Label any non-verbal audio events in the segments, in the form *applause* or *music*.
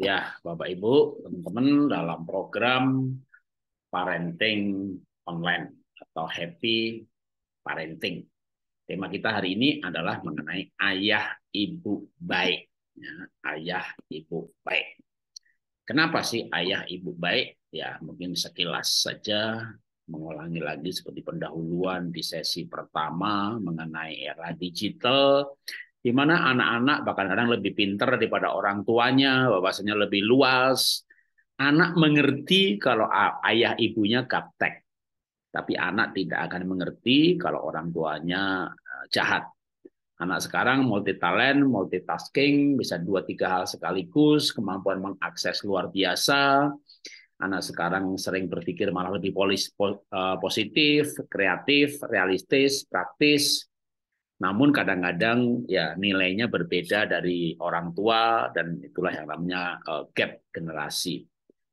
Ya, Bapak Ibu, teman-teman dalam program parenting online atau happy parenting. Tema kita hari ini adalah mengenai ayah ibu baik. Ya, ayah ibu baik. Kenapa sih ayah ibu baik? Ya, mungkin sekilas saja mengulangi lagi seperti pendahuluan di sesi pertama mengenai era digital di mana anak-anak bahkan kadang lebih pinter daripada orang tuanya, wawasannya lebih luas. Anak mengerti kalau ayah ibunya gaptek. Tapi anak tidak akan mengerti kalau orang tuanya e, jahat. Anak sekarang multi multitalent, multitasking, bisa dua tiga hal sekaligus, kemampuan mengakses luar biasa. Anak sekarang sering berpikir malah lebih e, positif, kreatif, realistis, praktis, namun kadang-kadang ya nilainya berbeda dari orang tua dan itulah yang namanya uh, gap generasi.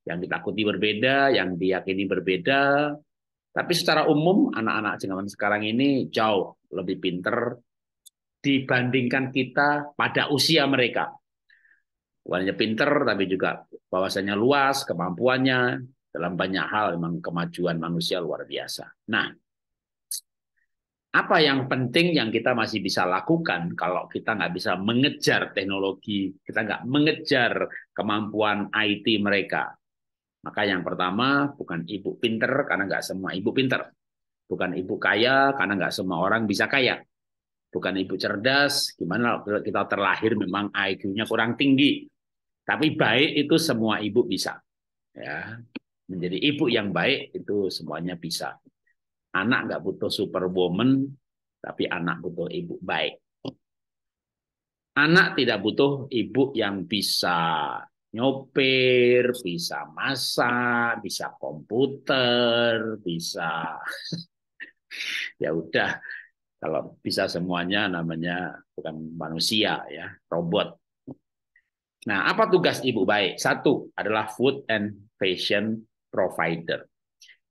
Yang ditakuti berbeda, yang diyakini berbeda. Tapi secara umum anak-anak zaman sekarang ini jauh lebih pinter dibandingkan kita pada usia mereka. Bukan pinter, tapi juga bahwasanya luas, kemampuannya dalam banyak hal memang kemajuan manusia luar biasa. Nah, apa yang penting yang kita masih bisa lakukan kalau kita nggak bisa mengejar teknologi, kita nggak mengejar kemampuan IT mereka. Maka yang pertama bukan ibu pinter karena nggak semua ibu pinter. Bukan ibu kaya karena nggak semua orang bisa kaya. Bukan ibu cerdas, gimana kalau kita terlahir memang IQ-nya kurang tinggi. Tapi baik itu semua ibu bisa. Ya, menjadi ibu yang baik itu semuanya bisa. Anak nggak butuh superwoman, tapi anak butuh ibu baik. Anak tidak butuh ibu yang bisa nyopir, bisa masak, bisa komputer, bisa *laughs* ya udah kalau bisa semuanya namanya bukan manusia ya, robot. Nah, apa tugas ibu baik? Satu adalah food and fashion provider.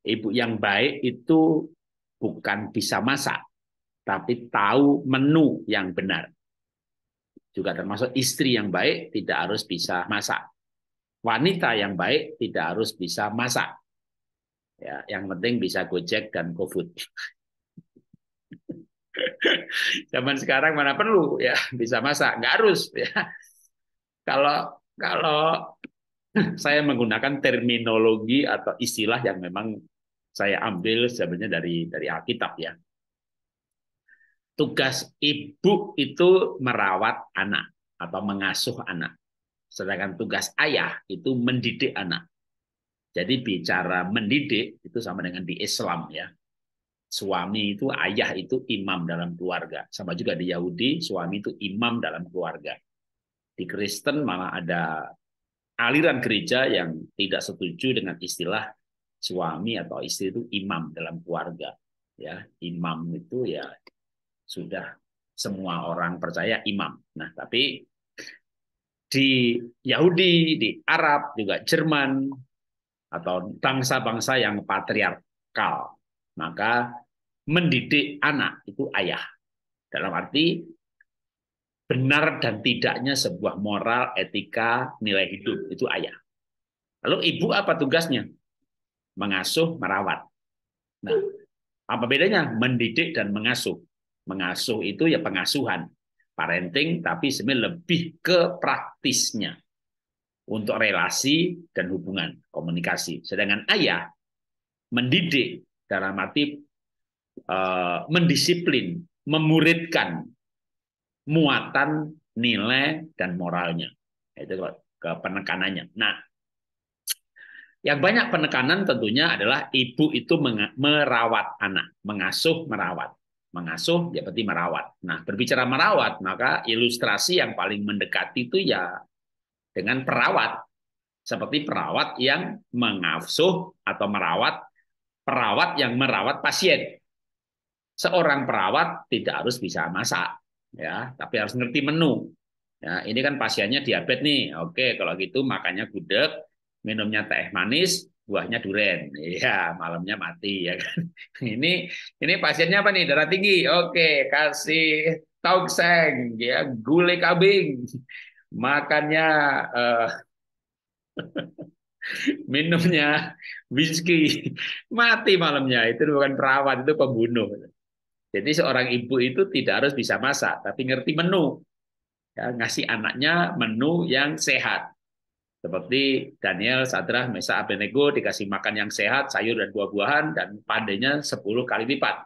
Ibu yang baik itu bukan bisa masak, tapi tahu menu yang benar. Juga termasuk istri yang baik tidak harus bisa masak. Wanita yang baik tidak harus bisa masak. Ya, yang penting bisa Gojek dan GoFood. *laughs* Zaman sekarang mana perlu ya bisa masak, nggak harus ya. Kalau kalau *clears throat* saya menggunakan terminologi atau istilah yang memang saya ambil sebenarnya dari dari Alkitab ya. Tugas ibu itu merawat anak atau mengasuh anak. Sedangkan tugas ayah itu mendidik anak. Jadi bicara mendidik itu sama dengan di Islam ya. Suami itu ayah itu imam dalam keluarga. Sama juga di Yahudi suami itu imam dalam keluarga. Di Kristen malah ada aliran gereja yang tidak setuju dengan istilah suami atau istri itu imam dalam keluarga ya imam itu ya sudah semua orang percaya imam nah tapi di Yahudi di Arab juga Jerman atau bangsa-bangsa yang patriarkal maka mendidik anak itu ayah dalam arti benar dan tidaknya sebuah moral etika nilai hidup itu ayah lalu ibu apa tugasnya mengasuh, merawat. Nah, apa bedanya mendidik dan mengasuh? Mengasuh itu ya pengasuhan, parenting, tapi sebenarnya lebih ke praktisnya untuk relasi dan hubungan komunikasi. Sedangkan ayah mendidik dalam arti eh, mendisiplin, memuridkan muatan nilai dan moralnya. Itu ke penekanannya. Nah, yang banyak penekanan tentunya adalah ibu itu merawat anak, mengasuh, merawat. Mengasuh, ya berarti merawat. Nah, berbicara merawat, maka ilustrasi yang paling mendekati itu ya dengan perawat. Seperti perawat yang mengasuh atau merawat, perawat yang merawat pasien. Seorang perawat tidak harus bisa masak, ya, tapi harus ngerti menu. Ya, ini kan pasiennya diabetes nih. Oke, kalau gitu makannya gudeg, minumnya teh manis, buahnya duren. *laughs* Iya, malamnya mati ya kan. *laughs* Ini ini pasiennya apa nih? Darah tinggi. Oke, kasih tongseng ya, gulai kambing. *laughs* Makannya uh, minumnya whisky mati malamnya itu bukan perawat itu pembunuh jadi seorang ibu itu tidak harus bisa masak tapi ngerti menu ya, ngasih anaknya menu yang sehat seperti Daniel, Sadrah, Mesa, Abednego dikasih makan yang sehat, sayur dan buah-buahan, dan padanya 10 kali lipat.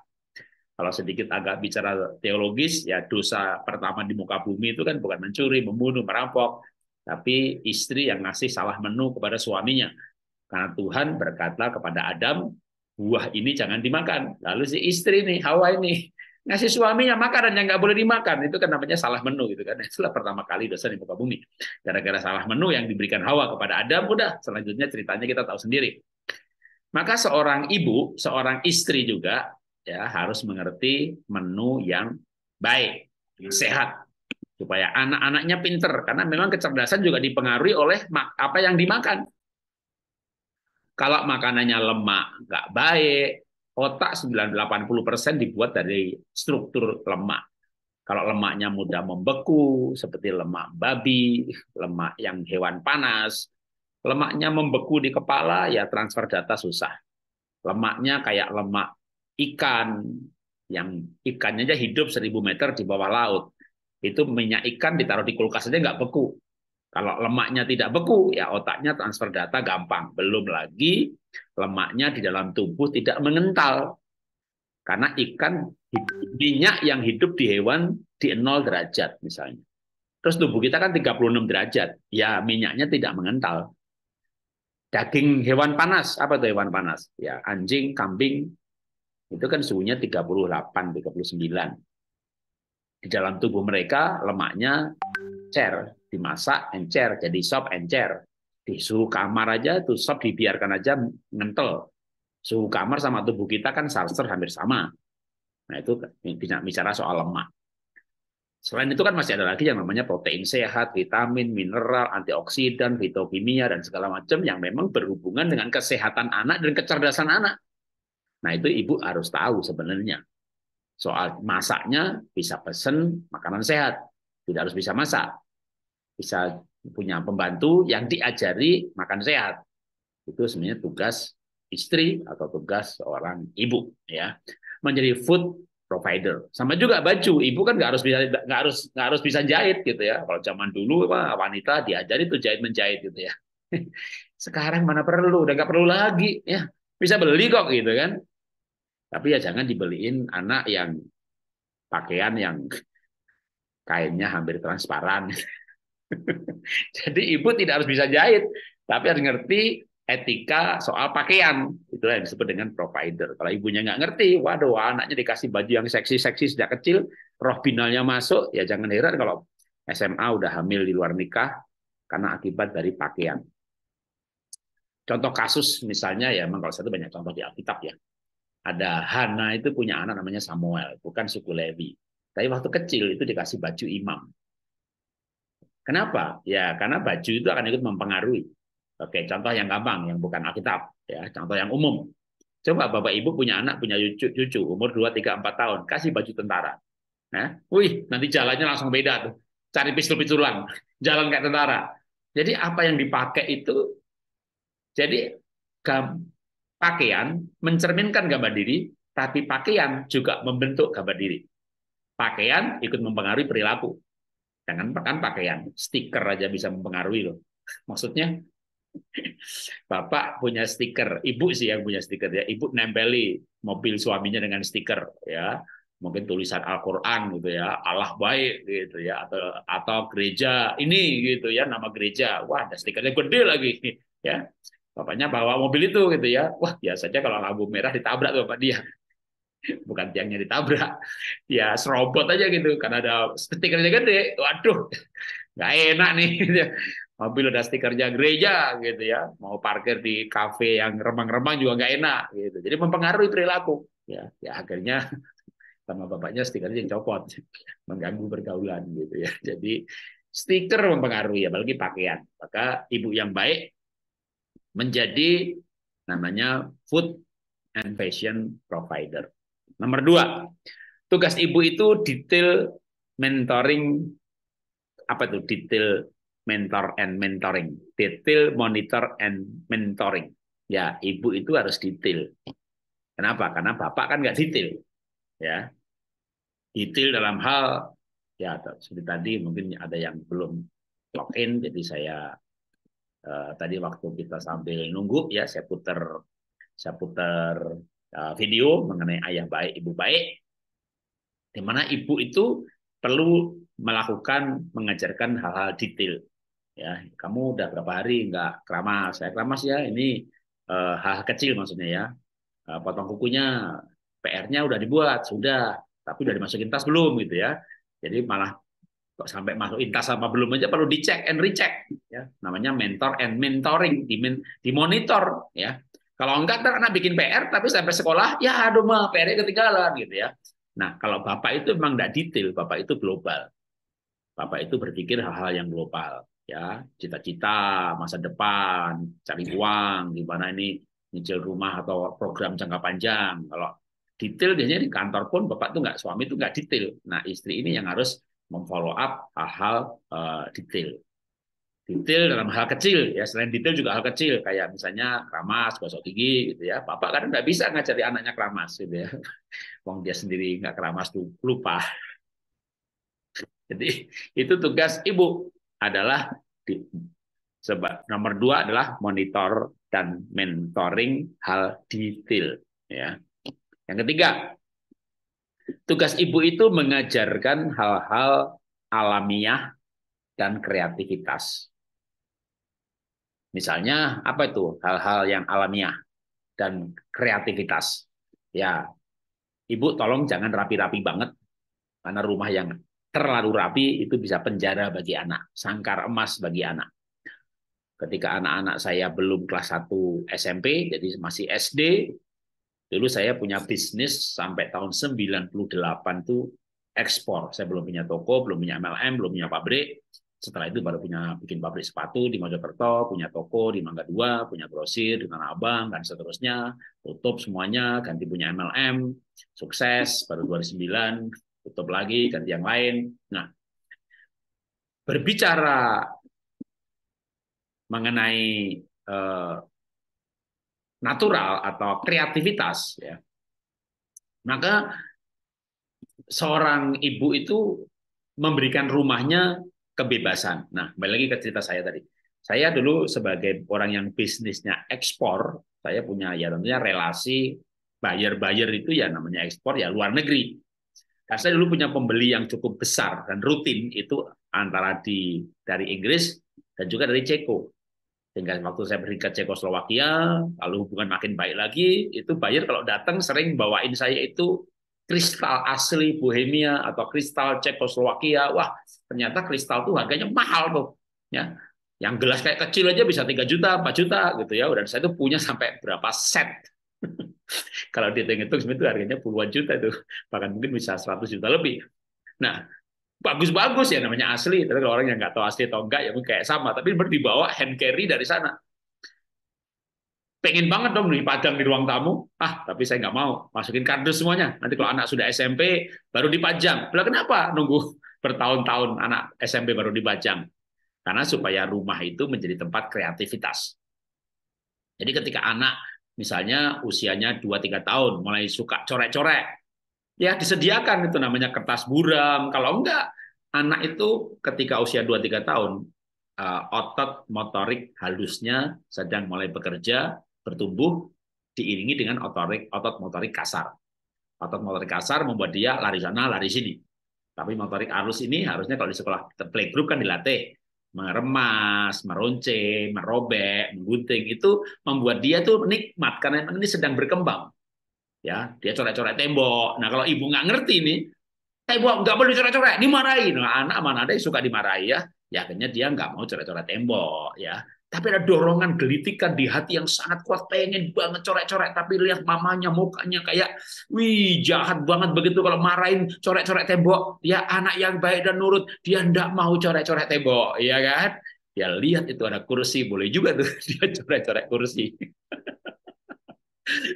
Kalau sedikit agak bicara teologis, ya dosa pertama di muka bumi itu kan bukan mencuri, membunuh, merampok, tapi istri yang ngasih salah menu kepada suaminya. Karena Tuhan berkata kepada Adam, buah ini jangan dimakan. Lalu si istri nih, Hawa ini, ngasih suaminya makanan yang nggak boleh dimakan itu kan namanya salah menu gitu kan itulah pertama kali dosa di muka bumi gara-gara salah menu yang diberikan Hawa kepada Adam udah selanjutnya ceritanya kita tahu sendiri maka seorang ibu seorang istri juga ya harus mengerti menu yang baik sehat supaya anak-anaknya pinter karena memang kecerdasan juga dipengaruhi oleh apa yang dimakan kalau makanannya lemak nggak baik otak 80% dibuat dari struktur lemak. Kalau lemaknya mudah membeku, seperti lemak babi, lemak yang hewan panas, lemaknya membeku di kepala, ya transfer data susah. Lemaknya kayak lemak ikan, yang ikannya aja hidup 1000 meter di bawah laut. Itu minyak ikan ditaruh di kulkas aja nggak beku. Kalau lemaknya tidak beku, ya otaknya transfer data gampang. Belum lagi lemaknya di dalam tubuh tidak mengental. Karena ikan minyak yang hidup di hewan di nol derajat misalnya. Terus tubuh kita kan 36 derajat. Ya, minyaknya tidak mengental. Daging hewan panas, apa itu hewan panas? Ya, anjing, kambing itu kan suhunya 38, 39. Di dalam tubuh mereka lemaknya cer, dimasak encer, jadi sop encer di suhu kamar aja tuh sob dibiarkan aja ngentel. Suhu kamar sama tubuh kita kan salser hampir sama. Nah itu tidak bicara soal lemak. Selain itu kan masih ada lagi yang namanya protein sehat, vitamin, mineral, antioksidan, fitokimia, dan segala macam yang memang berhubungan dengan kesehatan anak dan kecerdasan anak. Nah itu ibu harus tahu sebenarnya. Soal masaknya bisa pesen makanan sehat, tidak harus bisa masak. Bisa punya pembantu yang diajari makan sehat. Itu sebenarnya tugas istri atau tugas seorang ibu ya. Menjadi food provider. Sama juga baju, ibu kan nggak harus bisa nggak harus nggak harus bisa jahit gitu ya. Kalau zaman dulu wanita diajari tuh jahit menjahit gitu ya. *laughs* Sekarang mana perlu, udah nggak perlu lagi ya. Bisa beli kok gitu kan. Tapi ya jangan dibeliin anak yang pakaian yang kainnya hampir transparan. *laughs* *laughs* Jadi ibu tidak harus bisa jahit, tapi harus ngerti etika soal pakaian. Itulah yang disebut dengan provider. Kalau ibunya nggak ngerti, waduh anaknya dikasih baju yang seksi-seksi sejak kecil, roh binalnya masuk, ya jangan heran kalau SMA udah hamil di luar nikah karena akibat dari pakaian. Contoh kasus misalnya ya, memang kalau satu banyak contoh di Alkitab ya. Ada Hana itu punya anak namanya Samuel, bukan suku Levi. Tapi waktu kecil itu dikasih baju imam. Kenapa? Ya karena baju itu akan ikut mempengaruhi. Oke, contoh yang gampang, yang bukan Alkitab, ya contoh yang umum. Coba bapak ibu punya anak, punya cucu, cucu umur 2, 3, 4 tahun, kasih baju tentara. Nah, wih, nanti jalannya langsung beda tuh. Cari pistol-pistolan, *laughs* jalan kayak tentara. Jadi apa yang dipakai itu, jadi pakaian mencerminkan gambar diri, tapi pakaian juga membentuk gambar diri. Pakaian ikut mempengaruhi perilaku. Jangan pakan pakaian, stiker aja bisa mempengaruhi loh. Maksudnya bapak punya stiker, ibu sih yang punya stiker ya. Ibu nempeli mobil suaminya dengan stiker ya. Mungkin tulisan Al-Qur'an gitu ya, Allah baik gitu ya atau atau gereja ini gitu ya, nama gereja. Wah, ada stikernya gede lagi ya. Bapaknya bawa mobil itu gitu ya. Wah, biasanya kalau lampu merah ditabrak tuh bapak dia. *laughs* bukan tiangnya ditabrak ya serobot aja gitu karena ada stikernya gede waduh nggak enak nih *laughs* mobil udah stikernya gereja gitu ya mau parkir di kafe yang remang-remang juga nggak enak gitu jadi mempengaruhi perilaku ya ya akhirnya *laughs* sama bapaknya stikernya copot mengganggu pergaulan gitu ya jadi stiker mempengaruhi apalagi pakaian maka ibu yang baik menjadi namanya food and fashion provider Nomor dua, tugas ibu itu detail mentoring apa itu detail mentor and mentoring, detail monitor and mentoring. Ya, ibu itu harus detail. Kenapa? Karena bapak kan nggak detail. Ya, detail dalam hal ya seperti tadi mungkin ada yang belum login, jadi saya eh, tadi waktu kita sambil nunggu ya saya putar saya putar Eh, video mengenai ayah baik, ibu baik, di mana ibu itu perlu melakukan mengajarkan hal-hal detail. Ya, kamu udah berapa hari nggak keramas? Saya keramas ya. Ini eh, hal, hal kecil maksudnya ya. Eh, potong kukunya, PR-nya udah dibuat, sudah. Tapi udah dimasukin tas belum gitu ya. Jadi malah kok sampai masuk intas apa belum aja perlu dicek and recheck ya namanya mentor and mentoring dimonitor ya kalau enggak, ntar anak bikin PR, tapi sampai sekolah, ya aduh mah, PR-nya ketinggalan gitu ya. Nah, kalau Bapak itu memang tidak detail, Bapak itu global. Bapak itu berpikir hal-hal yang global. ya Cita-cita, masa depan, cari uang, gimana ini, nyicil rumah atau program jangka panjang. Kalau detail biasanya di kantor pun Bapak itu nggak, suami itu nggak detail. Nah, istri ini yang harus memfollow up hal-hal uh, detail detail dalam hal kecil ya selain detail juga hal kecil kayak misalnya keramas gosok gigi gitu ya papa kan nggak bisa ngajari anaknya keramas gitu ya *laughs* wong dia sendiri nggak keramas tuh lupa jadi itu tugas ibu adalah di, sebab nomor dua adalah monitor dan mentoring hal detail ya yang ketiga tugas ibu itu mengajarkan hal-hal alamiah dan kreativitas Misalnya apa itu hal-hal yang alamiah dan kreativitas. Ya, ibu tolong jangan rapi-rapi banget karena rumah yang terlalu rapi itu bisa penjara bagi anak, sangkar emas bagi anak. Ketika anak-anak saya belum kelas 1 SMP, jadi masih SD, dulu saya punya bisnis sampai tahun 98 tuh ekspor. Saya belum punya toko, belum punya MLM, belum punya pabrik. Setelah itu baru punya bikin pabrik sepatu di Mojokerto, punya toko di Mangga Dua, punya grosir di Tanah Abang, dan seterusnya. Tutup semuanya, ganti punya MLM, sukses, baru 2009, tutup lagi, ganti yang lain. Nah, berbicara mengenai eh, natural atau kreativitas, ya, maka seorang ibu itu memberikan rumahnya kebebasan. Nah, balik lagi ke cerita saya tadi. Saya dulu sebagai orang yang bisnisnya ekspor, saya punya ya tentunya relasi buyer-buyer itu ya namanya ekspor ya luar negeri. Nah, saya dulu punya pembeli yang cukup besar dan rutin itu antara di dari Inggris dan juga dari Ceko. Sehingga waktu saya pergi ke Ceko slovakia lalu hubungan makin baik lagi, itu buyer kalau datang sering bawain saya itu kristal asli Bohemia atau kristal Cekoslowakia. Wah, ternyata kristal tuh harganya mahal tuh. Ya, yang gelas kayak kecil aja bisa 3 juta, 4 juta gitu ya. Dan saya tuh punya sampai berapa set. *laughs* Kalau dihitung-hitung sebenarnya harganya puluhan juta itu, bahkan mungkin bisa 100 juta lebih. Nah, bagus-bagus ya namanya asli, tapi kalau orang yang nggak tahu asli atau enggak ya mungkin kayak sama, tapi berdibawa dibawa hand carry dari sana pengen banget dong dipajang di ruang tamu. Ah, tapi saya nggak mau. Masukin kardus semuanya. Nanti kalau anak sudah SMP, baru dipajang. Lah kenapa nunggu *laughs* bertahun-tahun anak SMP baru dipajang? Karena supaya rumah itu menjadi tempat kreativitas. Jadi ketika anak misalnya usianya 2 tiga tahun, mulai suka corek-corek, ya disediakan itu namanya kertas buram. Kalau enggak, anak itu ketika usia 2 tiga tahun, eh, otot motorik halusnya sedang mulai bekerja, bertumbuh diiringi dengan otorik, otot motorik kasar. Otot motorik kasar membuat dia lari sana, lari sini. Tapi motorik arus ini harusnya kalau di sekolah playgroup kan dilatih meremas, meronce, merobek, menggunting itu membuat dia tuh nikmat karena ini sedang berkembang. Ya, dia coret-coret tembok. Nah, kalau ibu nggak ngerti nih, tembok nggak boleh coret coret dimarahin. Nah, anak mana ada yang suka dimarahi ya, ya akhirnya dia nggak mau coret-coret tembok ya. Tapi ada dorongan gelitikan di hati yang sangat kuat, pengen banget corek-corek, tapi lihat mamanya mukanya kayak, wih jahat banget begitu kalau marahin corek-corek tembok. Ya anak yang baik dan nurut, dia ndak mau corek-corek tembok, ya kan? Ya lihat itu ada kursi, boleh juga tuh *laughs* dia corek-corek kursi. *laughs*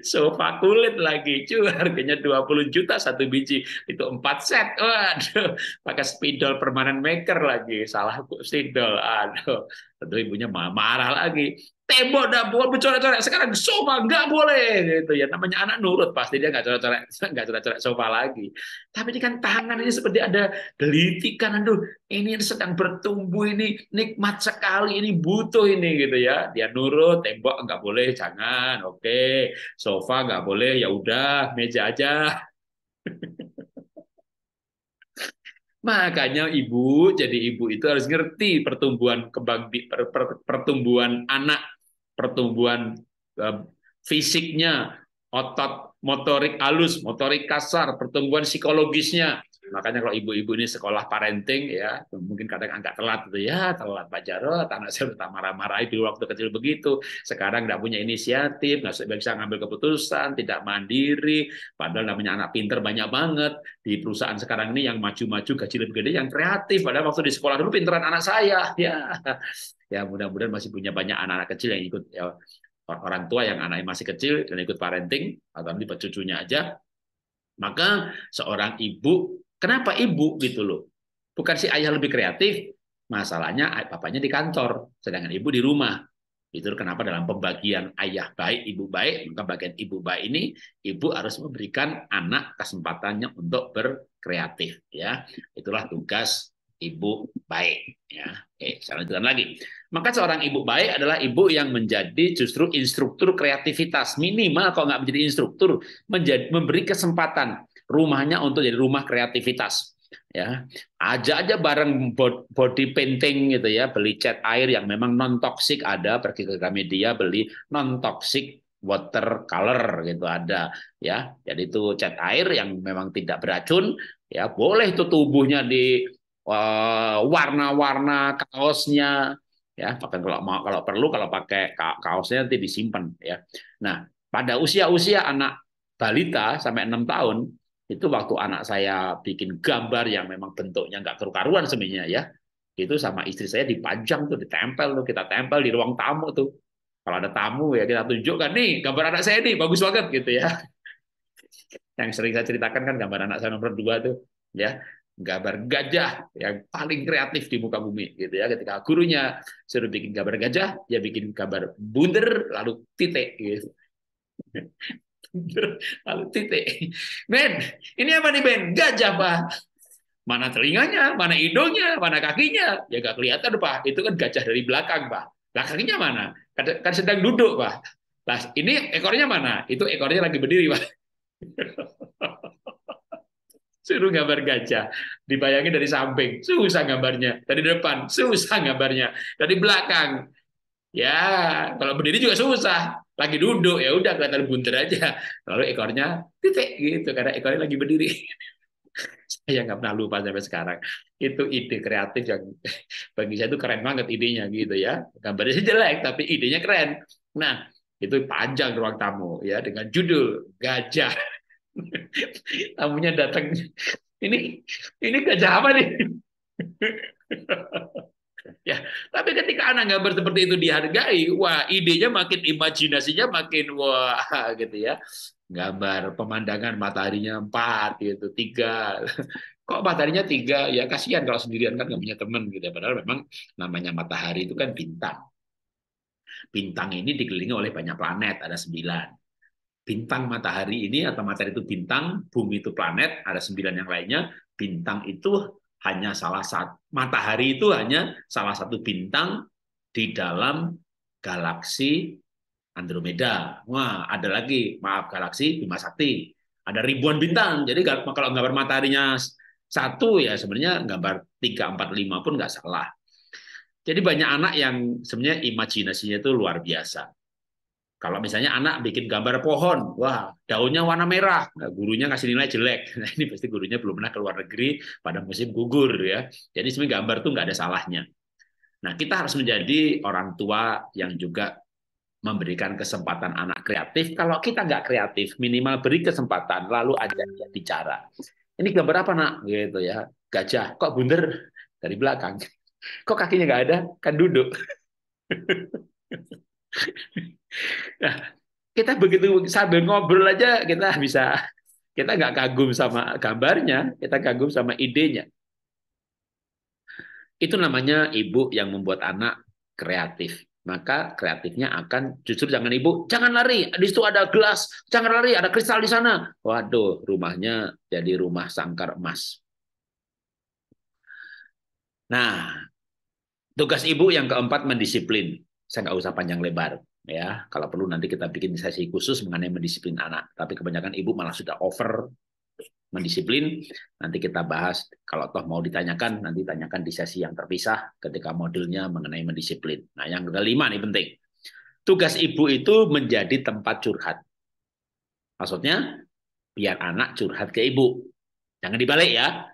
sofa kulit lagi cuy harganya 20 juta satu biji itu empat set waduh pakai spidol permanen maker lagi salah spidol aduh Tentu ibunya marah lagi. Tembok dah buat bercorak-corak Sekarang sofa nggak boleh gitu ya. Namanya anak nurut pasti dia nggak corak-corak *laughs* nggak corak-corak sofa lagi. Tapi ini kan tangan ini seperti ada gelitikan. Aduh, ini sedang bertumbuh ini nikmat sekali ini butuh ini gitu ya. Dia nurut, tembok nggak boleh, jangan. Oke, sofa nggak boleh, ya udah meja aja. *laughs* Makanya ibu, jadi ibu itu harus ngerti pertumbuhan kebang per, per, pertumbuhan anak, pertumbuhan uh, fisiknya, otot motorik halus, motorik kasar, pertumbuhan psikologisnya, Makanya kalau ibu-ibu ini sekolah parenting ya, mungkin kadang agak telat gitu ya, telat Pak Jarot, anak saya udah marah marah di waktu kecil begitu. Sekarang nggak punya inisiatif, nggak bisa ngambil keputusan, tidak mandiri. Padahal namanya anak pinter banyak banget di perusahaan sekarang ini yang maju-maju gaji lebih gede, yang kreatif. Padahal waktu di sekolah dulu pinteran anak saya. Ya, ya mudah-mudahan masih punya banyak anak-anak kecil yang ikut ya, orang tua yang anaknya masih kecil dan ikut parenting atau nanti cucunya aja maka seorang ibu Kenapa ibu gitu loh? Bukan si ayah lebih kreatif, masalahnya papanya di kantor, sedangkan ibu di rumah. Itu kenapa dalam pembagian ayah baik, ibu baik, maka bagian ibu baik ini ibu harus memberikan anak kesempatannya untuk berkreatif ya. Itulah tugas ibu baik ya. Oke, saya lanjutkan lagi. Maka seorang ibu baik adalah ibu yang menjadi justru instruktur kreativitas minimal kalau nggak menjadi instruktur menjadi memberi kesempatan rumahnya untuk jadi rumah kreativitas ya aja aja bareng body painting gitu ya beli cat air yang memang non toxic ada pergi ke Gramedia beli non toxic water color gitu ada ya jadi itu cat air yang memang tidak beracun ya boleh tuh tubuhnya di eh, warna-warna kaosnya ya bahkan kalau mau kalau perlu kalau pakai kaosnya nanti disimpan ya nah pada usia-usia anak balita sampai enam tahun itu waktu anak saya bikin gambar yang memang bentuknya nggak kerukaruan sebenarnya ya itu sama istri saya dipajang tuh ditempel tuh kita tempel di ruang tamu tuh kalau ada tamu ya kita tunjukkan nih gambar anak saya nih bagus banget gitu ya *laughs* yang sering saya ceritakan kan gambar anak saya nomor dua tuh ya gambar gajah yang paling kreatif di muka bumi gitu ya ketika gurunya suruh bikin gambar gajah dia bikin gambar bunder lalu titik gitu *laughs* lalu titik. Ben, ini apa nih Ben? Gajah pak. Mana telinganya, mana hidungnya, mana kakinya? Ya gak kelihatan pak. Itu kan gajah dari belakang pak. Lah kakinya mana? Kan, kan sedang duduk pak. Nah, ini ekornya mana? Itu ekornya lagi berdiri pak. *laughs* Suruh gambar gajah. Dibayangin dari samping, susah gambarnya. Dari depan, susah gambarnya. Dari belakang. Ya, kalau berdiri juga susah lagi duduk ya udah kelihatan bunter aja lalu ekornya titik gitu karena ekornya lagi berdiri *laughs* saya nggak pernah lupa sampai sekarang itu ide kreatif yang *laughs* bagi saya itu keren banget idenya gitu ya gambarnya jelek tapi idenya keren nah itu panjang ruang tamu ya dengan judul gajah *laughs* tamunya datang ini ini gajah apa nih Ya, tapi ketika anak gambar seperti itu dihargai, wah idenya makin imajinasinya makin wah gitu ya. Gambar pemandangan mataharinya empat gitu, tiga. Kok mataharinya tiga? Ya kasihan kalau sendirian kan nggak punya teman gitu ya. Padahal memang namanya matahari itu kan bintang. Bintang ini dikelilingi oleh banyak planet, ada sembilan bintang matahari ini atau matahari itu bintang, bumi itu planet, ada sembilan yang lainnya. Bintang itu hanya salah satu matahari itu hanya salah satu bintang di dalam galaksi Andromeda. Wah, ada lagi, maaf galaksi Bima Sakti. Ada ribuan bintang. Jadi kalau gambar mataharinya satu ya sebenarnya gambar 3 4 5 pun nggak salah. Jadi banyak anak yang sebenarnya imajinasinya itu luar biasa. Kalau misalnya anak bikin gambar pohon, wah daunnya warna merah, nah, gurunya ngasih nilai jelek. *laughs* Nah, ini pasti gurunya belum pernah keluar negeri pada musim gugur ya. Jadi sebenarnya gambar tuh nggak ada salahnya. Nah kita harus menjadi orang tua yang juga memberikan kesempatan anak kreatif. Kalau kita nggak kreatif, minimal beri kesempatan, lalu ajak dia bicara. Ini gambar apa nak? Gitu ya. Gajah. Kok bunder dari belakang? *laughs* Kok kakinya nggak ada? Kan duduk. *laughs* nah, kita begitu sambil ngobrol aja kita bisa kita nggak kagum sama gambarnya, kita kagum sama idenya. Itu namanya ibu yang membuat anak kreatif. Maka kreatifnya akan justru jangan ibu, jangan lari. Di situ ada gelas, jangan lari, ada kristal di sana. Waduh, rumahnya jadi rumah sangkar emas. Nah, tugas ibu yang keempat mendisiplin saya nggak usah panjang lebar ya kalau perlu nanti kita bikin sesi khusus mengenai mendisiplin anak tapi kebanyakan ibu malah sudah over mendisiplin nanti kita bahas kalau toh mau ditanyakan nanti tanyakan di sesi yang terpisah ketika modelnya mengenai mendisiplin nah yang kelima nih penting tugas ibu itu menjadi tempat curhat maksudnya biar anak curhat ke ibu jangan dibalik ya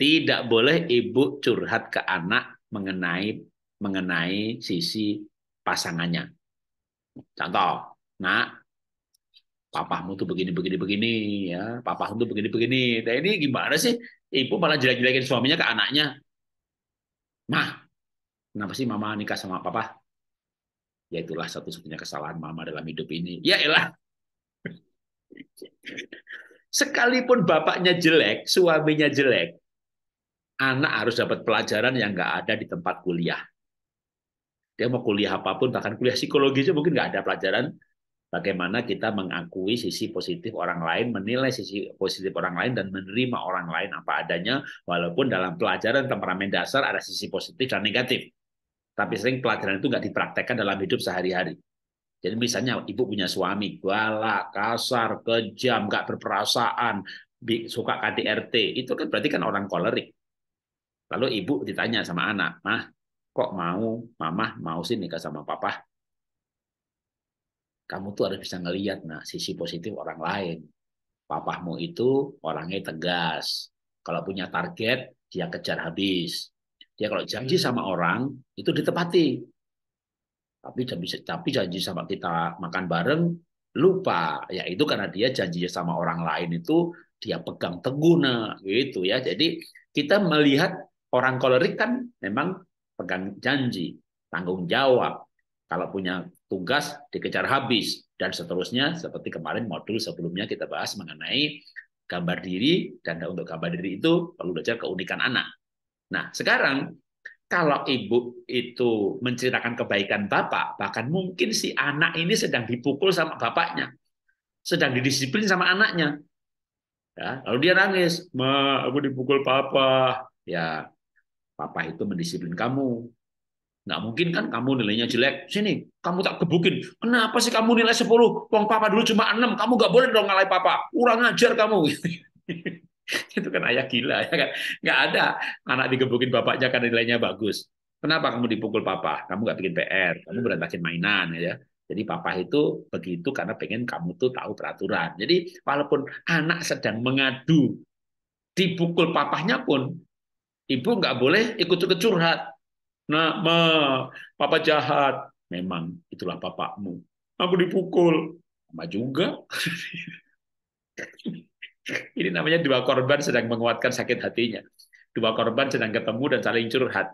tidak boleh ibu curhat ke anak mengenai mengenai sisi pasangannya. Contoh, nak, papahmu tuh begini begini begini ya, papahmu tuh begini begini. Nah, ini gimana sih? Ibu malah jelek-jelekin suaminya ke anaknya. Mah, kenapa sih mama nikah sama papa? Ya itulah satu-satunya kesalahan mama dalam hidup ini. Ya elah. Sekalipun bapaknya jelek, suaminya jelek, anak harus dapat pelajaran yang nggak ada di tempat kuliah dia mau kuliah apapun bahkan kuliah psikologi aja mungkin nggak ada pelajaran bagaimana kita mengakui sisi positif orang lain, menilai sisi positif orang lain, dan menerima orang lain apa adanya, walaupun dalam pelajaran temperamen dasar ada sisi positif dan negatif. Tapi sering pelajaran itu nggak dipraktekkan dalam hidup sehari-hari. Jadi misalnya ibu punya suami, galak, kasar, kejam, nggak berperasaan, suka KDRT, itu kan berarti kan orang kolerik. Lalu ibu ditanya sama anak, mah kok mau mama mau sih nikah sama papa kamu tuh harus bisa ngeliat nah sisi positif orang lain papahmu itu orangnya tegas kalau punya target dia kejar habis dia kalau janji hmm. sama orang itu ditepati tapi janji tapi janji sama kita makan bareng lupa ya itu karena dia janji sama orang lain itu dia pegang teguh nah gitu ya jadi kita melihat orang kolerik kan memang pegang janji, tanggung jawab. Kalau punya tugas dikejar habis dan seterusnya seperti kemarin modul sebelumnya kita bahas mengenai gambar diri dan untuk gambar diri itu perlu belajar keunikan anak. Nah, sekarang kalau ibu itu menceritakan kebaikan bapak, bahkan mungkin si anak ini sedang dipukul sama bapaknya, sedang didisiplin sama anaknya. Ya, lalu dia nangis, "Ma, aku dipukul papa." Ya, Papa itu mendisiplin kamu. Nggak mungkin kan kamu nilainya jelek. Sini, kamu tak gebukin. Kenapa sih kamu nilai 10? Uang papa dulu cuma 6. Kamu nggak boleh dong ngalai papa. Kurang ajar kamu. *laughs* itu kan ayah gila. Ya kan? Nggak ada anak digebukin bapaknya karena nilainya bagus. Kenapa kamu dipukul papa? Kamu nggak bikin PR. Kamu berantakin mainan. ya. Jadi papa itu begitu karena pengen kamu tuh tahu peraturan. Jadi walaupun anak sedang mengadu dipukul papahnya pun Ibu nggak boleh ikut-ikut curhat. Nah, ma, papa jahat. Memang itulah papamu. Aku dipukul. Sama juga. *laughs* Ini namanya dua korban sedang menguatkan sakit hatinya. Dua korban sedang ketemu dan saling curhat.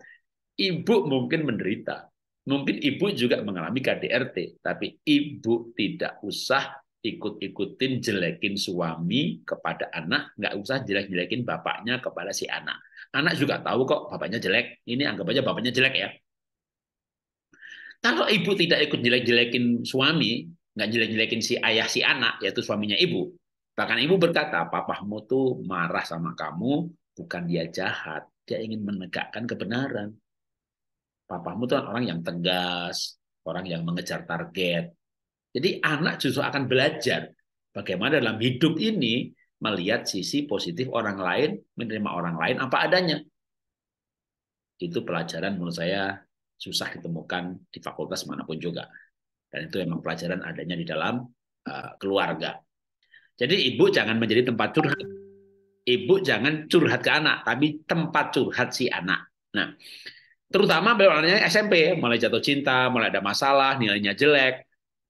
Ibu mungkin menderita. Mungkin ibu juga mengalami KDRT. Tapi ibu tidak usah ikut-ikutin jelekin suami kepada anak, nggak usah jelek-jelekin bapaknya kepada si anak. Anak juga tahu kok bapaknya jelek. Ini anggap aja bapaknya jelek ya. Kalau ibu tidak ikut jelek-jelekin suami, nggak jelek-jelekin si ayah si anak, yaitu suaminya ibu. Bahkan ibu berkata, papahmu tuh marah sama kamu, bukan dia jahat. Dia ingin menegakkan kebenaran. Papahmu tuh orang yang tegas, orang yang mengejar target. Jadi anak justru akan belajar bagaimana dalam hidup ini melihat sisi positif orang lain, menerima orang lain apa adanya. Itu pelajaran menurut saya susah ditemukan di fakultas manapun juga. Dan itu memang pelajaran adanya di dalam uh, keluarga. Jadi ibu jangan menjadi tempat curhat. Ibu jangan curhat ke anak, tapi tempat curhat si anak. Nah, terutama anaknya SMP, mulai jatuh cinta, mulai ada masalah, nilainya jelek,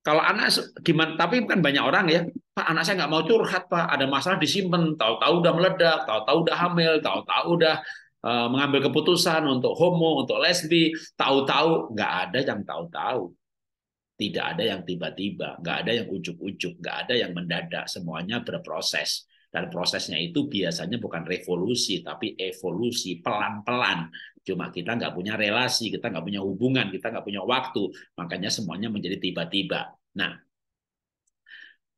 kalau anak gimana? Tapi kan banyak orang ya, Pak anak saya nggak mau curhat Pak, ada masalah disimpan, tahu-tahu udah meledak, tahu-tahu udah hamil, tahu-tahu udah uh, mengambil keputusan untuk homo, untuk lesbi, tahu-tahu nggak ada yang tahu-tahu. Tidak ada yang tiba-tiba, nggak ada yang ujuk-ujuk, nggak ada yang mendadak, semuanya berproses. Dan prosesnya itu biasanya bukan revolusi, tapi evolusi pelan-pelan. Cuma kita nggak punya relasi, kita nggak punya hubungan, kita nggak punya waktu. Makanya semuanya menjadi tiba-tiba. Nah,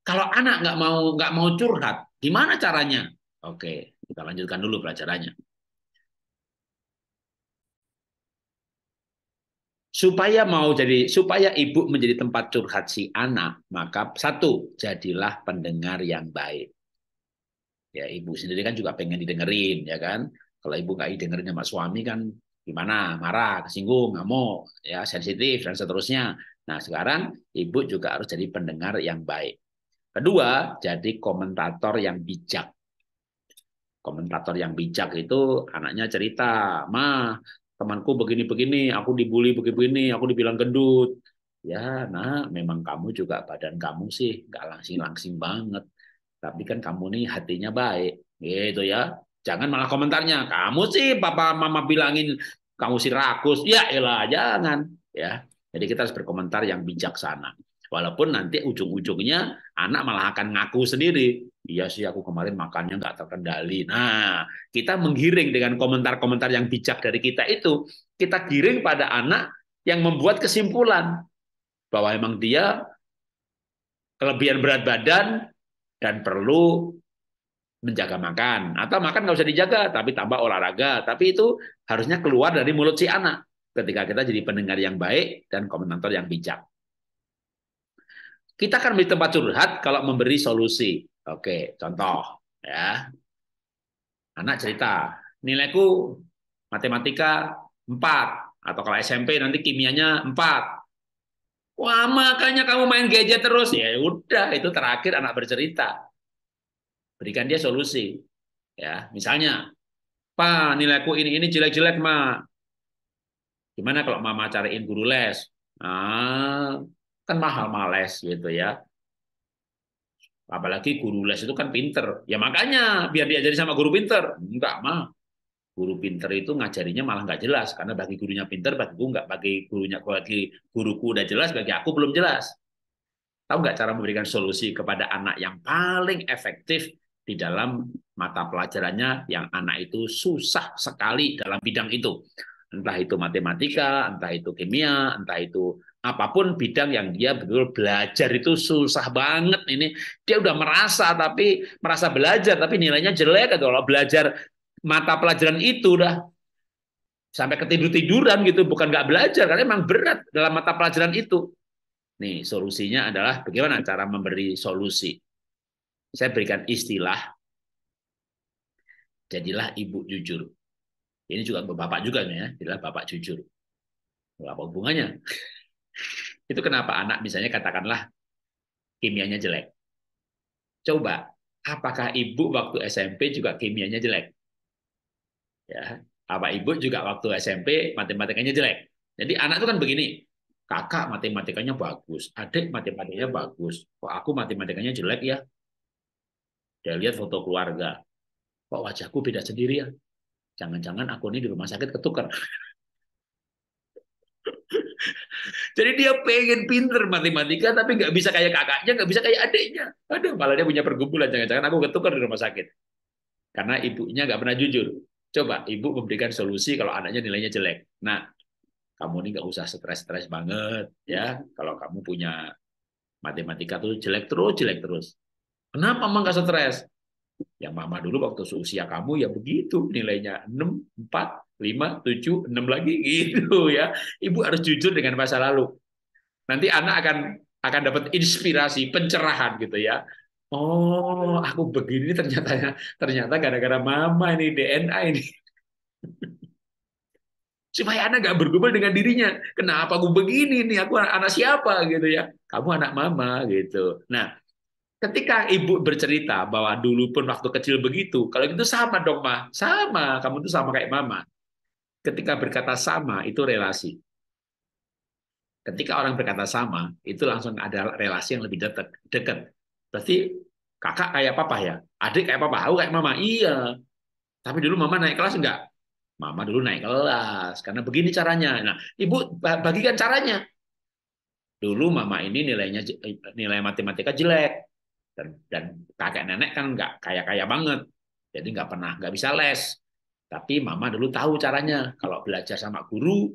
kalau anak nggak mau nggak mau curhat, gimana caranya? Oke, kita lanjutkan dulu pelajarannya. Supaya mau jadi supaya ibu menjadi tempat curhat si anak, maka satu, jadilah pendengar yang baik. Ya, ibu sendiri kan juga pengen didengerin, ya kan? Kalau ibu nggak dengerin sama suami kan gimana marah, kesinggung, ngamuk, ya sensitif dan seterusnya. Nah sekarang ibu juga harus jadi pendengar yang baik. Kedua, jadi komentator yang bijak. Komentator yang bijak itu anaknya cerita, ma temanku begini-begini, aku dibully begini-begini, aku dibilang gendut. Ya, nah memang kamu juga badan kamu sih nggak langsing-langsing banget. Tapi kan kamu nih hatinya baik, gitu ya. Jangan malah komentarnya, kamu sih papa mama bilangin kamu sih rakus. Ya elah, jangan. ya. Jadi kita harus berkomentar yang bijaksana. Walaupun nanti ujung-ujungnya anak malah akan ngaku sendiri. Iya sih aku kemarin makannya nggak terkendali. Nah, kita menggiring dengan komentar-komentar yang bijak dari kita itu. Kita giring pada anak yang membuat kesimpulan. Bahwa emang dia kelebihan berat badan dan perlu menjaga makan atau makan nggak usah dijaga tapi tambah olahraga tapi itu harusnya keluar dari mulut si anak ketika kita jadi pendengar yang baik dan komentator yang bijak kita akan menjadi tempat curhat kalau memberi solusi oke contoh ya anak cerita nilaiku matematika 4 atau kalau SMP nanti kimianya 4 wah makanya kamu main gadget terus ya udah itu terakhir anak bercerita Berikan dia solusi. Ya, misalnya, "Pak, nilaiku ini ini jelek-jelek, Ma." Gimana kalau Mama cariin guru les? Ah, kan mahal mahal les gitu ya. Apalagi guru les itu kan pinter. Ya makanya biar diajari sama guru pinter. Enggak ma Guru pinter itu ngajarinya malah nggak jelas. Karena bagi gurunya pinter, bagi gue nggak. Bagi gurunya, bagi guruku udah jelas, bagi aku belum jelas. Tahu nggak cara memberikan solusi kepada anak yang paling efektif di dalam mata pelajarannya yang anak itu susah sekali dalam bidang itu. Entah itu matematika, entah itu kimia, entah itu apapun bidang yang dia betul belajar itu susah banget ini. Dia udah merasa tapi merasa belajar tapi nilainya jelek kalau gitu belajar mata pelajaran itu udah sampai ketidur-tiduran gitu bukan nggak belajar karena emang berat dalam mata pelajaran itu. Nih, solusinya adalah bagaimana cara memberi solusi saya berikan istilah jadilah ibu jujur. Ini juga bapak juga ya, jadilah bapak jujur. Apa hubungannya? *laughs* Itu kenapa anak misalnya katakanlah kimianya jelek. Coba, apakah ibu waktu SMP juga kimianya jelek? Ya, apa ibu juga waktu SMP matematikanya jelek? Jadi anak itu kan begini, kakak matematikanya bagus, adik matematikanya bagus, kok aku matematikanya jelek ya? Dia lihat foto keluarga. Kok wajahku beda sendiri ya? Jangan-jangan aku ini di rumah sakit ketukar. *laughs* Jadi dia pengen pinter matematika, tapi nggak bisa kayak kakaknya, nggak bisa kayak adiknya. Aduh, malah dia punya pergumulan. Jangan-jangan aku ketukar di rumah sakit. Karena ibunya nggak pernah jujur. Coba, ibu memberikan solusi kalau anaknya nilainya jelek. Nah, kamu ini nggak usah stres-stres banget ya. Kalau kamu punya matematika tuh jelek terus, jelek terus. Kenapa mama nggak stres? Ya mama dulu waktu seusia kamu ya begitu nilainya 6, 4, 5, 7, 6 lagi *laughs* gitu ya. Ibu harus jujur dengan masa lalu. Nanti anak akan akan dapat inspirasi, pencerahan gitu ya. Oh, aku begini ternyata ternyata gara-gara mama ini DNA ini. *laughs* Supaya anak gak bergumul dengan dirinya. Kenapa aku begini nih? Aku anak siapa gitu ya? Kamu anak mama gitu. Nah, ketika ibu bercerita bahwa dulu pun waktu kecil begitu, kalau itu sama dong, Ma. Sama, kamu itu sama kayak Mama. Ketika berkata sama, itu relasi. Ketika orang berkata sama, itu langsung ada relasi yang lebih dekat. dekat. Berarti kakak kayak papa ya? Adik kayak papa? Aku kayak mama? Iya. Tapi dulu mama naik kelas enggak? Mama dulu naik kelas. Karena begini caranya. Nah, ibu bagikan caranya. Dulu mama ini nilainya nilai matematika jelek dan, dan kakek nenek kan nggak kaya kaya banget jadi nggak pernah nggak bisa les tapi mama dulu tahu caranya kalau belajar sama guru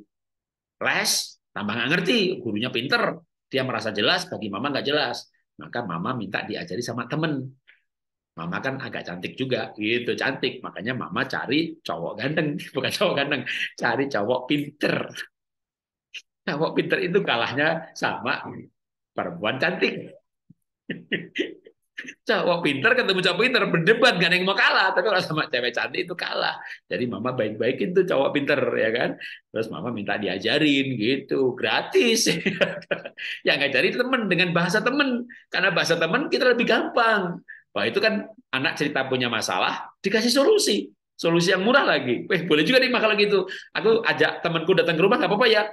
les tambah nggak ngerti gurunya pinter dia merasa jelas bagi mama nggak jelas maka mama minta diajari sama temen mama kan agak cantik juga gitu cantik makanya mama cari cowok ganteng *laughs* bukan cowok ganteng cari cowok pinter cowok pinter itu kalahnya sama perempuan cantik *laughs* cowok pinter ketemu cowok pinter berdebat gak ada yang mau kalah tapi kalau sama cewek cantik itu kalah jadi mama baik-baikin tuh cowok pinter ya kan terus mama minta diajarin gitu gratis *laughs* ya ngajarin temen dengan bahasa temen karena bahasa temen kita lebih gampang wah itu kan anak cerita punya masalah dikasih solusi solusi yang murah lagi weh boleh juga nih maka lagi gitu aku ajak temanku datang ke rumah nggak apa-apa ya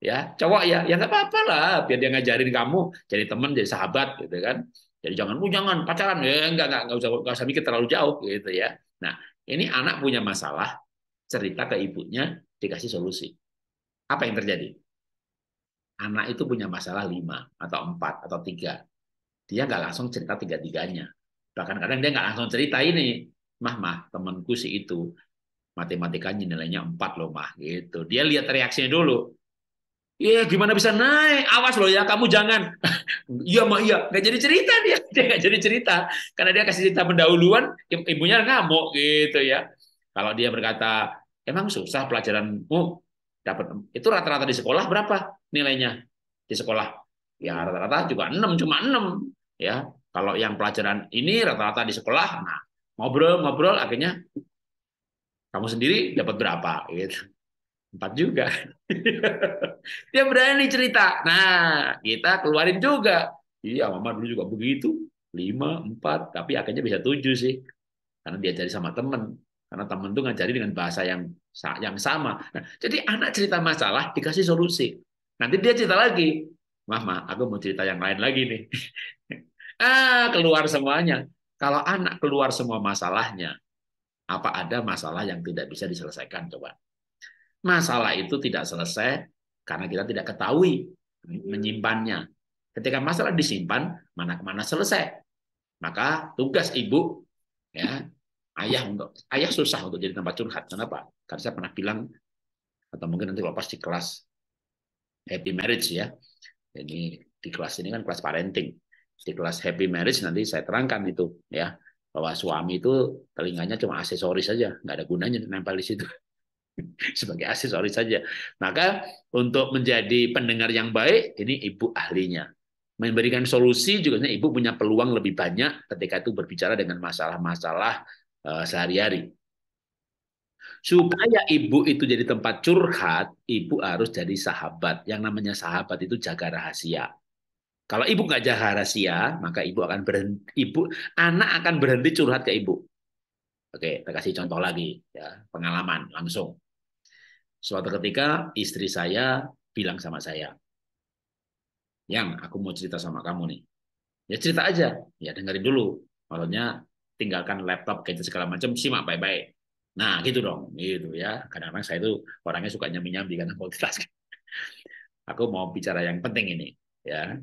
ya cowok ya ya nggak apa-apa lah biar dia ngajarin kamu jadi teman jadi sahabat gitu kan jadi jangan, lu oh, jangan pacaran, ya enggak, enggak, enggak usah, enggak usah mikir terlalu jauh gitu ya. Nah, ini anak punya masalah, cerita ke ibunya, dikasih solusi. Apa yang terjadi? Anak itu punya masalah lima atau empat atau tiga. Dia nggak langsung cerita tiga-tiganya. Bahkan kadang dia nggak langsung cerita ini. Mah, mah, temanku si itu matematikanya nilainya empat loh, mah. gitu. Dia lihat reaksinya dulu. Iya, gimana bisa naik? Awas loh ya, kamu jangan. *laughs* iya, mah iya. Nggak jadi cerita dia. *laughs* Dia nggak jadi cerita. Karena dia kasih cerita pendahuluan, ibunya ngamuk gitu ya. Kalau dia berkata, emang susah pelajaranmu dapat itu rata-rata di sekolah berapa nilainya di sekolah ya rata-rata juga 6 cuma 6 ya kalau yang pelajaran ini rata-rata di sekolah nah ngobrol-ngobrol akhirnya kamu sendiri dapat berapa gitu Empat juga. *laughs* Dia berani cerita. Nah, kita keluarin juga. Iya, mama dulu juga begitu. Lima, empat, tapi akhirnya bisa tujuh sih. Karena dia cari sama temen. Karena temen tuh ngajari dengan bahasa yang yang sama. Nah, jadi anak cerita masalah dikasih solusi. Nanti dia cerita lagi. Mama, aku mau cerita yang lain lagi nih. *laughs* ah, keluar semuanya. Kalau anak keluar semua masalahnya, apa ada masalah yang tidak bisa diselesaikan coba? Masalah itu tidak selesai karena kita tidak ketahui menyimpannya. Ketika masalah disimpan, mana kemana selesai. Maka tugas ibu, ya ayah untuk ayah susah untuk jadi tempat curhat. Kenapa? Karena saya pernah bilang atau mungkin nanti pas di kelas happy marriage ya. Ini di kelas ini kan kelas parenting. Di kelas happy marriage nanti saya terangkan itu ya bahwa suami itu telinganya cuma aksesoris saja, nggak ada gunanya nempel di situ. *laughs* sebagai aksesoris saja. Maka untuk menjadi pendengar yang baik ini ibu ahlinya. Memberikan solusi juga ibu punya peluang lebih banyak ketika itu berbicara dengan masalah-masalah eh, sehari-hari. Supaya ibu itu jadi tempat curhat, ibu harus jadi sahabat. Yang namanya sahabat itu jaga rahasia. Kalau ibu nggak jaga rahasia, maka ibu akan berhenti, ibu anak akan berhenti curhat ke ibu. Oke, kita kasih contoh lagi ya, pengalaman langsung. Suatu ketika istri saya bilang sama saya, "Yang, aku mau cerita sama kamu nih." Ya cerita aja. Ya dengerin dulu. Maksudnya tinggalkan laptop, gadget segala macam, simak baik-baik. Nah, gitu dong, gitu ya. Kadang-kadang saya itu orangnya suka nyambi-nyambi karena multitasking. Aku mau bicara yang penting ini, ya.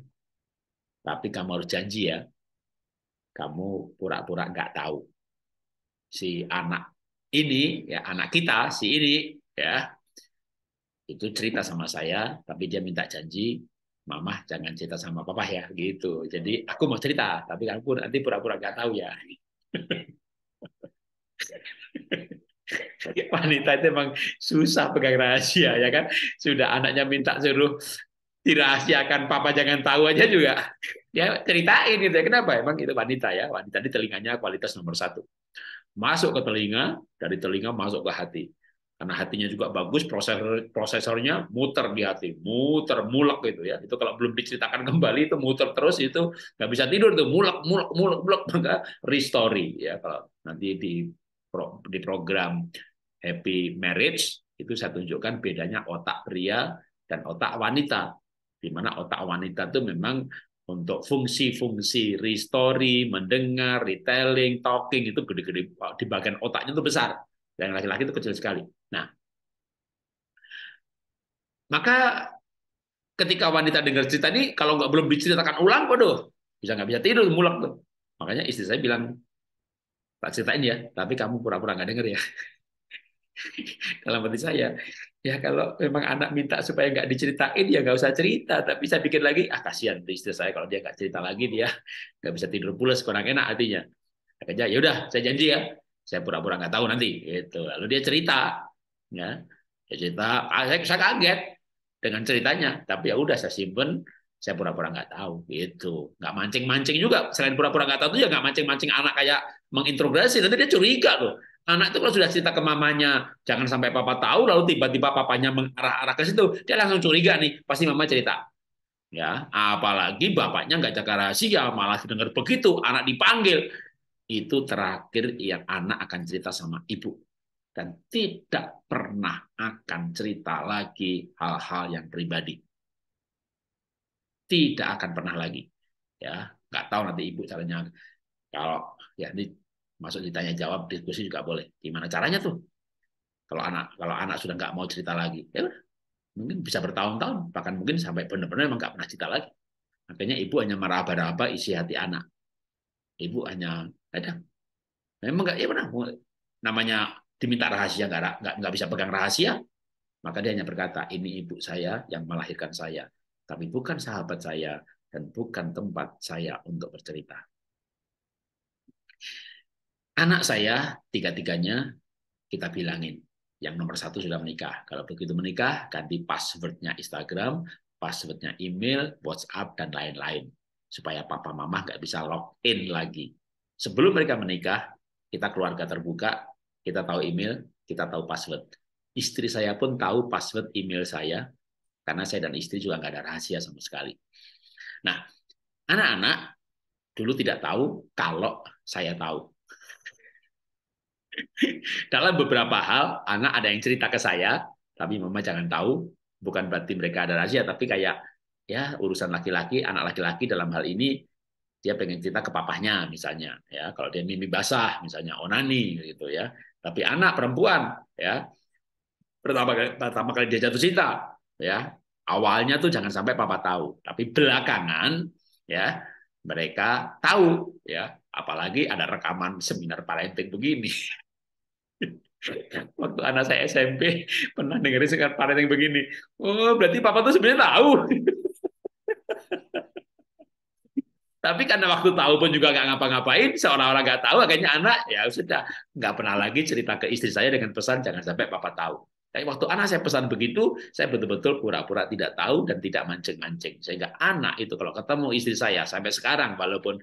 Tapi kamu harus janji ya, kamu pura-pura nggak tahu si anak ini ya anak kita si ini ya itu cerita sama saya tapi dia minta janji mama jangan cerita sama papa ya gitu jadi aku mau cerita tapi aku nanti pura-pura gak tahu ya *laughs* wanita itu emang susah pegang rahasia ya kan sudah anaknya minta suruh dirahasiakan papa jangan tahu aja juga ya ceritain gitu ya kenapa emang itu wanita ya wanita di telinganya kualitas nomor satu masuk ke telinga, dari telinga masuk ke hati. Karena hatinya juga bagus, prosesor, prosesornya muter di hati, muter, mulak gitu ya. Itu kalau belum diceritakan kembali itu muter terus itu nggak bisa tidur tuh, mulak mulak mulak mulak *laughs* maka restory ya kalau nanti di di program happy marriage itu saya tunjukkan bedanya otak pria dan otak wanita. Di mana otak wanita itu memang untuk fungsi-fungsi restory, mendengar, retelling, talking itu gede-gede di bagian otaknya itu besar. Yang laki-laki itu kecil sekali. Nah, maka ketika wanita dengar cerita ini, kalau nggak belum diceritakan ulang, waduh, bisa nggak bisa tidur, mulak tuh. Makanya istri saya bilang, tak ceritain ya, tapi kamu pura-pura nggak denger ya. *laughs* Dalam hati saya, Ya kalau memang anak minta supaya nggak diceritain ya nggak usah cerita. Tapi saya pikir lagi, ah kasihan istri saya kalau dia nggak cerita lagi dia nggak bisa tidur pulas kurang enak hatinya. kerja ya udah saya janji ya, saya pura-pura nggak tahu nanti. Gitu. Lalu dia cerita, ya dia cerita, ah, saya, saya kaget dengan ceritanya. Tapi ya udah saya simpen, saya pura-pura nggak tahu gitu nggak mancing-mancing juga selain pura-pura nggak tahu itu ya nggak mancing-mancing anak kayak mengintrogasi nanti dia curiga loh Anak itu kalau sudah cerita ke mamanya, jangan sampai papa tahu, lalu tiba-tiba papanya mengarah-arah ke situ, dia langsung curiga nih, pasti mama cerita. Ya, apalagi bapaknya nggak jaga rahasia, malah dengar begitu, anak dipanggil. Itu terakhir yang anak akan cerita sama ibu. Dan tidak pernah akan cerita lagi hal-hal yang pribadi. Tidak akan pernah lagi. Ya, nggak tahu nanti ibu caranya. Kalau ya ini masuk ditanya jawab diskusi juga boleh gimana caranya tuh kalau anak kalau anak sudah nggak mau cerita lagi ya udah mungkin bisa bertahun-tahun bahkan mungkin sampai benar-benar memang nggak pernah cerita lagi makanya ibu hanya meraba-raba isi hati anak ibu hanya ada ya memang nggak ya benar namanya diminta rahasia nggak nggak nggak bisa pegang rahasia maka dia hanya berkata ini ibu saya yang melahirkan saya tapi bukan sahabat saya dan bukan tempat saya untuk bercerita Anak saya, tiga-tiganya kita bilangin. Yang nomor satu sudah menikah. Kalau begitu menikah, ganti passwordnya Instagram, passwordnya email, WhatsApp, dan lain-lain. Supaya papa mama nggak bisa login lagi. Sebelum mereka menikah, kita keluarga terbuka, kita tahu email, kita tahu password. Istri saya pun tahu password email saya, karena saya dan istri juga nggak ada rahasia sama sekali. Nah, anak-anak dulu tidak tahu kalau saya tahu. *laughs* Dalam beberapa hal, anak ada yang cerita ke saya, tapi mama jangan tahu. Bukan berarti mereka ada rahasia, tapi kayak ya urusan laki-laki, anak laki-laki dalam hal ini dia pengen cerita ke papahnya misalnya ya kalau dia mimpi basah misalnya onani gitu ya tapi anak perempuan ya pertama kali, pertama kali dia jatuh cinta ya awalnya tuh jangan sampai papa tahu tapi belakangan ya mereka tahu ya apalagi ada rekaman seminar parenting begini *laughs* *laughs* Waktu anak saya SMP pernah dengerin sekat parenting begini. Oh, berarti papa tuh sebenarnya tahu. *laughs* Tapi karena waktu tahu pun juga nggak ngapa-ngapain, seolah-olah nggak tahu, akhirnya anak ya sudah nggak pernah lagi cerita ke istri saya dengan pesan jangan sampai papa tahu. Tapi waktu anak saya pesan begitu, saya betul-betul pura-pura tidak tahu dan tidak mancing-mancing. Sehingga anak itu kalau ketemu istri saya sampai sekarang, walaupun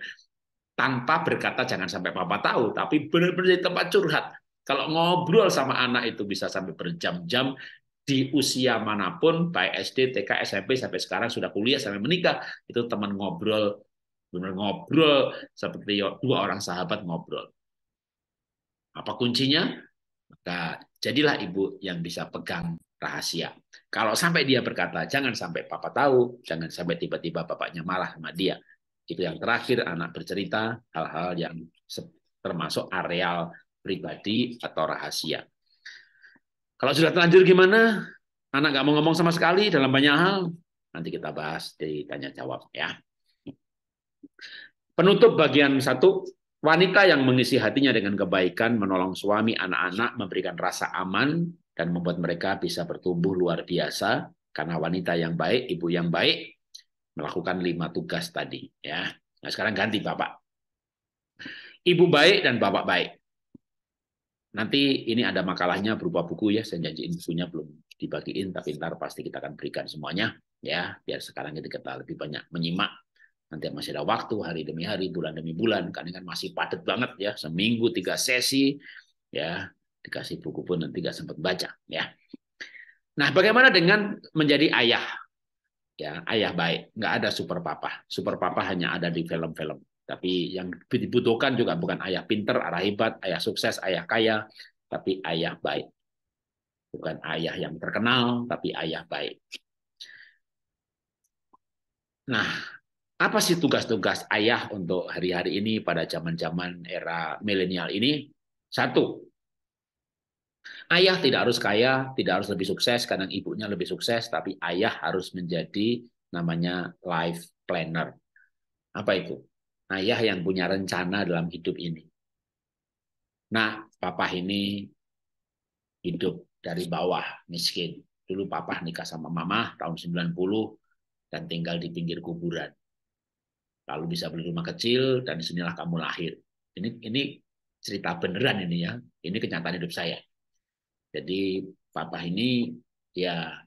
tanpa berkata jangan sampai papa tahu, tapi benar-benar di tempat curhat. Kalau ngobrol sama anak itu bisa sampai berjam-jam di usia manapun, baik SD, TK, SMP sampai sekarang sudah kuliah sampai menikah, itu teman ngobrol benar ngobrol seperti dua orang sahabat ngobrol. Apa kuncinya? Maka jadilah ibu yang bisa pegang rahasia. Kalau sampai dia berkata, jangan sampai papa tahu, jangan sampai tiba-tiba bapaknya malah sama dia. Itu yang terakhir anak bercerita hal-hal yang termasuk areal pribadi atau rahasia. Kalau sudah terlanjur gimana? Anak nggak mau ngomong sama sekali dalam banyak hal. Nanti kita bahas di tanya jawab ya. Penutup bagian satu, wanita yang mengisi hatinya dengan kebaikan, menolong suami, anak-anak, memberikan rasa aman, dan membuat mereka bisa bertumbuh luar biasa. Karena wanita yang baik, ibu yang baik, melakukan lima tugas tadi. ya. Nah sekarang ganti bapak. Ibu baik dan bapak baik. Nanti ini ada makalahnya berupa buku ya, saya janjiin bukunya belum dibagiin, tapi ntar pasti kita akan berikan semuanya ya, biar sekarang kita lebih banyak menyimak. Nanti masih ada waktu hari demi hari, bulan demi bulan, karena kan masih padat banget ya, seminggu tiga sesi ya, dikasih buku pun nanti nggak sempat baca ya. Nah, bagaimana dengan menjadi ayah? Ya, ayah baik, nggak ada super papa. Super papa hanya ada di film-film tapi yang dibutuhkan juga bukan ayah pinter, ayah hebat, ayah sukses, ayah kaya, tapi ayah baik. Bukan ayah yang terkenal, tapi ayah baik. Nah, apa sih tugas-tugas ayah untuk hari-hari ini pada zaman-zaman era milenial ini? Satu, ayah tidak harus kaya, tidak harus lebih sukses, kadang ibunya lebih sukses, tapi ayah harus menjadi namanya life planner. Apa itu? ayah yang punya rencana dalam hidup ini. Nah, papa ini hidup dari bawah, miskin. Dulu papa nikah sama mama tahun 90 dan tinggal di pinggir kuburan. Lalu bisa beli rumah kecil dan disinilah kamu lahir. Ini ini cerita beneran ini ya. Ini kenyataan hidup saya. Jadi papa ini ya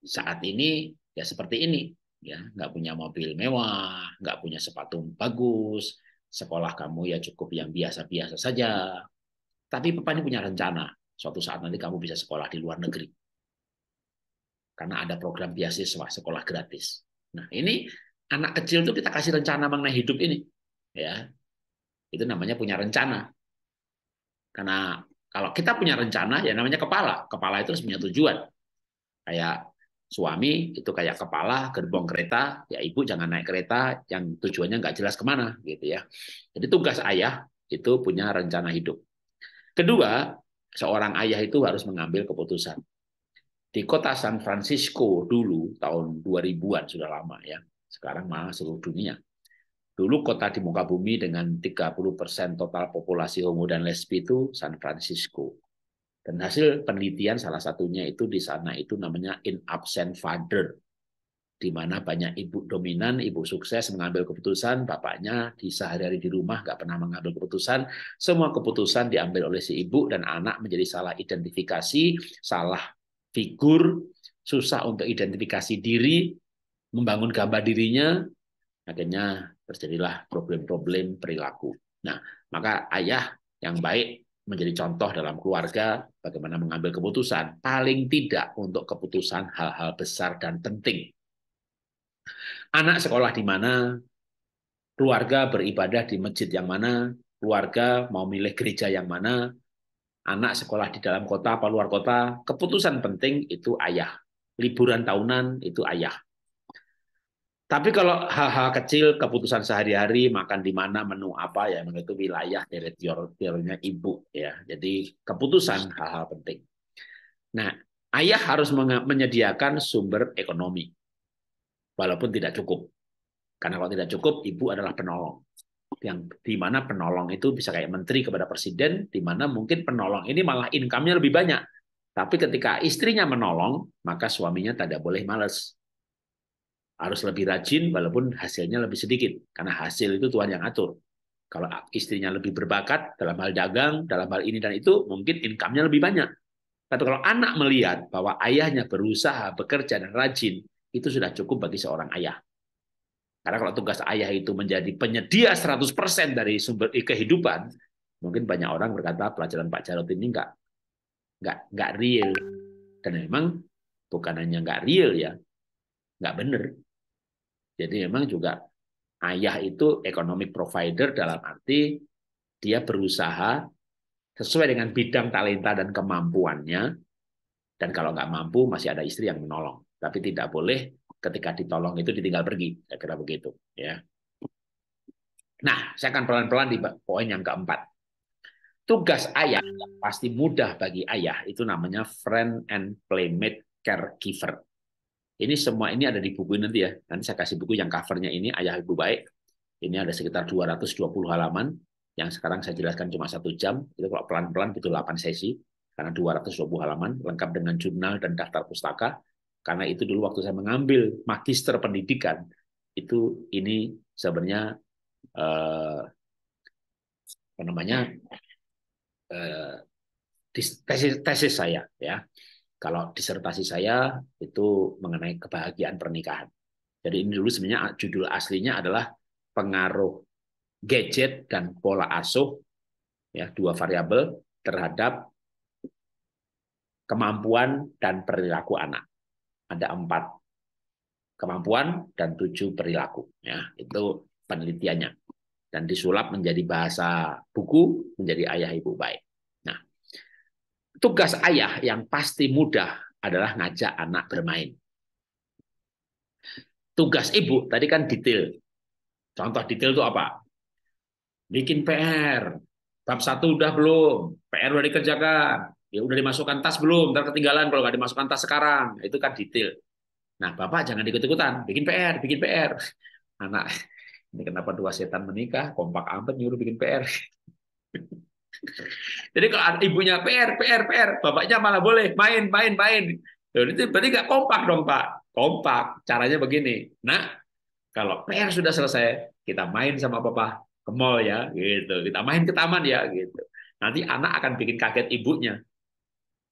saat ini ya seperti ini ya nggak punya mobil mewah, nggak punya sepatu bagus, sekolah kamu ya cukup yang biasa-biasa saja. Tapi Papa ini punya rencana, suatu saat nanti kamu bisa sekolah di luar negeri. Karena ada program beasiswa sekolah gratis. Nah ini anak kecil itu kita kasih rencana mengenai hidup ini. ya Itu namanya punya rencana. Karena kalau kita punya rencana, ya namanya kepala. Kepala itu harus punya tujuan. Kayak suami itu kayak kepala gerbong kereta ya ibu jangan naik kereta yang tujuannya nggak jelas kemana gitu ya jadi tugas ayah itu punya rencana hidup kedua seorang ayah itu harus mengambil keputusan di kota San Francisco dulu tahun 2000-an sudah lama ya sekarang malah seluruh dunia dulu kota di muka bumi dengan 30% total populasi homo dan lesbi itu San Francisco dan hasil penelitian salah satunya itu di sana itu namanya in absent father. Di mana banyak ibu dominan, ibu sukses mengambil keputusan, bapaknya di sehari-hari di rumah nggak pernah mengambil keputusan. Semua keputusan diambil oleh si ibu dan anak menjadi salah identifikasi, salah figur, susah untuk identifikasi diri, membangun gambar dirinya, akhirnya terjadilah problem-problem perilaku. Nah, maka ayah yang baik menjadi contoh dalam keluarga bagaimana mengambil keputusan, paling tidak untuk keputusan hal-hal besar dan penting. Anak sekolah di mana, keluarga beribadah di masjid yang mana, keluarga mau milih gereja yang mana, anak sekolah di dalam kota apa luar kota, keputusan penting itu ayah. Liburan tahunan itu ayah. Tapi kalau hal-hal kecil, keputusan sehari-hari, makan di mana, menu apa, ya memang itu wilayah teritorinya teorinya ibu ya. Jadi keputusan hal-hal penting. Nah, ayah harus menyediakan sumber ekonomi, walaupun tidak cukup. Karena kalau tidak cukup, ibu adalah penolong. Yang di mana penolong itu bisa kayak menteri kepada presiden, di mana mungkin penolong ini malah income-nya lebih banyak. Tapi ketika istrinya menolong, maka suaminya tidak boleh males harus lebih rajin walaupun hasilnya lebih sedikit karena hasil itu Tuhan yang atur. Kalau istrinya lebih berbakat dalam hal dagang, dalam hal ini dan itu, mungkin income-nya lebih banyak. Tapi kalau anak melihat bahwa ayahnya berusaha, bekerja, dan rajin, itu sudah cukup bagi seorang ayah. Karena kalau tugas ayah itu menjadi penyedia 100% dari sumber eh, kehidupan, mungkin banyak orang berkata pelajaran Pak Jarot ini enggak enggak nggak real dan memang bukan hanya enggak real ya Enggak bener jadi memang juga ayah itu economic provider dalam arti dia berusaha sesuai dengan bidang talenta dan kemampuannya. Dan kalau nggak mampu masih ada istri yang menolong. Tapi tidak boleh ketika ditolong itu ditinggal pergi. Saya kira begitu. Ya. Nah, saya akan pelan-pelan di poin yang keempat. Tugas ayah pasti mudah bagi ayah itu namanya friend and playmate caregiver. Ini semua ini ada di buku nanti ya. Nanti saya kasih buku yang covernya ini, Ayah Ibu Baik. Ini ada sekitar 220 halaman. Yang sekarang saya jelaskan cuma satu jam. Itu kalau pelan-pelan butuh gitu, 8 sesi. Karena 220 halaman, lengkap dengan jurnal dan daftar pustaka. Karena itu dulu waktu saya mengambil magister pendidikan, itu ini sebenarnya eh, apa namanya eh, tesis, tesis saya ya kalau disertasi saya itu mengenai kebahagiaan pernikahan. Jadi ini dulu sebenarnya judul aslinya adalah pengaruh gadget dan pola asuh ya dua variabel terhadap kemampuan dan perilaku anak. Ada empat kemampuan dan tujuh perilaku. Ya, itu penelitiannya. Dan disulap menjadi bahasa buku menjadi ayah ibu baik. Tugas ayah yang pasti mudah adalah ngajak anak bermain. Tugas ibu tadi kan detail. Contoh detail itu apa? Bikin PR. Bab satu udah belum? PR udah dikerjakan. Ya udah dimasukkan tas belum? Ntar ketinggalan kalau nggak dimasukkan tas sekarang. Itu kan detail. Nah, Bapak jangan ikut-ikutan. Bikin PR, bikin PR. Anak, ini kenapa dua setan menikah? Kompak amat nyuruh bikin PR. *laughs* Jadi kalau ibunya PR, PR, PR, bapaknya malah boleh main, main, main. Dan itu berarti nggak kompak dong Pak. Kompak. Caranya begini. Nah, kalau PR sudah selesai, kita main sama papa ke mall ya, gitu. Kita main ke taman ya, gitu. Nanti anak akan bikin kaget ibunya.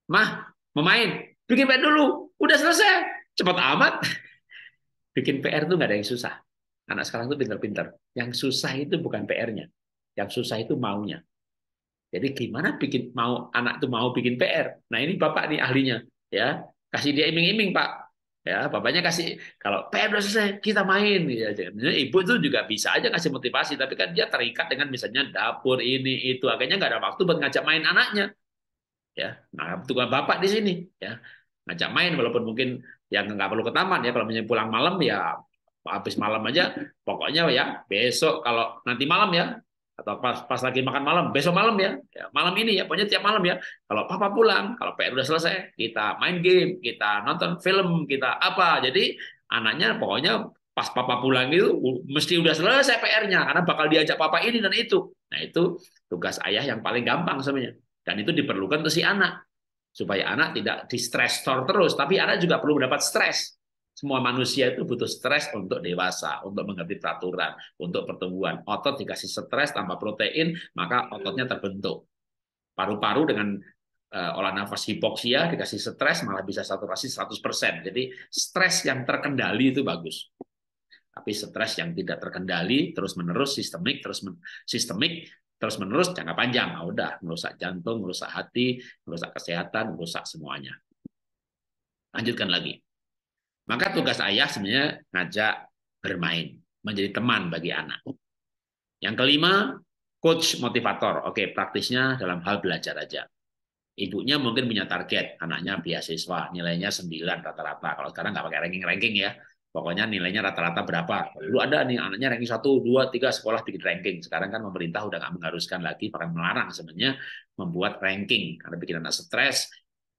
Mah, mau main? Bikin PR dulu. Udah selesai. Cepat amat. *laughs* Bikin PR tuh nggak ada yang susah. Anak sekarang tuh pinter-pinter. Yang susah itu bukan PR-nya. Yang susah itu maunya. Jadi gimana bikin mau anak tuh mau bikin PR? Nah ini bapak nih ahlinya, ya kasih dia iming-iming pak. Ya, bapaknya kasih kalau PR udah selesai kita main. Ya, ibu itu juga bisa aja kasih motivasi, tapi kan dia terikat dengan misalnya dapur ini itu, akhirnya nggak ada waktu buat ngajak main anaknya. Ya, nah tugas bapak di sini, ya ngajak main walaupun mungkin yang nggak perlu ke taman ya kalau misalnya pulang malam ya habis malam aja pokoknya ya besok kalau nanti malam ya atau pas, pas lagi makan malam besok malam ya, ya malam ini ya pokoknya tiap malam ya kalau papa pulang kalau PR udah selesai kita main game kita nonton film kita apa jadi anaknya pokoknya pas papa pulang itu mesti udah selesai PR-nya karena bakal diajak papa ini dan itu nah itu tugas ayah yang paling gampang sebenarnya dan itu diperlukan untuk si anak supaya anak tidak di stress terus tapi anak juga perlu mendapat stres semua manusia itu butuh stres untuk dewasa, untuk mengerti peraturan, untuk pertumbuhan. Otot dikasih stres tanpa protein, maka hmm. ototnya terbentuk. Paru-paru dengan uh, olah nafas hipoksia dikasih stres malah bisa saturasi 100%. Jadi stres yang terkendali itu bagus. Tapi stres yang tidak terkendali terus-menerus sistemik terus men sistemik terus-menerus jangka panjang, nah, udah merusak jantung, merusak hati, merusak kesehatan, merusak semuanya. Lanjutkan lagi. Maka tugas ayah sebenarnya ngajak bermain, menjadi teman bagi anak. Yang kelima, coach motivator. Oke, praktisnya dalam hal belajar aja. Ibunya mungkin punya target, anaknya beasiswa, nilainya 9 rata-rata. Kalau sekarang nggak pakai ranking-ranking ya, pokoknya nilainya rata-rata berapa. Dulu ada nih anaknya ranking 1, 2, 3, sekolah bikin ranking. Sekarang kan pemerintah udah nggak mengharuskan lagi, bahkan melarang sebenarnya membuat ranking. Karena bikin anak stres,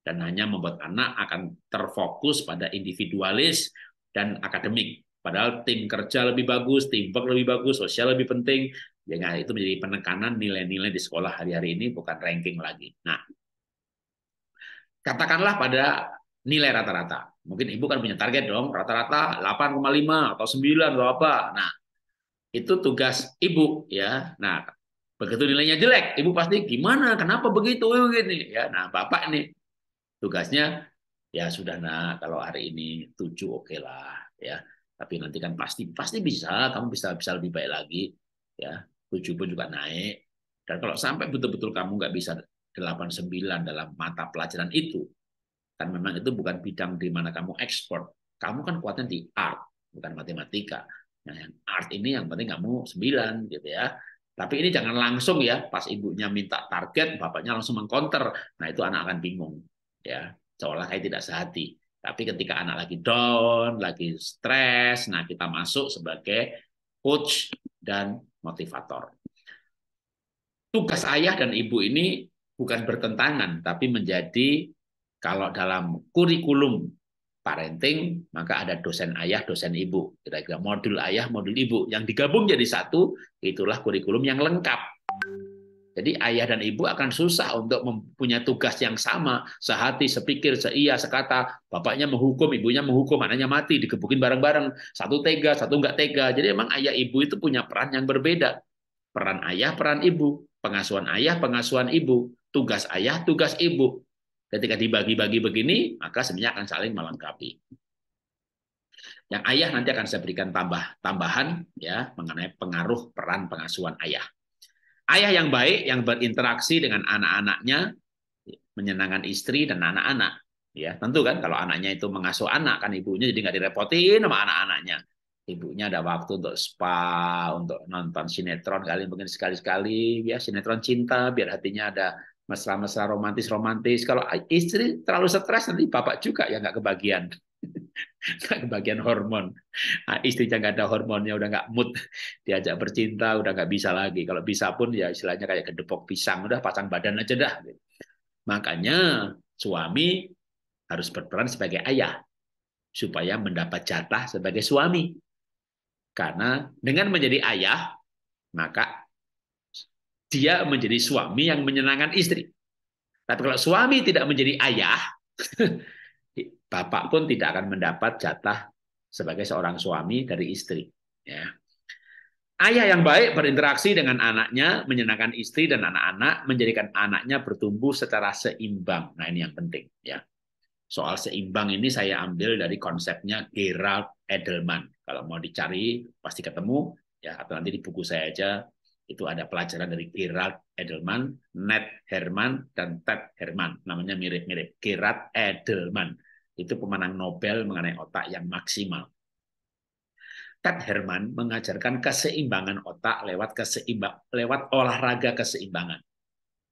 dan hanya membuat anak akan terfokus pada individualis dan akademik. Padahal tim kerja lebih bagus, tim work lebih bagus, sosial lebih penting. Ya, ya, itu menjadi penekanan nilai-nilai di sekolah hari-hari ini bukan ranking lagi. Nah, katakanlah pada nilai rata-rata. Mungkin ibu kan punya target dong, rata-rata 8,5 atau 9 atau apa. Nah, itu tugas ibu ya. Nah, begitu nilainya jelek, ibu pasti gimana? Kenapa begitu? Begini ya. Nah, bapak nih Tugasnya ya sudah nak kalau hari ini tujuh oke okay lah ya tapi nanti kan pasti pasti bisa kamu bisa bisa lebih baik lagi ya tujuh pun juga naik dan kalau sampai betul-betul kamu nggak bisa delapan sembilan dalam mata pelajaran itu kan memang itu bukan bidang di mana kamu ekspor kamu kan kuatnya di art bukan matematika nah yang art ini yang penting kamu sembilan gitu ya tapi ini jangan langsung ya pas ibunya minta target bapaknya langsung mengkonter nah itu anak akan bingung ya seolah kayak tidak sehati. Tapi ketika anak lagi down, lagi stres, nah kita masuk sebagai coach dan motivator. Tugas ayah dan ibu ini bukan bertentangan, tapi menjadi kalau dalam kurikulum parenting, maka ada dosen ayah, dosen ibu. Kira-kira modul ayah, modul ibu. Yang digabung jadi satu, itulah kurikulum yang lengkap. Jadi ayah dan ibu akan susah untuk mempunyai tugas yang sama, sehati, sepikir, seia, sekata. Bapaknya menghukum, ibunya menghukum, anaknya mati, digebukin bareng-bareng. Satu tega, satu enggak tega. Jadi emang ayah ibu itu punya peran yang berbeda. Peran ayah, peran ibu. Pengasuhan ayah, pengasuhan ibu. Tugas ayah, tugas ibu. Ketika dibagi-bagi begini, maka sebenarnya akan saling melengkapi. Yang ayah nanti akan saya berikan tambah tambahan ya mengenai pengaruh peran pengasuhan ayah. Ayah yang baik yang berinteraksi dengan anak-anaknya, menyenangkan istri dan anak-anak. Ya, tentu kan kalau anaknya itu mengasuh anak kan ibunya jadi nggak direpotin sama anak-anaknya. Ibunya ada waktu untuk spa, untuk nonton sinetron kali mungkin sekali-sekali ya sinetron cinta biar hatinya ada mesra-mesra romantis-romantis. Kalau istri terlalu stres nanti bapak juga ya nggak kebagian nggak *laughs* kebagian hormon. Nah, istrinya nggak ada hormonnya, udah nggak mood, diajak bercinta, udah nggak bisa lagi. Kalau bisa pun ya istilahnya kayak kedepok pisang, udah pasang badan aja dah. Makanya suami harus berperan sebagai ayah supaya mendapat jatah sebagai suami. Karena dengan menjadi ayah, maka dia menjadi suami yang menyenangkan istri. Tapi kalau suami tidak menjadi ayah, *laughs* bapak pun tidak akan mendapat jatah sebagai seorang suami dari istri. Ya. Ayah yang baik berinteraksi dengan anaknya, menyenangkan istri dan anak-anak, menjadikan anaknya bertumbuh secara seimbang. Nah ini yang penting. ya. Soal seimbang ini saya ambil dari konsepnya Gerald Edelman. Kalau mau dicari pasti ketemu ya atau nanti di buku saya aja itu ada pelajaran dari Gerald Edelman, Ned Herman dan Ted Herman. Namanya mirip-mirip. Gerald Edelman itu pemenang Nobel mengenai otak yang maksimal. Ted Herman mengajarkan keseimbangan otak lewat keseimbang lewat olahraga keseimbangan.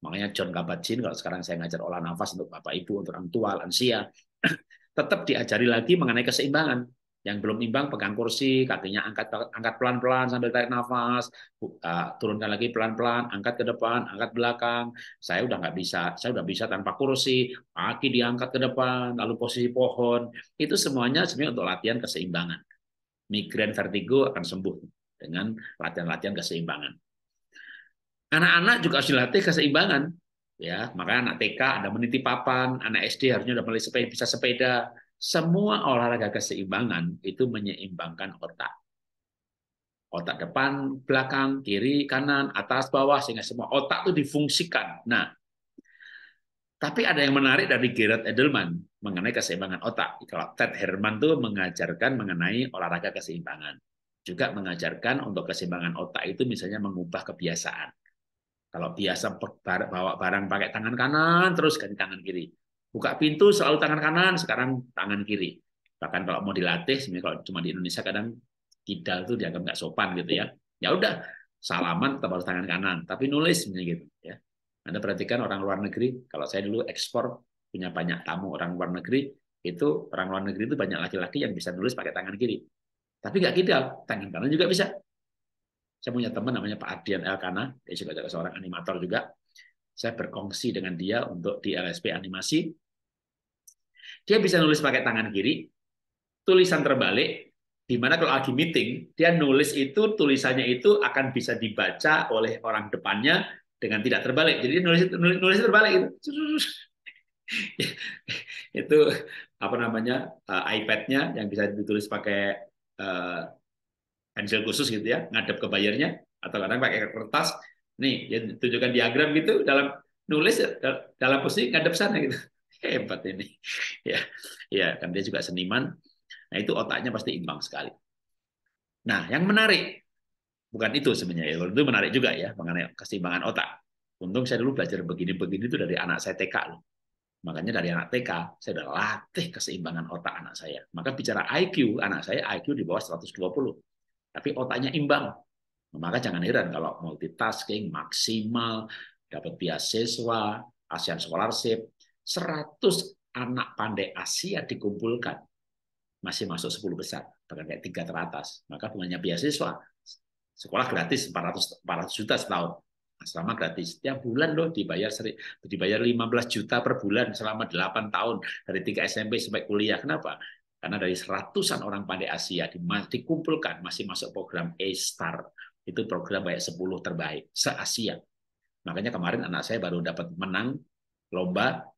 Makanya John Kabat-Zinn kalau sekarang saya ngajar olah nafas untuk Bapak Ibu, untuk orang tua, lansia, *clears throat* tetap diajari lagi mengenai keseimbangan. Yang belum imbang pegang kursi, kakinya angkat angkat pelan-pelan sambil tarik nafas, uh, turunkan lagi pelan-pelan, angkat ke depan, angkat belakang. Saya udah nggak bisa, saya udah bisa tanpa kursi, kaki diangkat ke depan, lalu posisi pohon. Itu semuanya sebenarnya untuk latihan keseimbangan. Migrain vertigo akan sembuh dengan latihan-latihan keseimbangan. Anak-anak juga harus dilatih keseimbangan ya makanya anak TK ada meniti papan anak SD harusnya udah mulai sepeda, bisa sepeda semua olahraga keseimbangan itu menyeimbangkan otak. Otak depan, belakang, kiri, kanan, atas, bawah, sehingga semua otak itu difungsikan. Nah, tapi ada yang menarik dari Gerard Edelman mengenai keseimbangan otak. Kalau Ted Herman tuh mengajarkan mengenai olahraga keseimbangan. Juga mengajarkan untuk keseimbangan otak itu misalnya mengubah kebiasaan. Kalau biasa bawa barang pakai tangan kanan, terus ganti tangan kiri buka pintu selalu tangan kanan, sekarang tangan kiri. Bahkan kalau mau dilatih, sebenarnya kalau cuma di Indonesia kadang kidal tuh dianggap nggak sopan gitu ya. Ya udah, salaman tetap harus tangan kanan, tapi nulis sebenarnya gitu ya. Anda perhatikan orang luar negeri, kalau saya dulu ekspor punya banyak tamu orang luar negeri, itu orang luar negeri itu banyak laki-laki yang bisa nulis pakai tangan kiri. Tapi nggak kidal, tangan kanan juga bisa. Saya punya teman namanya Pak Adian Elkana, dia juga seorang animator juga saya berkongsi dengan dia untuk di LSP animasi. Dia bisa nulis pakai tangan kiri, tulisan terbalik, di mana kalau lagi meeting, dia nulis itu, tulisannya itu akan bisa dibaca oleh orang depannya dengan tidak terbalik. Jadi nulis nulis, nulis terbalik itu. *laughs* itu apa namanya uh, iPad-nya yang bisa ditulis pakai uh, pensil khusus gitu ya, ngadep ke bayarnya atau kadang pakai kertas Nih, ya, tunjukkan diagram gitu dalam nulis eh, dalam posisi ngadep sana gitu. *laughs* Hebat ini. ya. Ya, kan dia juga seniman. Nah, itu otaknya pasti imbang sekali. Nah, yang menarik bukan itu sebenarnya. ya, Itu menarik juga ya mengenai keseimbangan otak. Untung saya dulu belajar begini-begini itu dari anak saya TK loh. Makanya dari anak TK saya sudah latih keseimbangan otak anak saya. Maka bicara IQ, anak saya IQ di bawah 120. Tapi otaknya imbang. Maka jangan heran kalau multitasking maksimal, dapat beasiswa, ASEAN Scholarship, 100 anak pandai Asia dikumpulkan masih masuk 10 besar, bahkan kayak tiga teratas. Maka bukannya beasiswa, sekolah gratis 400, 400 juta setahun, selama gratis. setiap bulan loh dibayar seri, dibayar 15 juta per bulan selama 8 tahun dari 3 SMP sampai kuliah. Kenapa? Karena dari seratusan orang pandai Asia dikumpulkan masih masuk program A-Star, itu program banyak 10 terbaik se-Asia. Makanya kemarin anak saya baru dapat menang lomba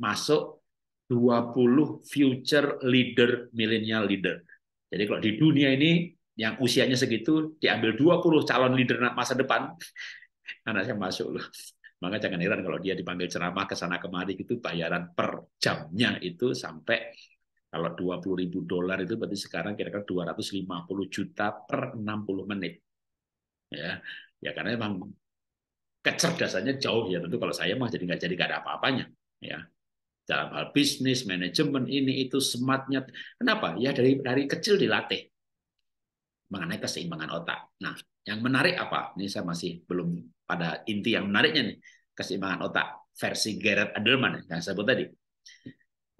masuk 20 future leader milenial leader. Jadi kalau di dunia ini yang usianya segitu diambil 20 calon leader masa depan *laughs* anak saya masuk loh. Maka jangan heran kalau dia dipanggil ceramah ke sana kemari itu bayaran per jamnya itu sampai kalau 20 ribu dolar itu berarti sekarang kira-kira 250 juta per 60 menit ya ya karena memang kecerdasannya jauh ya tentu kalau saya mah jadi nggak jadi nggak ada apa-apanya ya dalam hal bisnis manajemen ini itu smartnya kenapa ya dari dari kecil dilatih mengenai keseimbangan otak nah yang menarik apa ini saya masih belum pada inti yang menariknya nih keseimbangan otak versi Gerard Adelman yang saya sebut tadi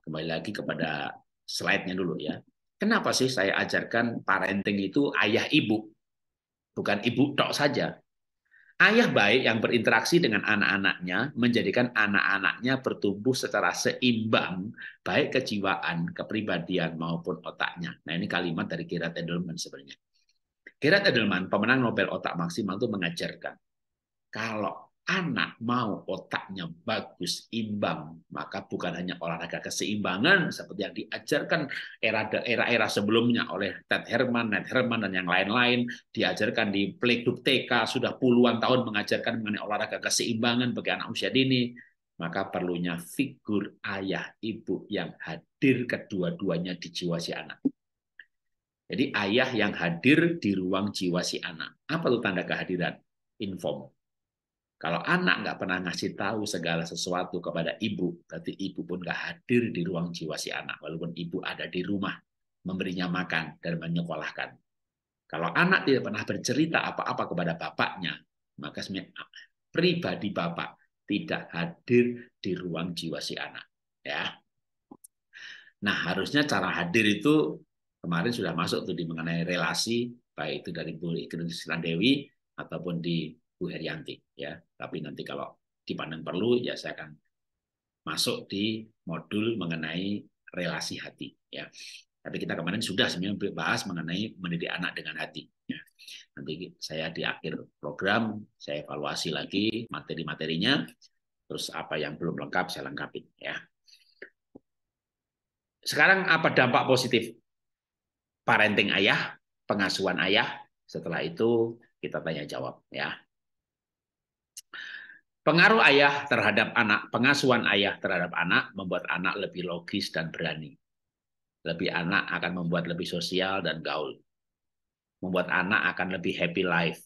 kembali lagi kepada slide-nya dulu ya kenapa sih saya ajarkan parenting itu ayah ibu bukan ibu tok saja. Ayah baik yang berinteraksi dengan anak-anaknya menjadikan anak-anaknya bertumbuh secara seimbang, baik kejiwaan, kepribadian, maupun otaknya. Nah ini kalimat dari Gerard Edelman sebenarnya. Gerard Edelman, pemenang Nobel Otak Maksimal itu mengajarkan, kalau anak mau otaknya bagus, imbang, maka bukan hanya olahraga keseimbangan seperti yang diajarkan era-era sebelumnya oleh Ted Herman, Ned Herman, dan yang lain-lain, diajarkan di Playgroup TK, sudah puluhan tahun mengajarkan mengenai olahraga keseimbangan bagi anak usia dini, maka perlunya figur ayah ibu yang hadir kedua-duanya di jiwa si anak. Jadi ayah yang hadir di ruang jiwa si anak. Apa tuh tanda kehadiran? Inform kalau anak nggak pernah ngasih tahu segala sesuatu kepada ibu, berarti ibu pun nggak hadir di ruang jiwa si anak, walaupun ibu ada di rumah memberinya makan dan menyekolahkan. Kalau anak tidak pernah bercerita apa-apa kepada bapaknya, maka ah, pribadi bapak tidak hadir di ruang jiwa si anak. Ya. Nah, harusnya cara hadir itu kemarin sudah masuk tuh di mengenai relasi, baik itu dari Bu Ikrin Dewi ataupun di Bu Herianti ya. Tapi nanti kalau dipandang perlu ya saya akan masuk di modul mengenai relasi hati ya. Tapi kita kemarin sudah sebenarnya bahas mengenai mendidik anak dengan hati. Ya. Nanti saya di akhir program saya evaluasi lagi materi-materinya, terus apa yang belum lengkap saya lengkapi, ya. Sekarang apa dampak positif parenting ayah, pengasuhan ayah? Setelah itu kita tanya jawab ya. Pengaruh ayah terhadap anak, pengasuhan ayah terhadap anak membuat anak lebih logis dan berani. Lebih anak akan membuat lebih sosial dan gaul. Membuat anak akan lebih happy life.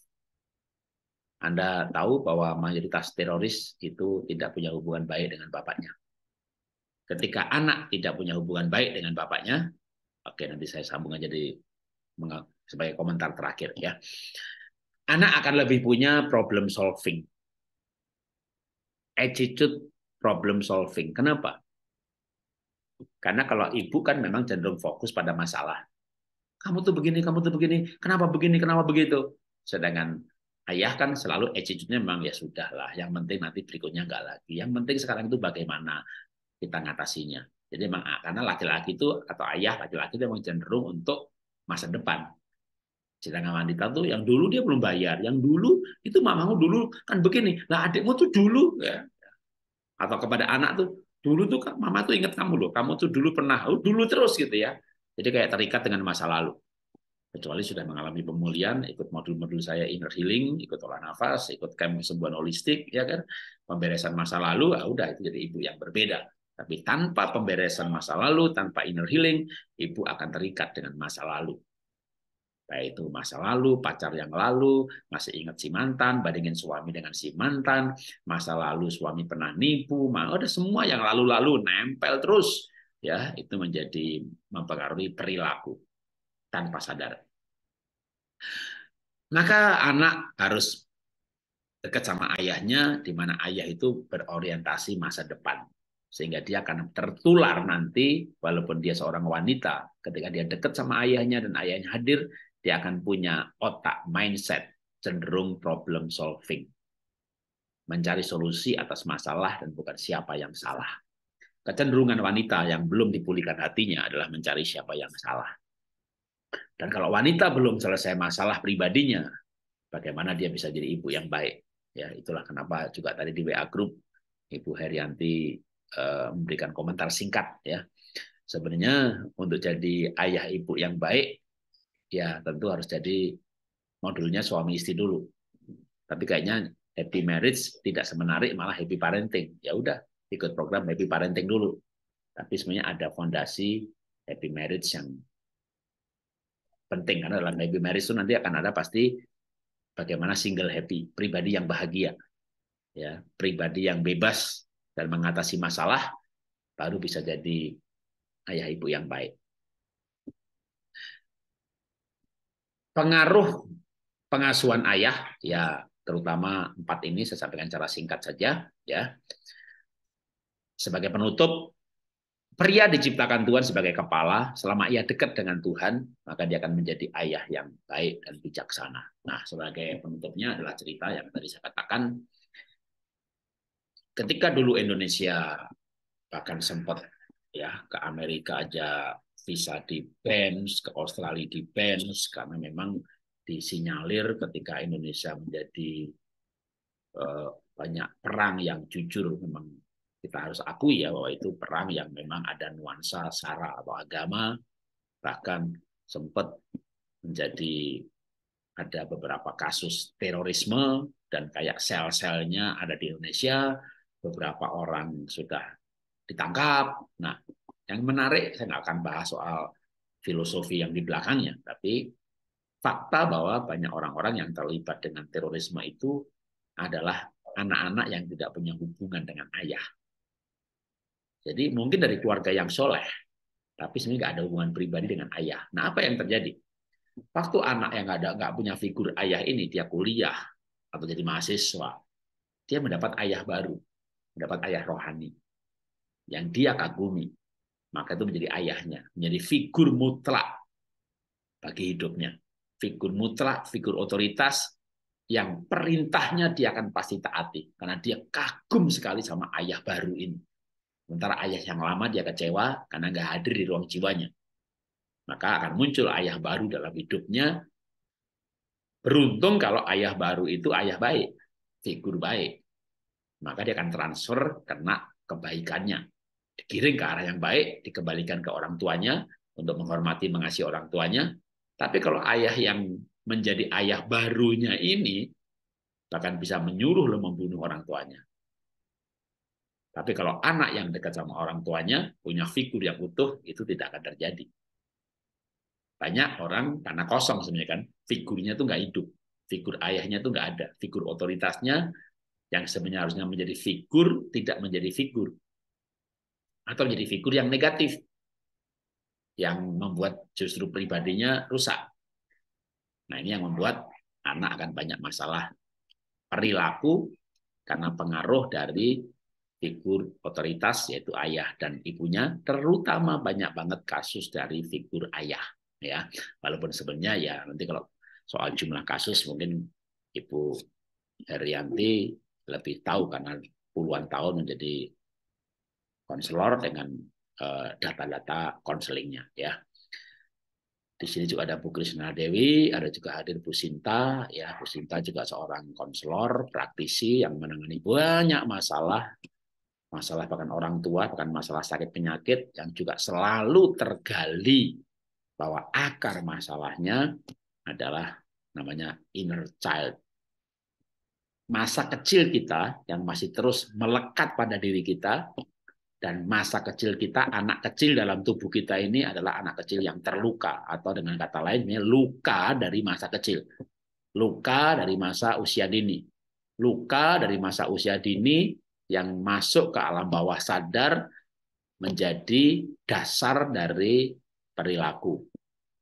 Anda tahu bahwa mayoritas teroris itu tidak punya hubungan baik dengan bapaknya. Ketika anak tidak punya hubungan baik dengan bapaknya, oke nanti saya sambung aja di sebagai komentar terakhir ya. Anak akan lebih punya problem solving attitude problem solving. Kenapa? Karena kalau ibu kan memang cenderung fokus pada masalah. Kamu tuh begini, kamu tuh begini, kenapa begini, kenapa begitu. Sedangkan ayah kan selalu attitude-nya memang ya sudahlah, yang penting nanti berikutnya enggak lagi. Yang penting sekarang itu bagaimana kita ngatasinya. Jadi memang ah, karena laki-laki itu atau ayah laki-laki itu memang cenderung untuk masa depan. Sedangkan wanita tuh yang dulu dia belum bayar, yang dulu itu mamamu dulu kan begini, lah adikmu tuh dulu ya atau kepada anak tuh dulu tuh mama tuh inget kamu loh kamu tuh dulu pernah oh, dulu terus gitu ya jadi kayak terikat dengan masa lalu kecuali sudah mengalami pemulihan ikut modul-modul saya inner healing ikut olah nafas ikut camp kesembuhan holistik ya kan pemberesan masa lalu ah udah itu jadi ibu yang berbeda tapi tanpa pemberesan masa lalu tanpa inner healing ibu akan terikat dengan masa lalu Baik itu masa lalu, pacar yang lalu, masih ingat si mantan, bandingin suami dengan si mantan, masa lalu suami pernah nipu, mah ada semua yang lalu-lalu nempel terus ya, itu menjadi mempengaruhi perilaku tanpa sadar. Maka anak harus dekat sama ayahnya, di mana ayah itu berorientasi masa depan sehingga dia akan tertular nanti walaupun dia seorang wanita ketika dia dekat sama ayahnya dan ayahnya hadir dia akan punya otak, mindset, cenderung problem solving. Mencari solusi atas masalah dan bukan siapa yang salah. Kecenderungan wanita yang belum dipulihkan hatinya adalah mencari siapa yang salah. Dan kalau wanita belum selesai masalah pribadinya, bagaimana dia bisa jadi ibu yang baik? Ya, itulah kenapa juga tadi di WA Group Ibu Herianti eh, memberikan komentar singkat ya. Sebenarnya untuk jadi ayah ibu yang baik ya tentu harus jadi modulnya suami istri dulu. Tapi kayaknya happy marriage tidak semenarik malah happy parenting. Ya udah, ikut program happy parenting dulu. Tapi sebenarnya ada fondasi happy marriage yang penting karena dalam happy marriage itu nanti akan ada pasti bagaimana single happy, pribadi yang bahagia. Ya, pribadi yang bebas dan mengatasi masalah baru bisa jadi ayah ibu yang baik. pengaruh pengasuhan ayah ya terutama empat ini saya sampaikan secara singkat saja ya sebagai penutup pria diciptakan Tuhan sebagai kepala selama ia dekat dengan Tuhan maka dia akan menjadi ayah yang baik dan bijaksana nah sebagai penutupnya adalah cerita yang tadi saya katakan ketika dulu Indonesia bahkan sempat ya ke Amerika aja bisa di bans ke Australia di bans karena memang disinyalir ketika Indonesia menjadi eh, banyak perang yang jujur memang kita harus akui ya bahwa itu perang yang memang ada nuansa sara atau agama bahkan sempat menjadi ada beberapa kasus terorisme dan kayak sel-selnya ada di Indonesia beberapa orang sudah ditangkap nah yang menarik, saya nggak akan bahas soal filosofi yang di belakangnya, tapi fakta bahwa banyak orang-orang yang terlibat dengan terorisme itu adalah anak-anak yang tidak punya hubungan dengan ayah. Jadi mungkin dari keluarga yang soleh, tapi sebenarnya nggak ada hubungan pribadi dengan ayah. Nah apa yang terjadi? Waktu anak yang nggak nggak punya figur ayah ini dia kuliah atau jadi mahasiswa, dia mendapat ayah baru, mendapat ayah rohani yang dia kagumi, maka itu menjadi ayahnya, menjadi figur mutlak bagi hidupnya. Figur mutlak, figur otoritas yang perintahnya dia akan pasti taati karena dia kagum sekali sama ayah baru ini. Sementara ayah yang lama dia kecewa karena nggak hadir di ruang jiwanya. Maka akan muncul ayah baru dalam hidupnya. Beruntung kalau ayah baru itu ayah baik, figur baik. Maka dia akan transfer kena kebaikannya kirim ke arah yang baik, dikembalikan ke orang tuanya untuk menghormati, mengasihi orang tuanya. Tapi kalau ayah yang menjadi ayah barunya ini bahkan bisa menyuruh lo membunuh orang tuanya. Tapi kalau anak yang dekat sama orang tuanya punya figur yang utuh, itu tidak akan terjadi. Banyak orang tanah kosong sebenarnya kan, figurnya itu nggak hidup, figur ayahnya itu nggak ada, figur otoritasnya yang sebenarnya harusnya menjadi figur tidak menjadi figur atau menjadi figur yang negatif yang membuat justru pribadinya rusak. Nah, ini yang membuat anak akan banyak masalah perilaku karena pengaruh dari figur otoritas yaitu ayah dan ibunya terutama banyak banget kasus dari figur ayah ya walaupun sebenarnya ya nanti kalau soal jumlah kasus mungkin Ibu Herianti lebih tahu karena puluhan tahun menjadi konselor dengan eh, data-data konselingnya ya. Di sini juga ada Bu Krisna Dewi, ada juga hadir Bu Sinta ya. Bu Sinta juga seorang konselor praktisi yang menangani banyak masalah masalah bahkan orang tua bahkan masalah sakit penyakit yang juga selalu tergali bahwa akar masalahnya adalah namanya inner child masa kecil kita yang masih terus melekat pada diri kita dan masa kecil kita, anak kecil dalam tubuh kita ini adalah anak kecil yang terluka atau dengan kata lainnya luka dari masa kecil. Luka dari masa usia dini. Luka dari masa usia dini yang masuk ke alam bawah sadar menjadi dasar dari perilaku.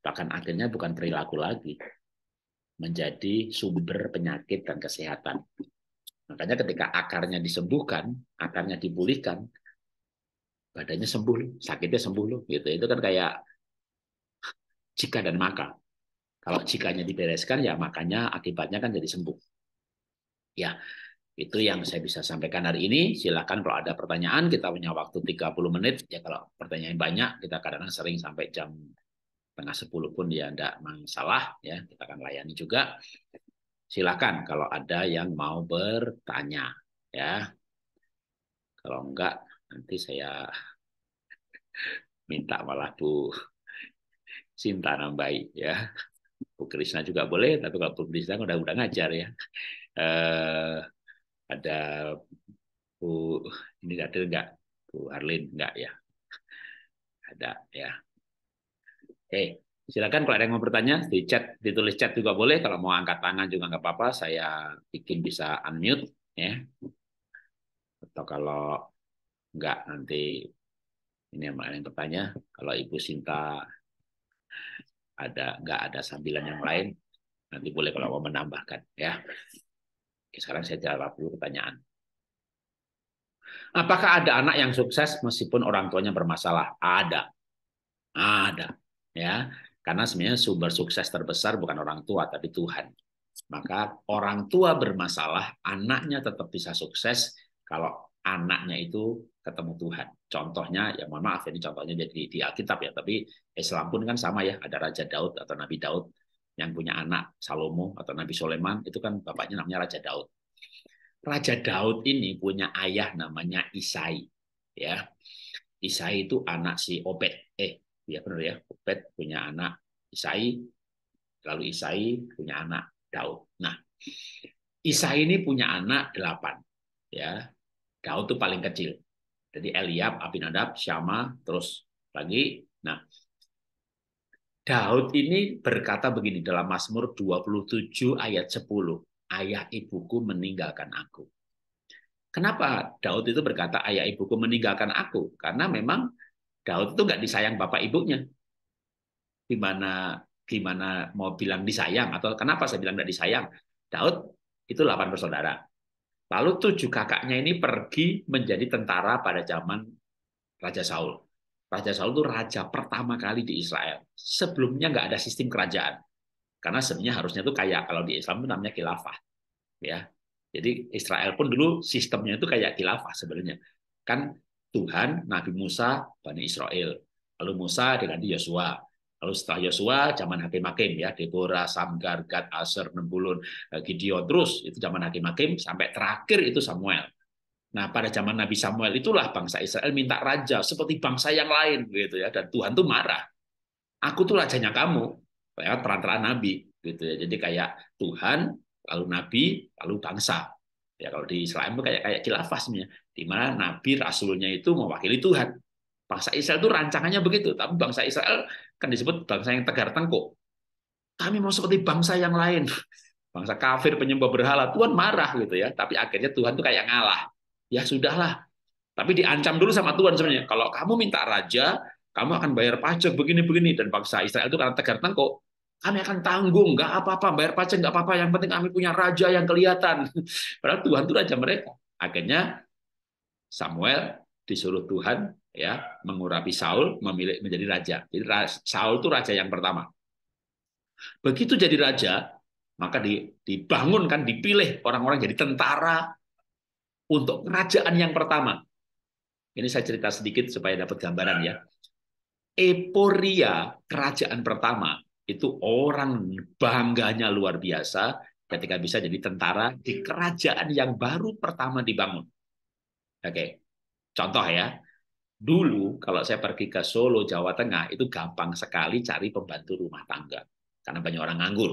Bahkan akhirnya bukan perilaku lagi. Menjadi sumber penyakit dan kesehatan. Makanya ketika akarnya disembuhkan, akarnya dipulihkan, badannya sembuh loh, sakitnya sembuh loh, gitu. Itu kan kayak jika dan maka. Kalau jikanya dibereskan ya makanya akibatnya kan jadi sembuh. Ya, itu yang saya bisa sampaikan hari ini. Silahkan kalau ada pertanyaan, kita punya waktu 30 menit. Ya kalau pertanyaan banyak, kita kadang-kadang sering sampai jam tengah 10 pun ya tidak masalah. ya Kita akan layani juga. Silahkan kalau ada yang mau bertanya. ya Kalau enggak, Nanti saya minta malah Bu Sinta nambahi ya. Bu Krisna juga boleh, tapi kalau Bu Krisna kan udah-udah ngajar ya. Eh, ada Bu ini ada enggak? Bu Harlin enggak ya? Ada ya. Oke, silakan kalau ada yang mau bertanya di chat, ditulis chat juga boleh. Kalau mau angkat tangan juga nggak apa-apa, saya bikin bisa unmute ya. Atau kalau enggak nanti ini yang lain bertanya kalau Ibu Sinta ada enggak ada sambilan yang lain nanti boleh kalau mau menambahkan ya. Oke, sekarang saya jawab dulu pertanyaan. Apakah ada anak yang sukses meskipun orang tuanya bermasalah? Ada. Ada, ya. Karena sebenarnya sumber sukses terbesar bukan orang tua tapi Tuhan. Maka orang tua bermasalah, anaknya tetap bisa sukses kalau anaknya itu ketemu Tuhan. Contohnya, ya mohon maaf, ini contohnya jadi di, Alkitab ya, tapi Islam pun kan sama ya, ada Raja Daud atau Nabi Daud yang punya anak Salomo atau Nabi Soleman, itu kan bapaknya namanya Raja Daud. Raja Daud ini punya ayah namanya Isai. Ya. Isai itu anak si Obed. Eh, ya benar ya, Obed punya anak Isai, lalu Isai punya anak Daud. Nah, Isai ini punya anak delapan. Ya, Daud itu paling kecil. Jadi Eliab, Abinadab, Syama, terus lagi. Nah, Daud ini berkata begini dalam Mazmur 27 ayat 10, ayah ibuku meninggalkan aku. Kenapa Daud itu berkata ayah ibuku meninggalkan aku? Karena memang Daud itu nggak disayang bapak ibunya. Gimana gimana mau bilang disayang atau kenapa saya bilang nggak disayang? Daud itu delapan bersaudara. Lalu tujuh kakaknya ini pergi menjadi tentara pada zaman Raja Saul. Raja Saul itu raja pertama kali di Israel. Sebelumnya nggak ada sistem kerajaan. Karena sebenarnya harusnya itu kayak kalau di Islam itu namanya khilafah. Ya. Jadi Israel pun dulu sistemnya itu kayak khilafah sebenarnya. Kan Tuhan, Nabi Musa, Bani Israel. Lalu Musa diganti Yosua. Lalu setelah Yosua, zaman hakim-hakim ya, Deborah, Samgar, Gad, Aser, Nembulun, eh, Gideon, terus itu zaman hakim-hakim, sampai terakhir itu Samuel. Nah, pada zaman Nabi Samuel itulah bangsa Israel minta raja seperti bangsa yang lain gitu ya dan Tuhan tuh marah. Aku tuh rajanya kamu. lewat perantaraan Nabi gitu ya. Jadi kayak Tuhan, lalu Nabi, lalu bangsa. Ya kalau di Israel itu kayak kayak kilafah di mana nabi rasulnya itu mewakili Tuhan. Bangsa Israel itu rancangannya begitu, tapi bangsa Israel Kan disebut bangsa yang tegar tengkuk. Kami mau seperti bangsa yang lain. Bangsa kafir penyembah berhala. Tuhan marah gitu ya. Tapi akhirnya Tuhan tuh kayak ngalah. Ya sudahlah. Tapi diancam dulu sama Tuhan sebenarnya. Kalau kamu minta raja, kamu akan bayar pajak begini-begini. Dan bangsa Israel itu karena tegar tengkuk, kami akan tanggung, nggak apa-apa, bayar pajak nggak apa-apa, yang penting kami punya raja yang kelihatan. *laughs* Padahal Tuhan tuh raja mereka. Akhirnya Samuel disuruh Tuhan ya mengurapi Saul memilih menjadi raja. Jadi Saul itu raja yang pertama. Begitu jadi raja, maka dibangunkan, dipilih orang-orang jadi tentara untuk kerajaan yang pertama. Ini saya cerita sedikit supaya dapat gambaran ya. Eporia kerajaan pertama itu orang bangganya luar biasa ketika bisa jadi tentara di kerajaan yang baru pertama dibangun. Oke, contoh ya, Dulu kalau saya pergi ke Solo, Jawa Tengah itu gampang sekali cari pembantu rumah tangga karena banyak orang nganggur.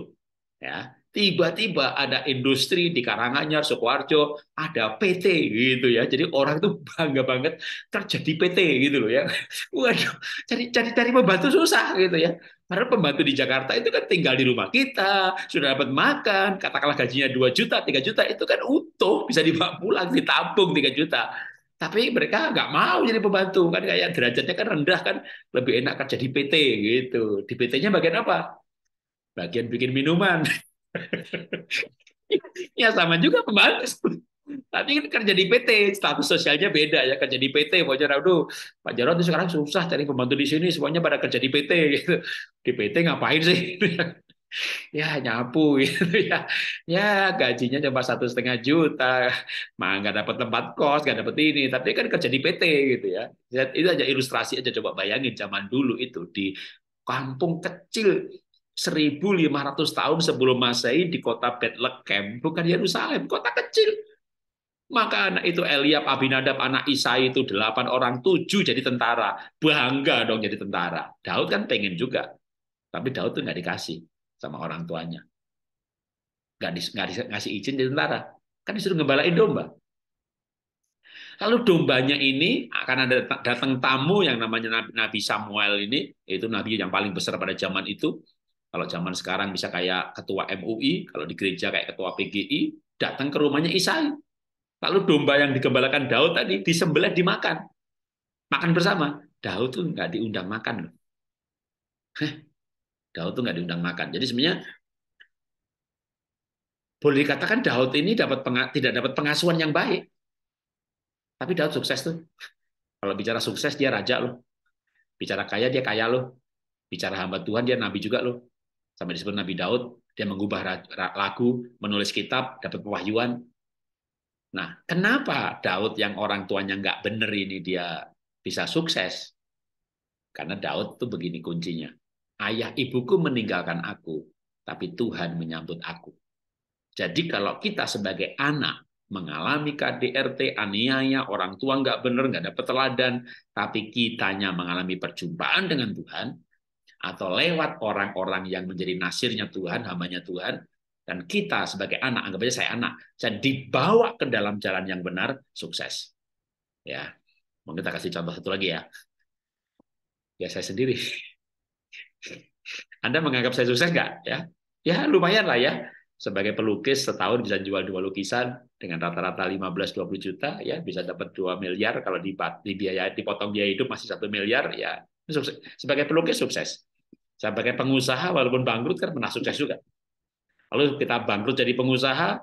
Ya, tiba-tiba ada industri di Karanganyar, Sukoharjo, ada PT gitu ya. Jadi orang itu bangga banget kerja di PT gitu loh ya. *laughs* Waduh, cari cari cari pembantu susah gitu ya. Karena pembantu di Jakarta itu kan tinggal di rumah kita, sudah dapat makan, katakanlah gajinya 2 juta, 3 juta, itu kan utuh, bisa dibawa pulang, ditabung 3 juta tapi mereka nggak mau jadi pembantu kan kayak derajatnya kan rendah kan lebih enak kerja di PT gitu di PT-nya bagian apa bagian bikin minuman *laughs* ya sama juga pembantu tapi kan kerja di PT, status sosialnya beda ya kerja di PT. Pak Jarod, aduh, Pak Jarod sekarang susah cari pembantu di sini, semuanya pada kerja di PT gitu. Di PT ngapain sih? *laughs* ya nyapu *laughs* gitu ya ya gajinya cuma satu setengah juta mah nggak dapat tempat kos nggak dapat ini tapi kan kerja di PT gitu ya. ya itu aja ilustrasi aja coba bayangin zaman dulu itu di kampung kecil 1500 tahun sebelum Masehi di kota Bethlehem bukan Yerusalem kota kecil maka anak itu Eliab, Abinadab, anak Isai itu delapan orang, tujuh jadi tentara. Bangga dong jadi tentara. Daud kan pengen juga. Tapi Daud tuh nggak dikasih sama orang tuanya. Gak, dis, gak ngasih izin di tentara. Kan disuruh ngebalain domba. Lalu dombanya ini akan ada datang tamu yang namanya Nabi, Samuel ini, yaitu Nabi yang paling besar pada zaman itu. Kalau zaman sekarang bisa kayak ketua MUI, kalau di gereja kayak ketua PGI, datang ke rumahnya Isai. Lalu domba yang digembalakan Daud tadi disembelih dimakan. Makan bersama. Daud tuh nggak diundang makan Heh, Daud itu nggak diundang makan. Jadi sebenarnya boleh dikatakan Daud ini dapat tidak dapat pengasuhan yang baik. Tapi Daud sukses tuh. Kalau bicara sukses dia raja loh. Bicara kaya dia kaya loh. Bicara hamba Tuhan dia nabi juga loh. Sampai disebut Nabi Daud, dia mengubah lagu, menulis kitab, dapat pewahyuan. Nah, kenapa Daud yang orang tuanya nggak bener ini dia bisa sukses? Karena Daud tuh begini kuncinya ayah ibuku meninggalkan aku, tapi Tuhan menyambut aku. Jadi kalau kita sebagai anak mengalami KDRT, aniaya, orang tua nggak benar, nggak dapat teladan, tapi kitanya mengalami perjumpaan dengan Tuhan, atau lewat orang-orang yang menjadi nasirnya Tuhan, hambanya Tuhan, dan kita sebagai anak, anggap aja saya anak, saya dibawa ke dalam jalan yang benar, sukses. Ya, mau kita kasih contoh satu lagi ya. Ya saya sendiri. Anda menganggap saya sukses nggak? Ya, ya lumayan lah ya. Sebagai pelukis setahun bisa jual dua lukisan dengan rata-rata 15-20 juta, ya bisa dapat 2 miliar kalau dibiaya dipotong biaya hidup masih satu miliar, ya sukses. sebagai pelukis sukses. Sebagai pengusaha walaupun bangkrut kan pernah sukses juga. Lalu kita bangkrut jadi pengusaha,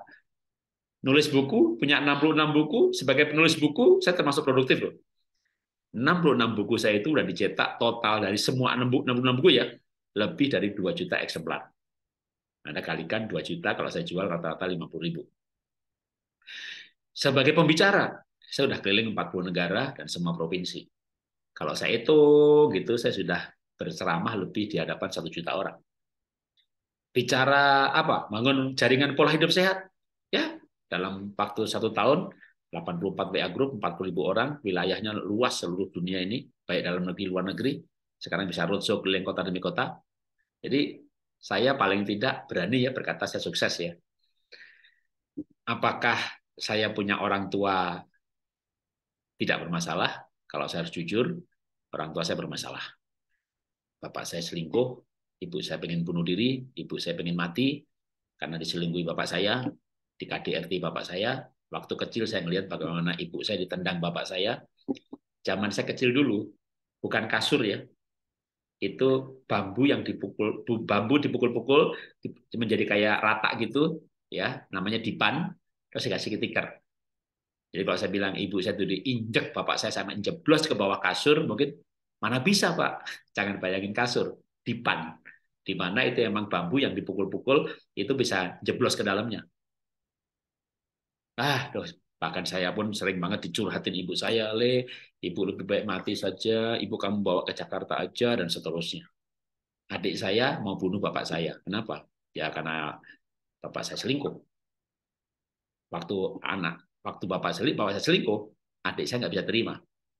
nulis buku, punya 66 buku, sebagai penulis buku saya termasuk produktif loh. 66 buku saya itu udah dicetak total dari semua 66 buku ya, lebih dari 2 juta eksemplar. Anda kalikan 2 juta, kalau saya jual rata-rata 50 ribu. Sebagai pembicara, saya sudah keliling 40 negara dan semua provinsi. Kalau saya itu gitu, saya sudah berceramah lebih di hadapan satu juta orang. Bicara apa? Bangun jaringan pola hidup sehat. Ya, dalam waktu satu tahun, 84 WA Group, 40 ribu orang, wilayahnya luas seluruh dunia ini, baik dalam negeri, luar negeri, sekarang bisa roadshow keliling kota demi kota. Jadi saya paling tidak berani ya berkata saya sukses ya. Apakah saya punya orang tua tidak bermasalah? Kalau saya harus jujur, orang tua saya bermasalah. Bapak saya selingkuh, ibu saya pengen bunuh diri, ibu saya pengen mati, karena diselingkuhi bapak saya, di KDRT bapak saya, waktu kecil saya melihat bagaimana ibu saya ditendang bapak saya. Zaman saya kecil dulu, bukan kasur ya, itu bambu yang dipukul bambu dipukul-pukul menjadi kayak rata gitu ya namanya dipan terus dikasih tikar jadi kalau saya bilang ibu saya tuh diinjek bapak saya sama jeblos ke bawah kasur mungkin mana bisa pak jangan bayangin kasur dipan di mana itu emang bambu yang dipukul-pukul itu bisa jeblos ke dalamnya ah Bahkan saya pun sering banget dicurhatin ibu saya, Le, ibu lebih baik mati saja, ibu kamu bawa ke Jakarta aja, dan seterusnya. Adik saya mau bunuh bapak saya. Kenapa? Ya karena bapak saya selingkuh. Waktu anak, waktu bapak selingkuh, bapak saya selingkuh, adik saya nggak bisa terima.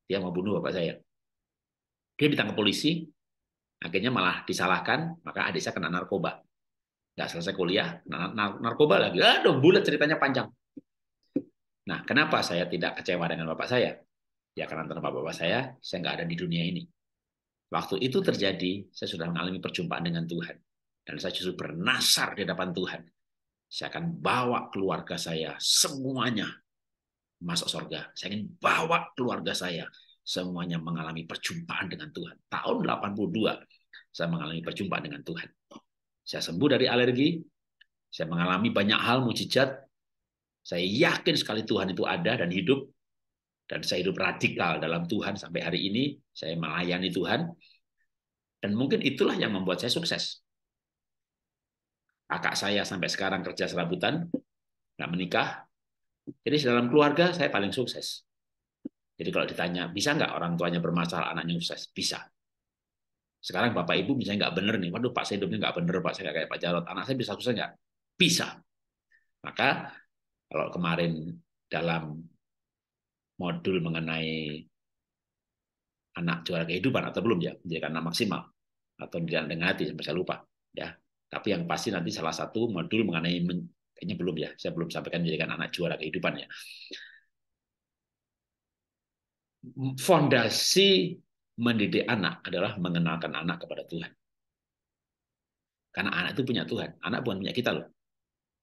Dia mau bunuh bapak saya. Dia ditangkap polisi, akhirnya malah disalahkan, maka adik saya kena narkoba. Nggak selesai kuliah, narkoba lagi. Aduh, bulat ceritanya panjang Nah, kenapa saya tidak kecewa dengan bapak saya? Ya karena tanpa bapak saya, saya nggak ada di dunia ini. Waktu itu terjadi, saya sudah mengalami perjumpaan dengan Tuhan. Dan saya justru bernasar di depan Tuhan. Saya akan bawa keluarga saya, semuanya masuk surga. Saya ingin bawa keluarga saya, semuanya mengalami perjumpaan dengan Tuhan. Tahun 82, saya mengalami perjumpaan dengan Tuhan. Saya sembuh dari alergi, saya mengalami banyak hal mujizat, saya yakin sekali Tuhan itu ada dan hidup. Dan saya hidup radikal dalam Tuhan sampai hari ini. Saya melayani Tuhan. Dan mungkin itulah yang membuat saya sukses. Kakak saya sampai sekarang kerja serabutan, nggak menikah. Jadi dalam keluarga saya paling sukses. Jadi kalau ditanya, bisa nggak orang tuanya bermasalah, anaknya sukses? Bisa. Sekarang Bapak Ibu misalnya nggak bener nih, waduh Pak saya hidupnya nggak bener, Pak saya nggak kayak Pak Jarot, anak saya bisa sukses nggak? Bisa. Maka kalau kemarin dalam modul mengenai anak juara kehidupan atau belum ya menjadikan anak maksimal atau dengan hati sampai saya lupa ya tapi yang pasti nanti salah satu modul mengenai kayaknya belum ya saya belum sampaikan menjadikan anak juara kehidupan ya fondasi mendidik anak adalah mengenalkan anak kepada Tuhan karena anak itu punya Tuhan anak bukan punya kita loh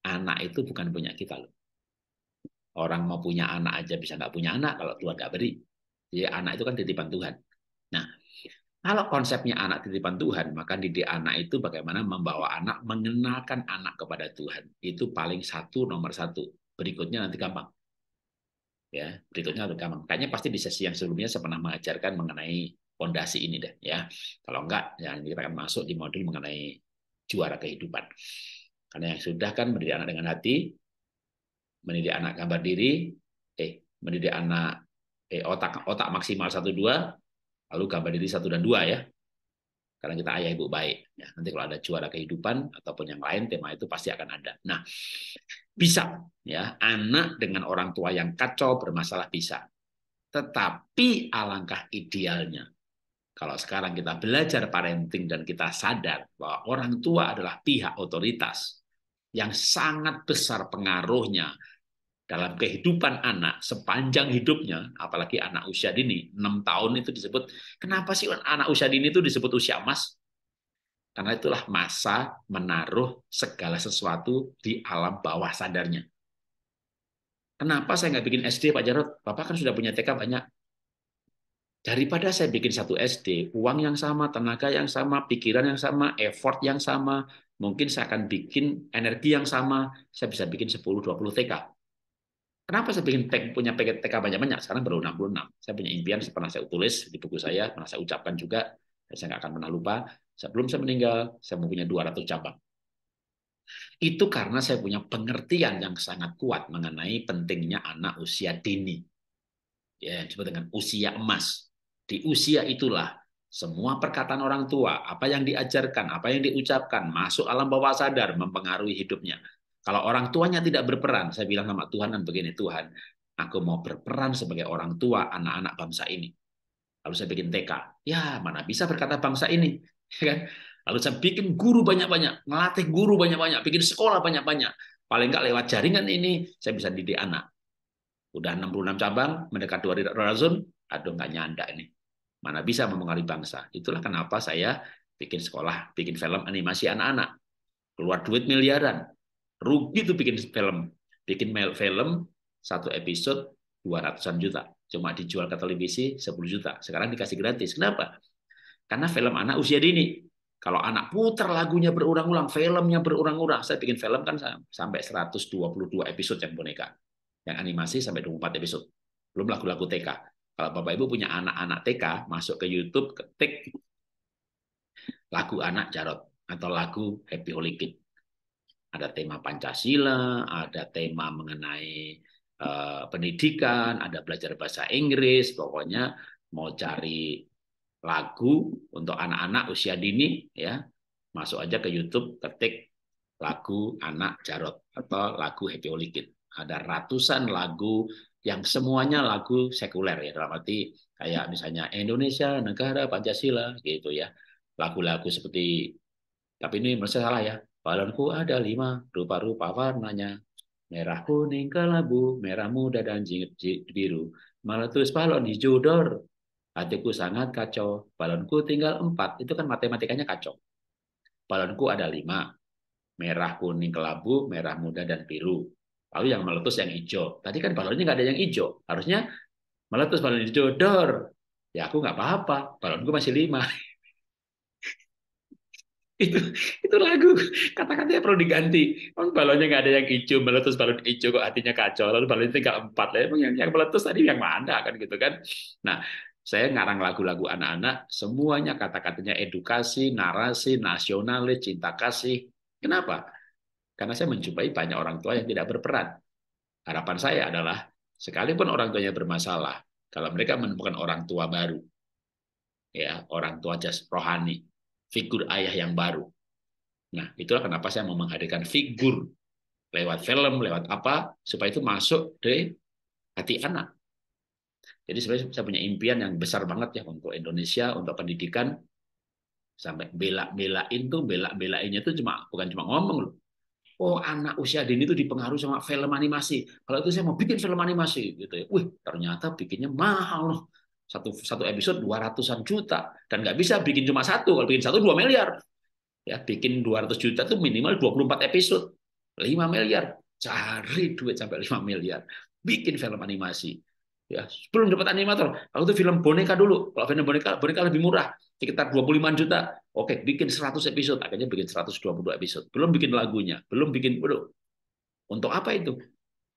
anak itu bukan punya kita loh Orang mau punya anak aja bisa nggak punya anak kalau Tuhan nggak beri. Jadi anak itu kan titipan Tuhan. Nah, kalau konsepnya anak titipan Tuhan, maka didik anak itu bagaimana membawa anak, mengenalkan anak kepada Tuhan. Itu paling satu, nomor satu. Berikutnya nanti gampang. Ya, berikutnya nanti gampang. Kayaknya pasti di sesi yang sebelumnya saya pernah mengajarkan mengenai fondasi ini deh ya. Kalau enggak, ya kita akan masuk di modul mengenai juara kehidupan. Karena yang sudah kan mendidik anak dengan hati, mendidik anak gambar diri, eh mendidik anak eh otak otak maksimal satu dua, lalu gambar diri satu dan dua ya. Karena kita ayah ibu baik. Ya, nanti kalau ada juara kehidupan ataupun yang lain tema itu pasti akan ada. Nah, bisa ya anak dengan orang tua yang kacau bermasalah bisa. Tetapi alangkah idealnya kalau sekarang kita belajar parenting dan kita sadar bahwa orang tua adalah pihak otoritas, yang sangat besar pengaruhnya dalam kehidupan anak sepanjang hidupnya, apalagi anak usia dini, 6 tahun itu disebut, kenapa sih anak usia dini itu disebut usia emas? Karena itulah masa menaruh segala sesuatu di alam bawah sadarnya. Kenapa saya nggak bikin SD Pak Jarot? Bapak kan sudah punya TK banyak. Daripada saya bikin satu SD, uang yang sama, tenaga yang sama, pikiran yang sama, effort yang sama, mungkin saya akan bikin energi yang sama, saya bisa bikin 10-20 TK. Kenapa saya bikin tek, punya paket TK banyak-banyak? Sekarang baru 66. Saya punya impian, pernah saya tulis di buku saya, pernah saya ucapkan juga, dan saya nggak akan pernah lupa, sebelum saya meninggal, saya mau punya 200 cabang. Itu karena saya punya pengertian yang sangat kuat mengenai pentingnya anak usia dini. Ya, disebut dengan usia emas. Di usia itulah semua perkataan orang tua, apa yang diajarkan, apa yang diucapkan, masuk alam bawah sadar mempengaruhi hidupnya. Kalau orang tuanya tidak berperan, saya bilang sama Tuhan dan begini, Tuhan, aku mau berperan sebagai orang tua anak-anak bangsa ini. Lalu saya bikin TK. Ya, mana bisa berkata bangsa ini. *laughs* Ya kan? Lalu saya bikin guru banyak-banyak, ngelatih guru banyak-banyak, bikin sekolah banyak-banyak. Paling nggak lewat jaringan ini, saya bisa didik anak. Udah 66 cabang, mendekat 2 razun, aduh nggak nyanda ini mana bisa memengaruhi bangsa. Itulah kenapa saya bikin sekolah, bikin film animasi anak-anak. Keluar duit miliaran. Rugi tuh bikin film. Bikin film satu episode 200-an juta. Cuma dijual ke televisi 10 juta. Sekarang dikasih gratis. Kenapa? Karena film anak usia dini. Kalau anak putar lagunya berulang-ulang, filmnya berulang-ulang. Saya bikin film kan sampai 122 episode yang boneka. Yang animasi sampai 24 episode. Belum lagu-lagu TK. Kalau Bapak Ibu punya anak-anak TK, masuk ke YouTube, ketik lagu anak Jarot atau lagu Happy Holy Kid. Ada tema Pancasila, ada tema mengenai uh, pendidikan, ada belajar bahasa Inggris, pokoknya mau cari lagu untuk anak-anak usia dini ya masuk aja ke YouTube ketik lagu anak Jarot atau lagu Happy Holy Kid. Ada ratusan lagu yang semuanya lagu sekuler ya dalam arti kayak misalnya Indonesia negara Pancasila gitu ya lagu-lagu seperti tapi ini menurut salah ya balonku ada lima rupa-rupa warnanya merah kuning kelabu merah muda dan biru malah meletus balon hijau dor hatiku sangat kacau balonku tinggal empat itu kan matematikanya kacau balonku ada lima merah kuning kelabu merah muda dan biru lalu yang meletus yang hijau. Tadi kan balonnya nggak ada yang hijau, harusnya meletus balon hijau, dor. Ya aku nggak apa-apa, balonku masih lima. *laughs* itu itu lagu kata-katanya perlu diganti. Om oh, balonnya nggak ada yang hijau, meletus balon hijau kok hatinya kacau, lalu balonnya tinggal empat. Lah, yang, yang meletus tadi yang mana kan gitu kan? Nah, saya ngarang lagu-lagu anak-anak, semuanya kata-katanya edukasi, narasi, nasionalis, cinta kasih. Kenapa? Karena saya menjumpai banyak orang tua yang tidak berperan. Harapan saya adalah sekalipun orang tuanya bermasalah, kalau mereka menemukan orang tua baru, ya orang tua jas rohani, figur ayah yang baru. Nah, itulah kenapa saya mau menghadirkan figur lewat film, lewat apa, supaya itu masuk di hati anak. Jadi sebenarnya saya punya impian yang besar banget ya untuk Indonesia, untuk pendidikan, sampai bela-belain tuh bela-belainnya tuh cuma bukan cuma ngomong loh Oh anak usia dini itu dipengaruhi sama film animasi. Kalau itu saya mau bikin film animasi gitu ya. Wih ternyata bikinnya mahal loh. Satu, satu episode 200-an juta. Dan nggak bisa bikin cuma satu. Kalau bikin satu 2 miliar. Ya, bikin 200 juta itu minimal 24 episode. 5 miliar. Cari duit sampai 5 miliar. Bikin film animasi. Ya, sebelum dapat animator, aku tuh film boneka dulu. Kalau film boneka, boneka lebih murah, sekitar 25 juta. Oke, bikin 100 episode, akhirnya bikin 122 episode. Belum bikin lagunya, belum bikin belum. Untuk apa itu?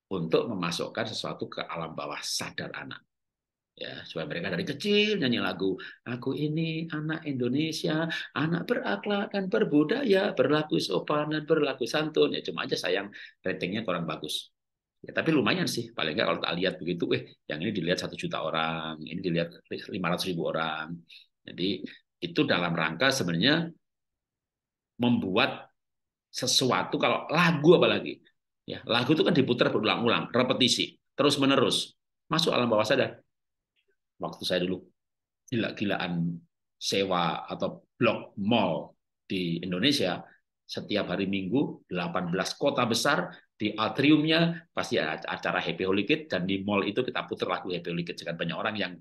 Untuk memasukkan sesuatu ke alam bawah sadar anak. Ya, supaya mereka dari kecil nyanyi lagu, aku ini anak Indonesia, anak berakhlak dan berbudaya, berlaku sopan dan berlaku santun. Ya cuma aja sayang ratingnya kurang bagus Ya, tapi lumayan sih, paling nggak kalau tak lihat begitu, eh yang ini dilihat satu juta orang, ini dilihat lima ratus ribu orang. Jadi itu dalam rangka sebenarnya membuat sesuatu kalau lagu apalagi ya lagu itu kan diputar berulang-ulang repetisi terus menerus masuk alam bawah sadar waktu saya dulu gila-gilaan sewa atau blok mall di Indonesia setiap hari Minggu 18 kota besar di atriumnya pasti ada acara Happy Holy Kid dan di mall itu kita putar lagu Happy Holy Kid dengan banyak orang yang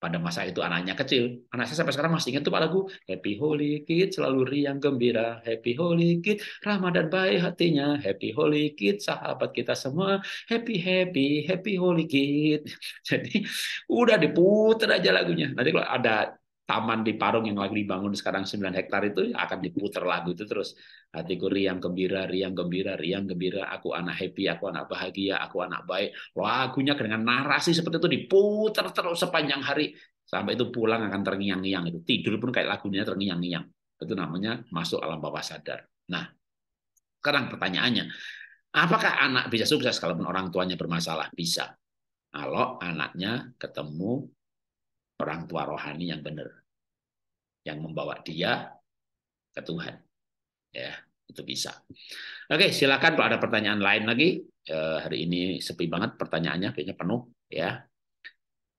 pada masa itu anaknya kecil. Anak saya sampai sekarang masih ingat tuh lagu Happy Holy Kid selalu riang gembira, Happy Holy Kid ramah dan baik hatinya, Happy Holy Kid sahabat kita semua, Happy Happy Happy Holy Kid. *laughs* Jadi udah diputar aja lagunya. Nanti kalau ada taman di Parung yang lagi dibangun sekarang 9 hektar itu akan diputar lagu itu terus. Hatiku riang gembira, riang gembira, riang gembira. Aku anak happy, aku anak bahagia, aku anak baik. Lagunya dengan narasi seperti itu diputar terus sepanjang hari sampai itu pulang akan terngiang-ngiang itu. Tidur pun kayak lagunya terngiang-ngiang. Itu namanya masuk alam bawah sadar. Nah, sekarang pertanyaannya, apakah anak bisa sukses kalau orang tuanya bermasalah? Bisa. Kalau anaknya ketemu orang tua rohani yang benar yang membawa dia ke Tuhan ya itu bisa oke silakan kalau ada pertanyaan lain lagi eh, hari ini sepi banget pertanyaannya kayaknya penuh ya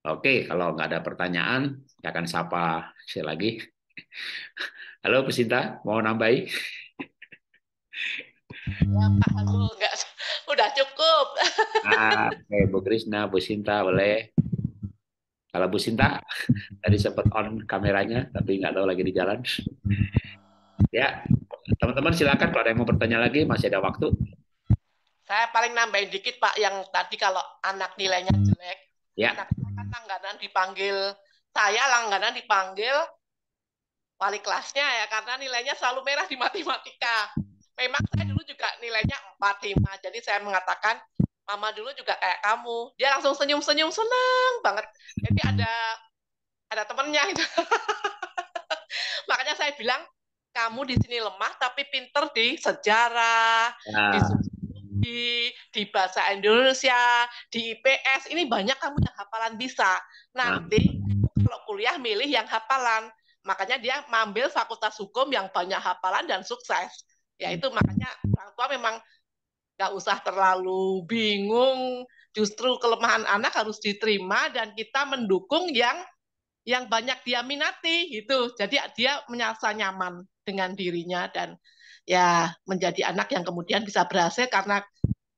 oke kalau nggak ada pertanyaan saya akan sapa saya lagi halo Pesinta mau nambahi ya Pak aku nggak udah cukup ah, oke Bu Krisna Bu Sinta boleh kalau Bu Sinta *laughs* tadi sempat on kameranya, tapi nggak tahu lagi di jalan. Ya, teman-teman silakan kalau ada yang mau bertanya lagi masih ada waktu. Saya paling nambahin dikit Pak yang tadi kalau anak nilainya jelek, ya. anak kan langganan dipanggil saya langganan dipanggil wali kelasnya ya karena nilainya selalu merah di matematika. Memang saya dulu juga nilainya empat lima, jadi saya mengatakan mama dulu juga kayak kamu dia langsung senyum senyum senang banget jadi ada ada temennya itu *laughs* makanya saya bilang kamu di sini lemah tapi pinter di sejarah nah. di di di bahasa Indonesia di IPS ini banyak kamu yang hafalan bisa nanti nah. kalau kuliah milih yang hafalan makanya dia mambil fakultas hukum yang banyak hafalan dan sukses ya itu makanya orang tua memang nggak usah terlalu bingung justru kelemahan anak harus diterima dan kita mendukung yang yang banyak dia minati gitu. Jadi dia merasa nyaman dengan dirinya dan ya menjadi anak yang kemudian bisa berhasil karena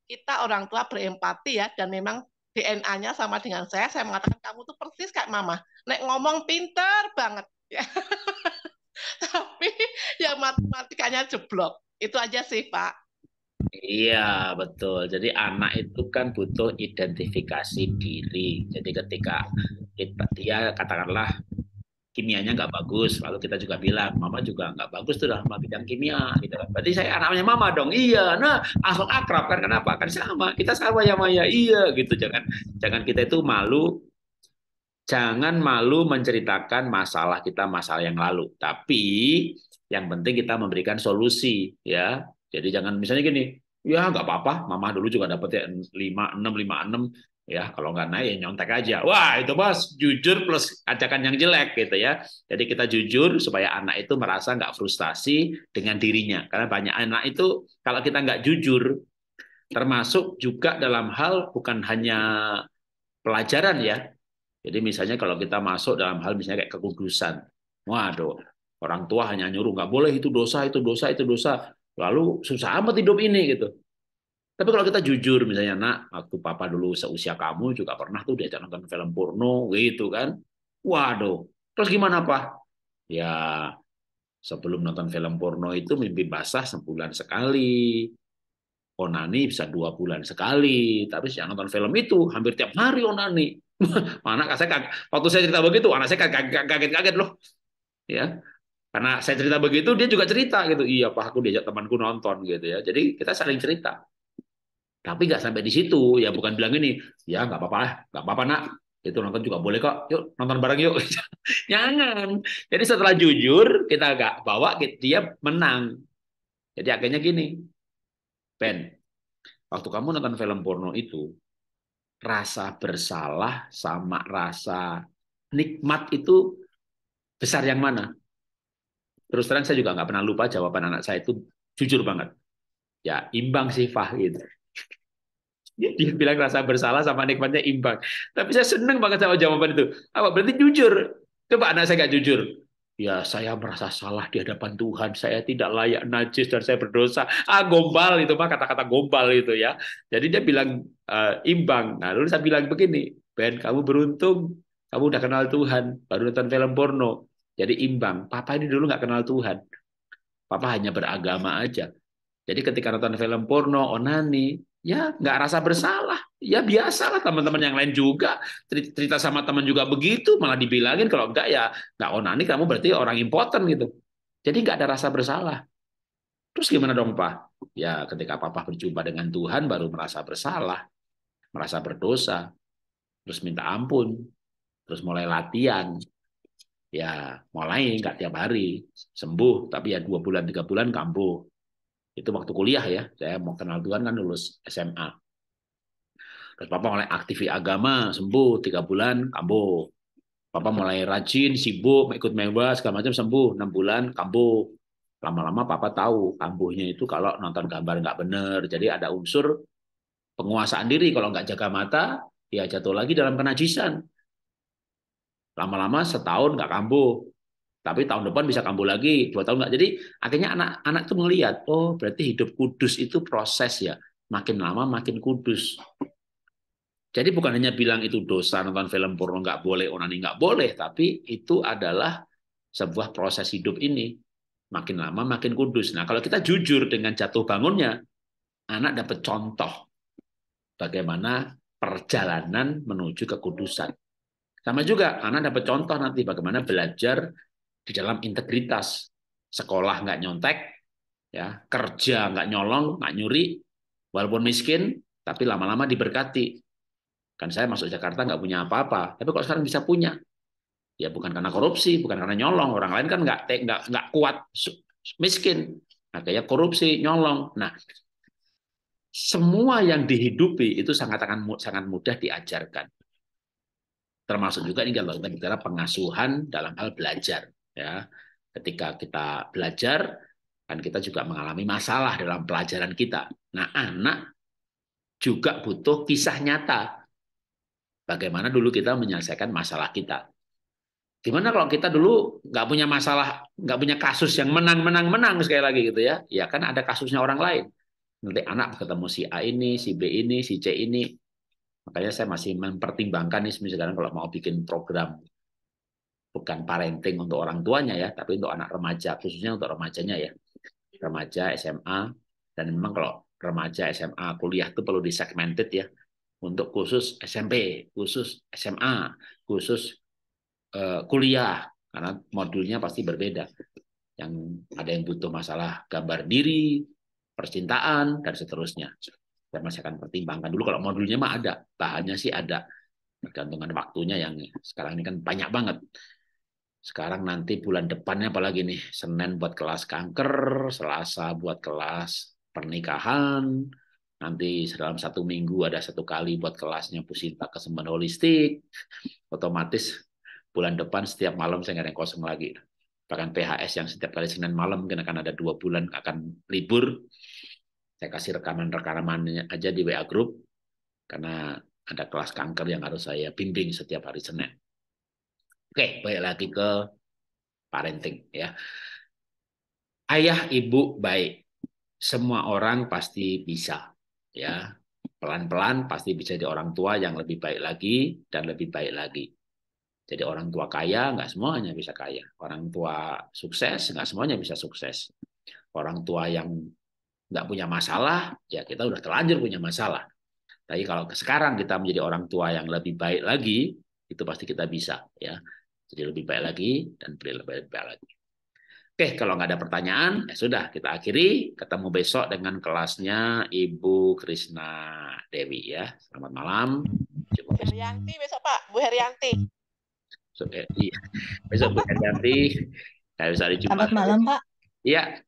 kita orang tua berempati ya dan memang DNA-nya sama dengan saya. Saya mengatakan kamu tuh persis kayak mama. Nek ngomong pinter banget. Ya. *laughs* Tapi ya matematikanya jeblok. Itu aja sih Pak. Iya, betul. Jadi anak itu kan butuh identifikasi diri. Jadi ketika kita, dia katakanlah kimianya nggak bagus, lalu kita juga bilang, mama juga nggak bagus tuh dalam bidang kimia. Gitu. Kan. Berarti saya anaknya mama dong. Iya, nah asal akrab kan kenapa? Kan sama, kita sama ya Maya. Iya, gitu. Jangan jangan kita itu malu Jangan malu menceritakan masalah kita, masalah yang lalu. Tapi yang penting kita memberikan solusi, ya jadi jangan misalnya gini, ya nggak apa-apa, mama dulu juga dapat ya 5, 6, 5, 6, ya kalau nggak naik ya nyontek aja. Wah itu mas, jujur plus ajakan yang jelek gitu ya. Jadi kita jujur supaya anak itu merasa nggak frustasi dengan dirinya. Karena banyak anak itu kalau kita nggak jujur, termasuk juga dalam hal bukan hanya pelajaran ya. Jadi misalnya kalau kita masuk dalam hal misalnya kayak kekudusan. Waduh, orang tua hanya nyuruh nggak boleh itu dosa, itu dosa, itu dosa Lalu susah amat hidup ini gitu. Tapi kalau kita jujur misalnya nak, waktu papa dulu seusia kamu juga pernah tuh diajak nonton film porno gitu kan. Waduh. Terus gimana apa Ya sebelum nonton film porno itu mimpi basah sebulan sekali. Onani bisa dua bulan sekali, tapi saya nonton film itu hampir tiap hari onani. *laughs* anak saya waktu saya cerita begitu, anak saya kaget-kaget loh. Ya, karena saya cerita begitu, dia juga cerita gitu. Iya, Pak, aku diajak temanku nonton gitu ya. Jadi kita saling cerita. Tapi nggak sampai di situ, ya bukan bilang ini, ya nggak apa-apa lah, nggak apa-apa nak, itu nonton juga boleh kok yuk nonton bareng yuk *laughs* jangan jadi setelah jujur kita agak bawa dia menang jadi akhirnya gini Ben waktu kamu nonton film porno itu rasa bersalah sama rasa nikmat itu besar yang mana terus terang saya juga nggak pernah lupa jawaban anak saya itu jujur banget. Ya imbang sih Fah gitu. *laughs* Dia bilang rasa bersalah sama nikmatnya imbang. Tapi saya seneng banget sama jawaban itu. Apa berarti jujur? Coba anak saya nggak jujur. Ya saya merasa salah di hadapan Tuhan. Saya tidak layak najis dan saya berdosa. Ah gombal itu mah kata-kata gombal itu ya. Jadi dia bilang e, imbang. Nah lalu saya bilang begini, Ben kamu beruntung. Kamu udah kenal Tuhan, baru nonton film porno jadi imbang. Papa ini dulu nggak kenal Tuhan. Papa hanya beragama aja. Jadi ketika nonton film porno, onani, ya nggak rasa bersalah. Ya biasalah teman-teman yang lain juga. Cerita sama teman juga begitu, malah dibilangin kalau enggak ya nggak onani kamu berarti orang important gitu. Jadi nggak ada rasa bersalah. Terus gimana dong Pak? Ya ketika Papa berjumpa dengan Tuhan baru merasa bersalah, merasa berdosa, terus minta ampun, terus mulai latihan, ya mulai nggak tiap hari sembuh tapi ya dua bulan tiga bulan kambuh itu waktu kuliah ya saya mau kenal Tuhan kan lulus SMA terus papa mulai aktif agama sembuh tiga bulan kambuh papa mulai rajin sibuk ikut mewah segala macam sembuh enam bulan kambuh lama-lama papa tahu kambuhnya itu kalau nonton gambar nggak benar, jadi ada unsur penguasaan diri kalau nggak jaga mata ya jatuh lagi dalam kenajisan Lama-lama setahun nggak kambuh, tapi tahun depan bisa kambuh lagi, dua tahun nggak. Jadi akhirnya anak-anak tuh melihat, oh berarti hidup kudus itu proses ya, makin lama makin kudus. Jadi bukan hanya bilang itu dosa nonton film porno nggak boleh, onani nggak boleh, tapi itu adalah sebuah proses hidup ini. Makin lama makin kudus. Nah kalau kita jujur dengan jatuh bangunnya, anak dapat contoh bagaimana perjalanan menuju kekudusan. Sama juga anak dapat contoh nanti bagaimana belajar di dalam integritas. Sekolah nggak nyontek, ya kerja nggak nyolong, nggak nyuri, walaupun miskin, tapi lama-lama diberkati. Kan saya masuk Jakarta nggak punya apa-apa, tapi kok sekarang bisa punya? Ya bukan karena korupsi, bukan karena nyolong. Orang lain kan nggak nggak nggak kuat miskin, makanya nah, korupsi, nyolong. Nah, semua yang dihidupi itu sangat akan sangat mudah diajarkan termasuk juga ini kalau kita bicara pengasuhan dalam hal belajar ya ketika kita belajar kan kita juga mengalami masalah dalam pelajaran kita nah anak juga butuh kisah nyata bagaimana dulu kita menyelesaikan masalah kita gimana kalau kita dulu nggak punya masalah nggak punya kasus yang menang menang menang sekali lagi gitu ya ya kan ada kasusnya orang lain nanti anak ketemu si A ini si B ini si C ini Makanya saya masih mempertimbangkan nih sekarang kalau mau bikin program bukan parenting untuk orang tuanya ya, tapi untuk anak remaja, khususnya untuk remajanya ya. Remaja, SMA, dan memang kalau remaja, SMA, kuliah itu perlu disegmented ya. Untuk khusus SMP, khusus SMA, khusus uh, kuliah, karena modulnya pasti berbeda. Yang ada yang butuh masalah gambar diri, percintaan, dan seterusnya saya masih akan pertimbangkan dulu kalau modulnya mah ada bahannya sih ada tergantungan waktunya yang sekarang ini kan banyak banget sekarang nanti bulan depannya apalagi nih Senin buat kelas kanker Selasa buat kelas pernikahan nanti dalam satu minggu ada satu kali buat kelasnya Pusinta kesembuhan holistik otomatis bulan depan setiap malam saya nggak ada yang kosong lagi bahkan PHS yang setiap kali Senin malam mungkin akan ada dua bulan akan libur saya kasih rekaman-rekamannya aja di WA group karena ada kelas kanker yang harus saya bimbing setiap hari Senin. Oke, balik lagi ke parenting ya. Ayah ibu baik. Semua orang pasti bisa ya. Pelan-pelan pasti bisa jadi orang tua yang lebih baik lagi dan lebih baik lagi. Jadi orang tua kaya nggak semuanya bisa kaya. Orang tua sukses nggak semuanya bisa sukses. Orang tua yang nggak punya masalah, ya kita udah terlanjur punya masalah. Tapi kalau sekarang kita menjadi orang tua yang lebih baik lagi, itu pasti kita bisa ya. Jadi lebih baik lagi dan beri lebih baik lagi. Oke, kalau nggak ada pertanyaan, ya sudah kita akhiri. Ketemu besok dengan kelasnya Ibu Krisna Dewi ya. Selamat malam. Bu Herianti besok Pak, Bu Herianti. Besok, eh, iya. besok Bu Herianti. Hari Jumat. Selamat malam Pak. Iya,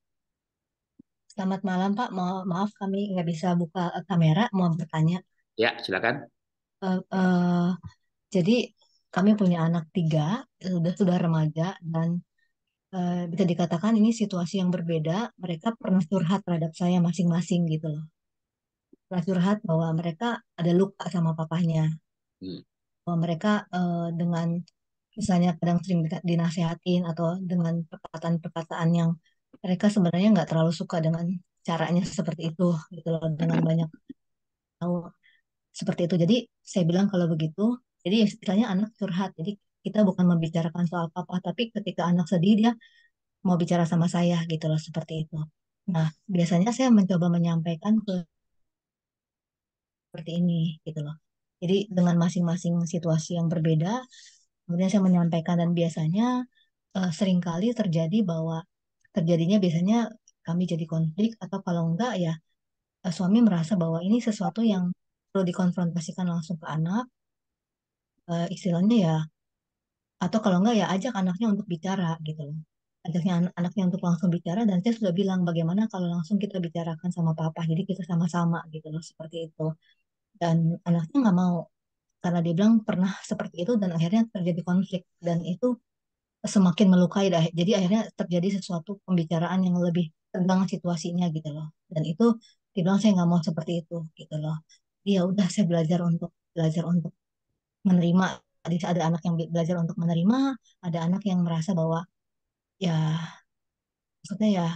Selamat malam Pak. Ma maaf kami nggak bisa buka eh, kamera. Mau bertanya? Ya, silakan. Uh, uh, jadi kami punya anak tiga, sudah sudah remaja dan uh, bisa dikatakan ini situasi yang berbeda. Mereka pernah curhat terhadap saya masing-masing gitu loh. Pernah curhat bahwa mereka ada luka sama papahnya. Hmm. Bahwa mereka uh, dengan misalnya kadang sering dinasehatin atau dengan perkataan-perkataan yang mereka sebenarnya nggak terlalu suka dengan caranya seperti itu gitu loh dengan banyak tahu seperti itu jadi saya bilang kalau begitu jadi istilahnya anak curhat jadi kita bukan membicarakan soal apa apa tapi ketika anak sedih dia mau bicara sama saya gitu loh seperti itu nah biasanya saya mencoba menyampaikan ke seperti ini gitu loh jadi dengan masing-masing situasi yang berbeda kemudian saya menyampaikan dan biasanya eh, seringkali terjadi bahwa terjadinya biasanya kami jadi konflik atau kalau enggak ya eh, suami merasa bahwa ini sesuatu yang perlu dikonfrontasikan langsung ke anak uh, istilahnya ya atau kalau enggak ya ajak anaknya untuk bicara gitu loh ajaknya an anaknya untuk langsung bicara dan saya sudah bilang bagaimana kalau langsung kita bicarakan sama papa jadi kita sama-sama gitu loh seperti itu dan anaknya nggak mau karena dia bilang pernah seperti itu dan akhirnya terjadi konflik dan itu semakin melukai dah. Jadi akhirnya terjadi sesuatu pembicaraan yang lebih tentang situasinya gitu loh. Dan itu dibilang saya nggak mau seperti itu gitu loh. Ya udah saya belajar untuk belajar untuk menerima. Jadi ada anak yang belajar untuk menerima, ada anak yang merasa bahwa ya maksudnya ya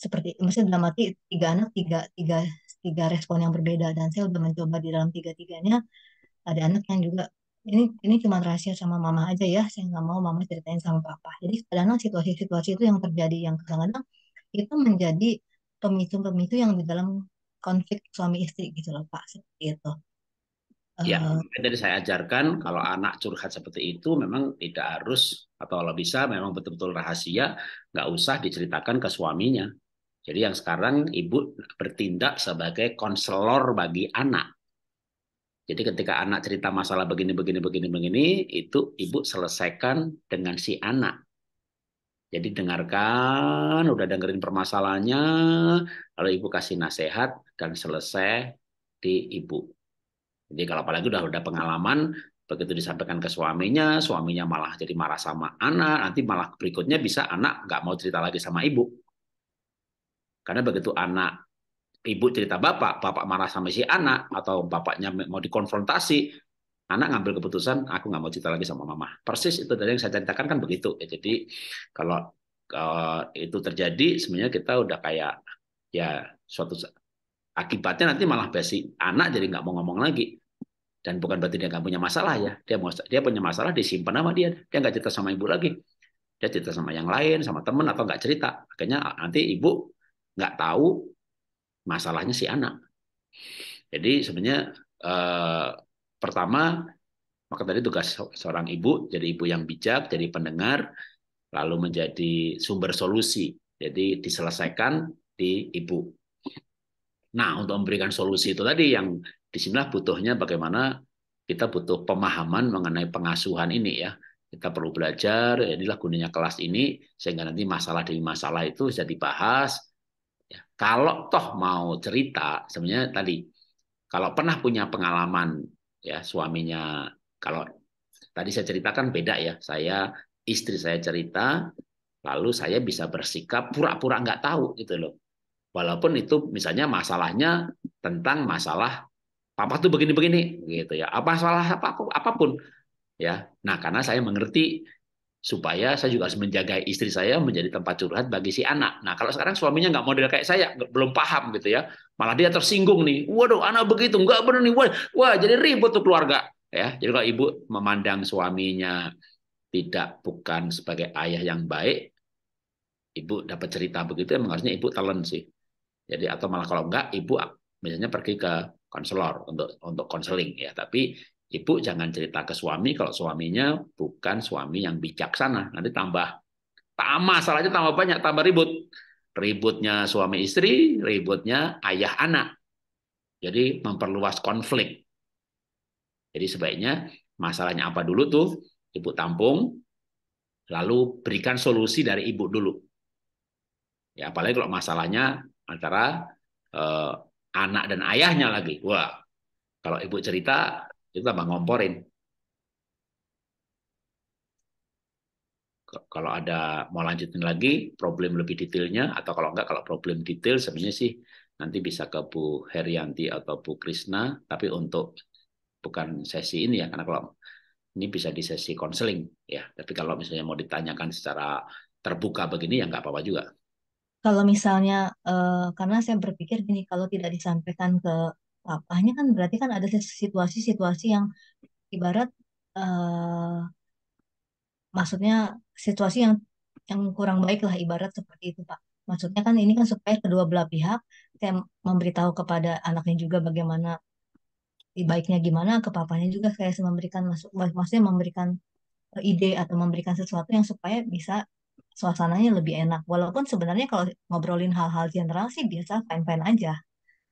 seperti maksudnya dalam arti tiga anak tiga tiga tiga respon yang berbeda dan saya udah mencoba di dalam tiga tiganya ada anak yang juga ini ini cuma rahasia sama mama aja ya saya nggak mau mama ceritain sama papa jadi kadang situasi-situasi itu yang terjadi yang kadang-kadang itu menjadi pemicu-pemicu yang di dalam konflik suami istri gitu loh pak seperti itu ya eh, dari saya ajarkan kalau anak curhat seperti itu memang tidak harus atau kalau bisa memang betul-betul rahasia nggak usah diceritakan ke suaminya jadi yang sekarang ibu bertindak sebagai konselor bagi anak jadi ketika anak cerita masalah begini, begini, begini, begini, itu ibu selesaikan dengan si anak. Jadi dengarkan, udah dengerin permasalahannya, lalu ibu kasih nasihat dan selesai di ibu. Jadi kalau apalagi udah udah pengalaman, begitu disampaikan ke suaminya, suaminya malah jadi marah sama anak, nanti malah berikutnya bisa anak nggak mau cerita lagi sama ibu. Karena begitu anak ibu cerita bapak, bapak marah sama si anak, atau bapaknya mau dikonfrontasi, anak ngambil keputusan, aku nggak mau cerita lagi sama mama. Persis itu tadi yang saya ceritakan kan begitu. Ya, jadi kalau uh, itu terjadi, sebenarnya kita udah kayak ya suatu akibatnya nanti malah besi anak jadi nggak mau ngomong lagi dan bukan berarti dia nggak punya masalah ya dia mau dia punya masalah disimpan sama dia dia nggak cerita sama ibu lagi dia cerita sama yang lain sama teman atau nggak cerita akhirnya nanti ibu nggak tahu masalahnya si anak. Jadi sebenarnya eh, pertama maka tadi tugas seorang ibu jadi ibu yang bijak, jadi pendengar, lalu menjadi sumber solusi. Jadi diselesaikan di ibu. Nah, untuk memberikan solusi itu tadi yang disinilah butuhnya bagaimana kita butuh pemahaman mengenai pengasuhan ini ya. Kita perlu belajar, inilah gunanya kelas ini, sehingga nanti masalah demi masalah itu bisa dibahas, kalau toh mau cerita, sebenarnya tadi kalau pernah punya pengalaman ya suaminya kalau tadi saya ceritakan beda ya, saya istri saya cerita, lalu saya bisa bersikap pura-pura nggak tahu gitu loh. Walaupun itu misalnya masalahnya tentang masalah papa tuh begini-begini gitu ya. Apa salah apa apapun ya. Nah, karena saya mengerti supaya saya juga harus menjaga istri saya menjadi tempat curhat bagi si anak. Nah, kalau sekarang suaminya nggak model kayak saya, belum paham gitu ya, malah dia tersinggung nih. Waduh, anak begitu nggak benar nih. Wah, jadi ribut tuh keluarga ya. Jadi kalau ibu memandang suaminya tidak bukan sebagai ayah yang baik, ibu dapat cerita begitu ya, emang harusnya ibu telan sih. Jadi atau malah kalau enggak ibu misalnya ah, pergi ke konselor untuk untuk konseling ya. Tapi Ibu jangan cerita ke suami kalau suaminya bukan suami yang bijaksana. Nanti tambah tambah masalahnya tambah banyak, tambah ribut. Ributnya suami istri, ributnya ayah anak. Jadi memperluas konflik. Jadi sebaiknya masalahnya apa dulu tuh ibu tampung, lalu berikan solusi dari ibu dulu. Ya apalagi kalau masalahnya antara eh, anak dan ayahnya lagi. Wah, kalau ibu cerita itu tambah ngomporin. Kalau ada mau lanjutin lagi problem lebih detailnya atau kalau enggak kalau problem detail sebenarnya sih nanti bisa ke Bu Herianti atau Bu Krisna tapi untuk bukan sesi ini ya karena kalau ini bisa di sesi konseling ya tapi kalau misalnya mau ditanyakan secara terbuka begini ya nggak apa-apa juga kalau misalnya eh, karena saya berpikir gini kalau tidak disampaikan ke apa kan berarti kan ada situasi-situasi yang ibarat uh, maksudnya situasi yang yang kurang baik lah ibarat seperti itu Pak. Maksudnya kan ini kan supaya kedua belah pihak saya memberitahu kepada anaknya juga bagaimana baiknya gimana ke papanya juga kayak memberikan masuk maksudnya memberikan ide atau memberikan sesuatu yang supaya bisa suasananya lebih enak. Walaupun sebenarnya kalau ngobrolin hal-hal general sih biasa fine-fine aja.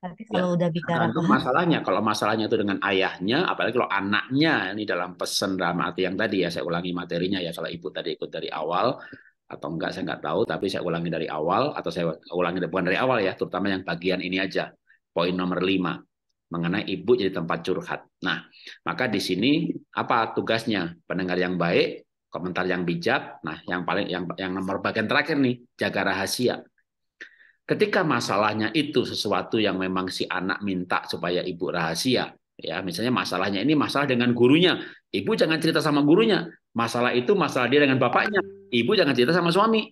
Tapi ya, kalau ya. udah bicara nah, masalahnya kalau masalahnya itu dengan ayahnya, apalagi kalau anaknya ini dalam pesan dalam arti yang tadi ya saya ulangi materinya ya kalau ibu tadi ikut dari awal atau enggak saya enggak tahu tapi saya ulangi dari awal atau saya ulangi bukan dari awal ya terutama yang bagian ini aja poin nomor lima mengenai ibu jadi tempat curhat. Nah, maka di sini apa tugasnya pendengar yang baik, komentar yang bijak, nah yang paling yang yang nomor bagian terakhir nih jaga rahasia Ketika masalahnya itu sesuatu yang memang si anak minta supaya ibu rahasia, ya misalnya masalahnya ini masalah dengan gurunya, ibu jangan cerita sama gurunya. Masalah itu masalah dia dengan bapaknya, ibu jangan cerita sama suami.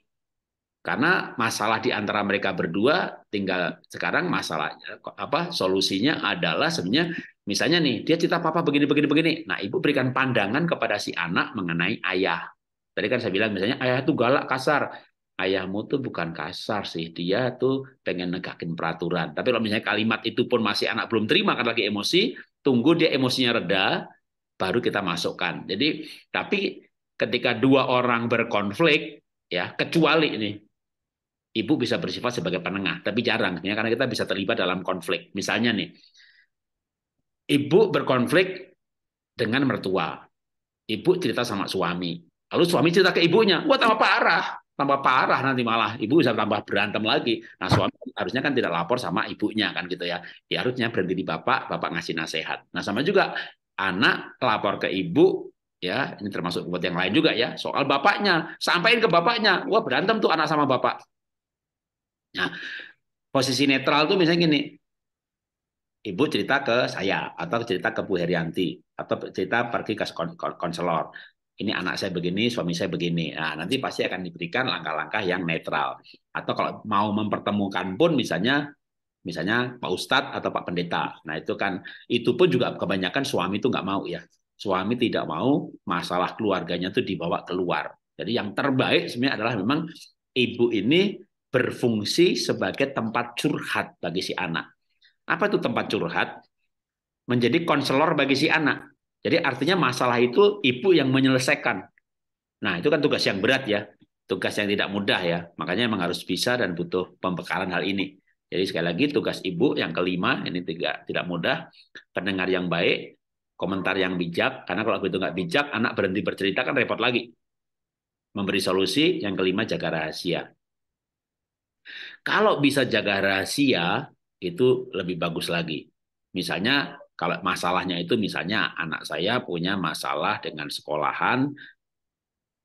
Karena masalah di antara mereka berdua tinggal sekarang masalahnya apa solusinya adalah sebenarnya misalnya nih dia cerita papa begini begini begini. Nah, ibu berikan pandangan kepada si anak mengenai ayah. Tadi kan saya bilang misalnya ayah itu galak kasar, ayahmu tuh bukan kasar sih, dia tuh pengen negakin peraturan. Tapi kalau misalnya kalimat itu pun masih anak belum terima karena lagi emosi, tunggu dia emosinya reda, baru kita masukkan. Jadi tapi ketika dua orang berkonflik, ya kecuali ini ibu bisa bersifat sebagai penengah, tapi jarang ya karena kita bisa terlibat dalam konflik. Misalnya nih, ibu berkonflik dengan mertua, ibu cerita sama suami, lalu suami cerita ke ibunya, buat apa parah tambah parah nanti malah ibu bisa tambah berantem lagi. Nah suami harusnya kan tidak lapor sama ibunya kan gitu ya. Ya harusnya berhenti di bapak, bapak ngasih nasihat. Nah sama juga anak lapor ke ibu ya ini termasuk buat yang lain juga ya soal bapaknya sampaikan ke bapaknya wah berantem tuh anak sama bapak nah posisi netral tuh misalnya gini ibu cerita ke saya atau cerita ke Bu Herianti atau cerita pergi ke konselor ini anak saya begini, suami saya begini. Nah, nanti pasti akan diberikan langkah-langkah yang netral. Atau kalau mau mempertemukan pun misalnya misalnya Pak Ustadz atau Pak Pendeta. Nah, itu kan itu pun juga kebanyakan suami itu nggak mau ya. Suami tidak mau masalah keluarganya itu dibawa keluar. Jadi yang terbaik sebenarnya adalah memang ibu ini berfungsi sebagai tempat curhat bagi si anak. Apa itu tempat curhat? Menjadi konselor bagi si anak jadi artinya masalah itu ibu yang menyelesaikan. Nah, itu kan tugas yang berat ya. Tugas yang tidak mudah ya. Makanya memang harus bisa dan butuh pembekalan hal ini. Jadi sekali lagi tugas ibu yang kelima ini tidak tidak mudah, pendengar yang baik, komentar yang bijak. Karena kalau itu nggak bijak, anak berhenti bercerita kan repot lagi. Memberi solusi, yang kelima jaga rahasia. Kalau bisa jaga rahasia, itu lebih bagus lagi. Misalnya kalau masalahnya itu misalnya anak saya punya masalah dengan sekolahan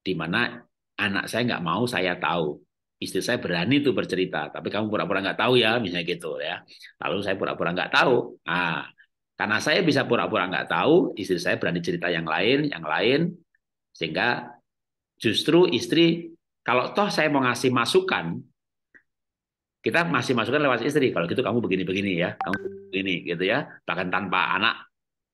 di mana anak saya nggak mau saya tahu. Istri saya berani tuh bercerita, tapi kamu pura-pura nggak tahu ya, misalnya gitu ya. Lalu saya pura-pura nggak tahu. Nah, karena saya bisa pura-pura nggak tahu, istri saya berani cerita yang lain, yang lain, sehingga justru istri kalau toh saya mau ngasih masukan, kita masih masukkan lewat istri. Kalau gitu kamu begini-begini ya, kamu begini gitu ya. Bahkan tanpa anak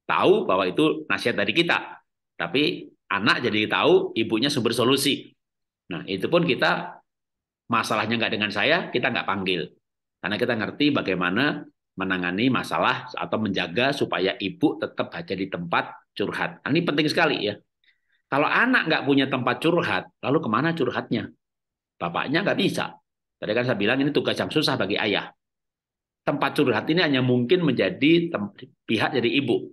tahu bahwa itu nasihat dari kita. Tapi anak jadi tahu ibunya sumber solusi. Nah, itu pun kita masalahnya nggak dengan saya, kita nggak panggil. Karena kita ngerti bagaimana menangani masalah atau menjaga supaya ibu tetap di tempat curhat. Nah, ini penting sekali ya. Kalau anak nggak punya tempat curhat, lalu kemana curhatnya? Bapaknya nggak bisa, Tadi kan saya bilang ini tugas yang susah bagi ayah. Tempat curhat ini hanya mungkin menjadi pihak dari ibu.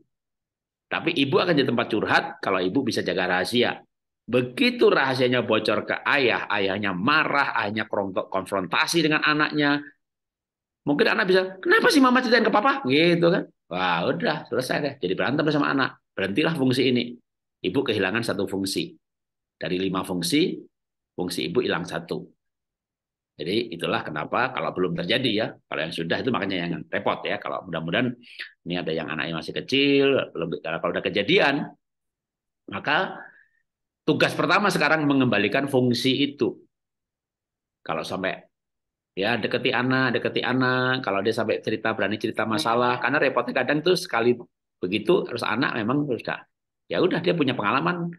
Tapi ibu akan jadi tempat curhat kalau ibu bisa jaga rahasia. Begitu rahasianya bocor ke ayah, ayahnya marah, ayahnya konfrontasi dengan anaknya. Mungkin anak bisa, kenapa sih mama ceritain ke papa? Gitu kan. Wah udah, selesai deh. Jadi berantem sama anak. Berhentilah fungsi ini. Ibu kehilangan satu fungsi. Dari lima fungsi, fungsi ibu hilang satu. Jadi itulah kenapa kalau belum terjadi ya, kalau yang sudah itu makanya yang repot ya. Kalau mudah-mudahan ini ada yang anaknya masih kecil, lebih kalau udah kejadian, maka tugas pertama sekarang mengembalikan fungsi itu. Kalau sampai ya deketi anak, deketi anak, kalau dia sampai cerita berani cerita iya. masalah, karena repotnya kadang tuh sekali begitu harus anak memang sudah ya udah dia punya pengalaman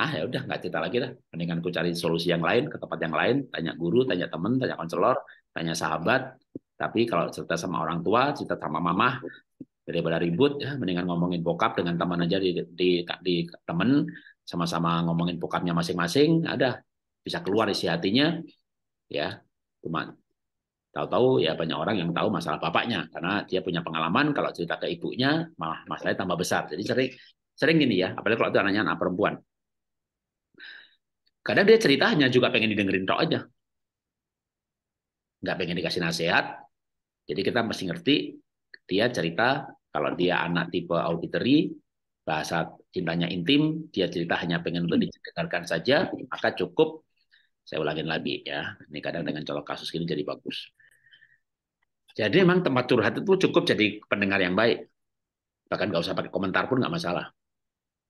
ah ya udah nggak cerita lagi lah. mendingan ku cari solusi yang lain ke tempat yang lain tanya guru tanya temen tanya konselor tanya sahabat tapi kalau cerita sama orang tua cerita sama mama daripada ribut ya mendingan ngomongin bokap dengan teman aja di di, di temen sama-sama ngomongin bokapnya masing-masing ada bisa keluar isi hatinya ya Cuman tahu-tahu ya banyak orang yang tahu masalah bapaknya karena dia punya pengalaman kalau cerita ke ibunya malah masalahnya tambah besar jadi sering sering gini ya apalagi kalau itu anaknya anak perempuan Kadang dia ceritanya juga pengen didengerin tok aja. Nggak pengen dikasih nasihat. Jadi kita mesti ngerti dia cerita kalau dia anak tipe auditory, bahasa cintanya intim, dia cerita hanya pengen untuk didengarkan saja, maka cukup saya ulangin lagi ya. Ini kadang dengan colok kasus ini jadi bagus. Jadi memang tempat curhat itu cukup jadi pendengar yang baik. Bahkan nggak usah pakai komentar pun nggak masalah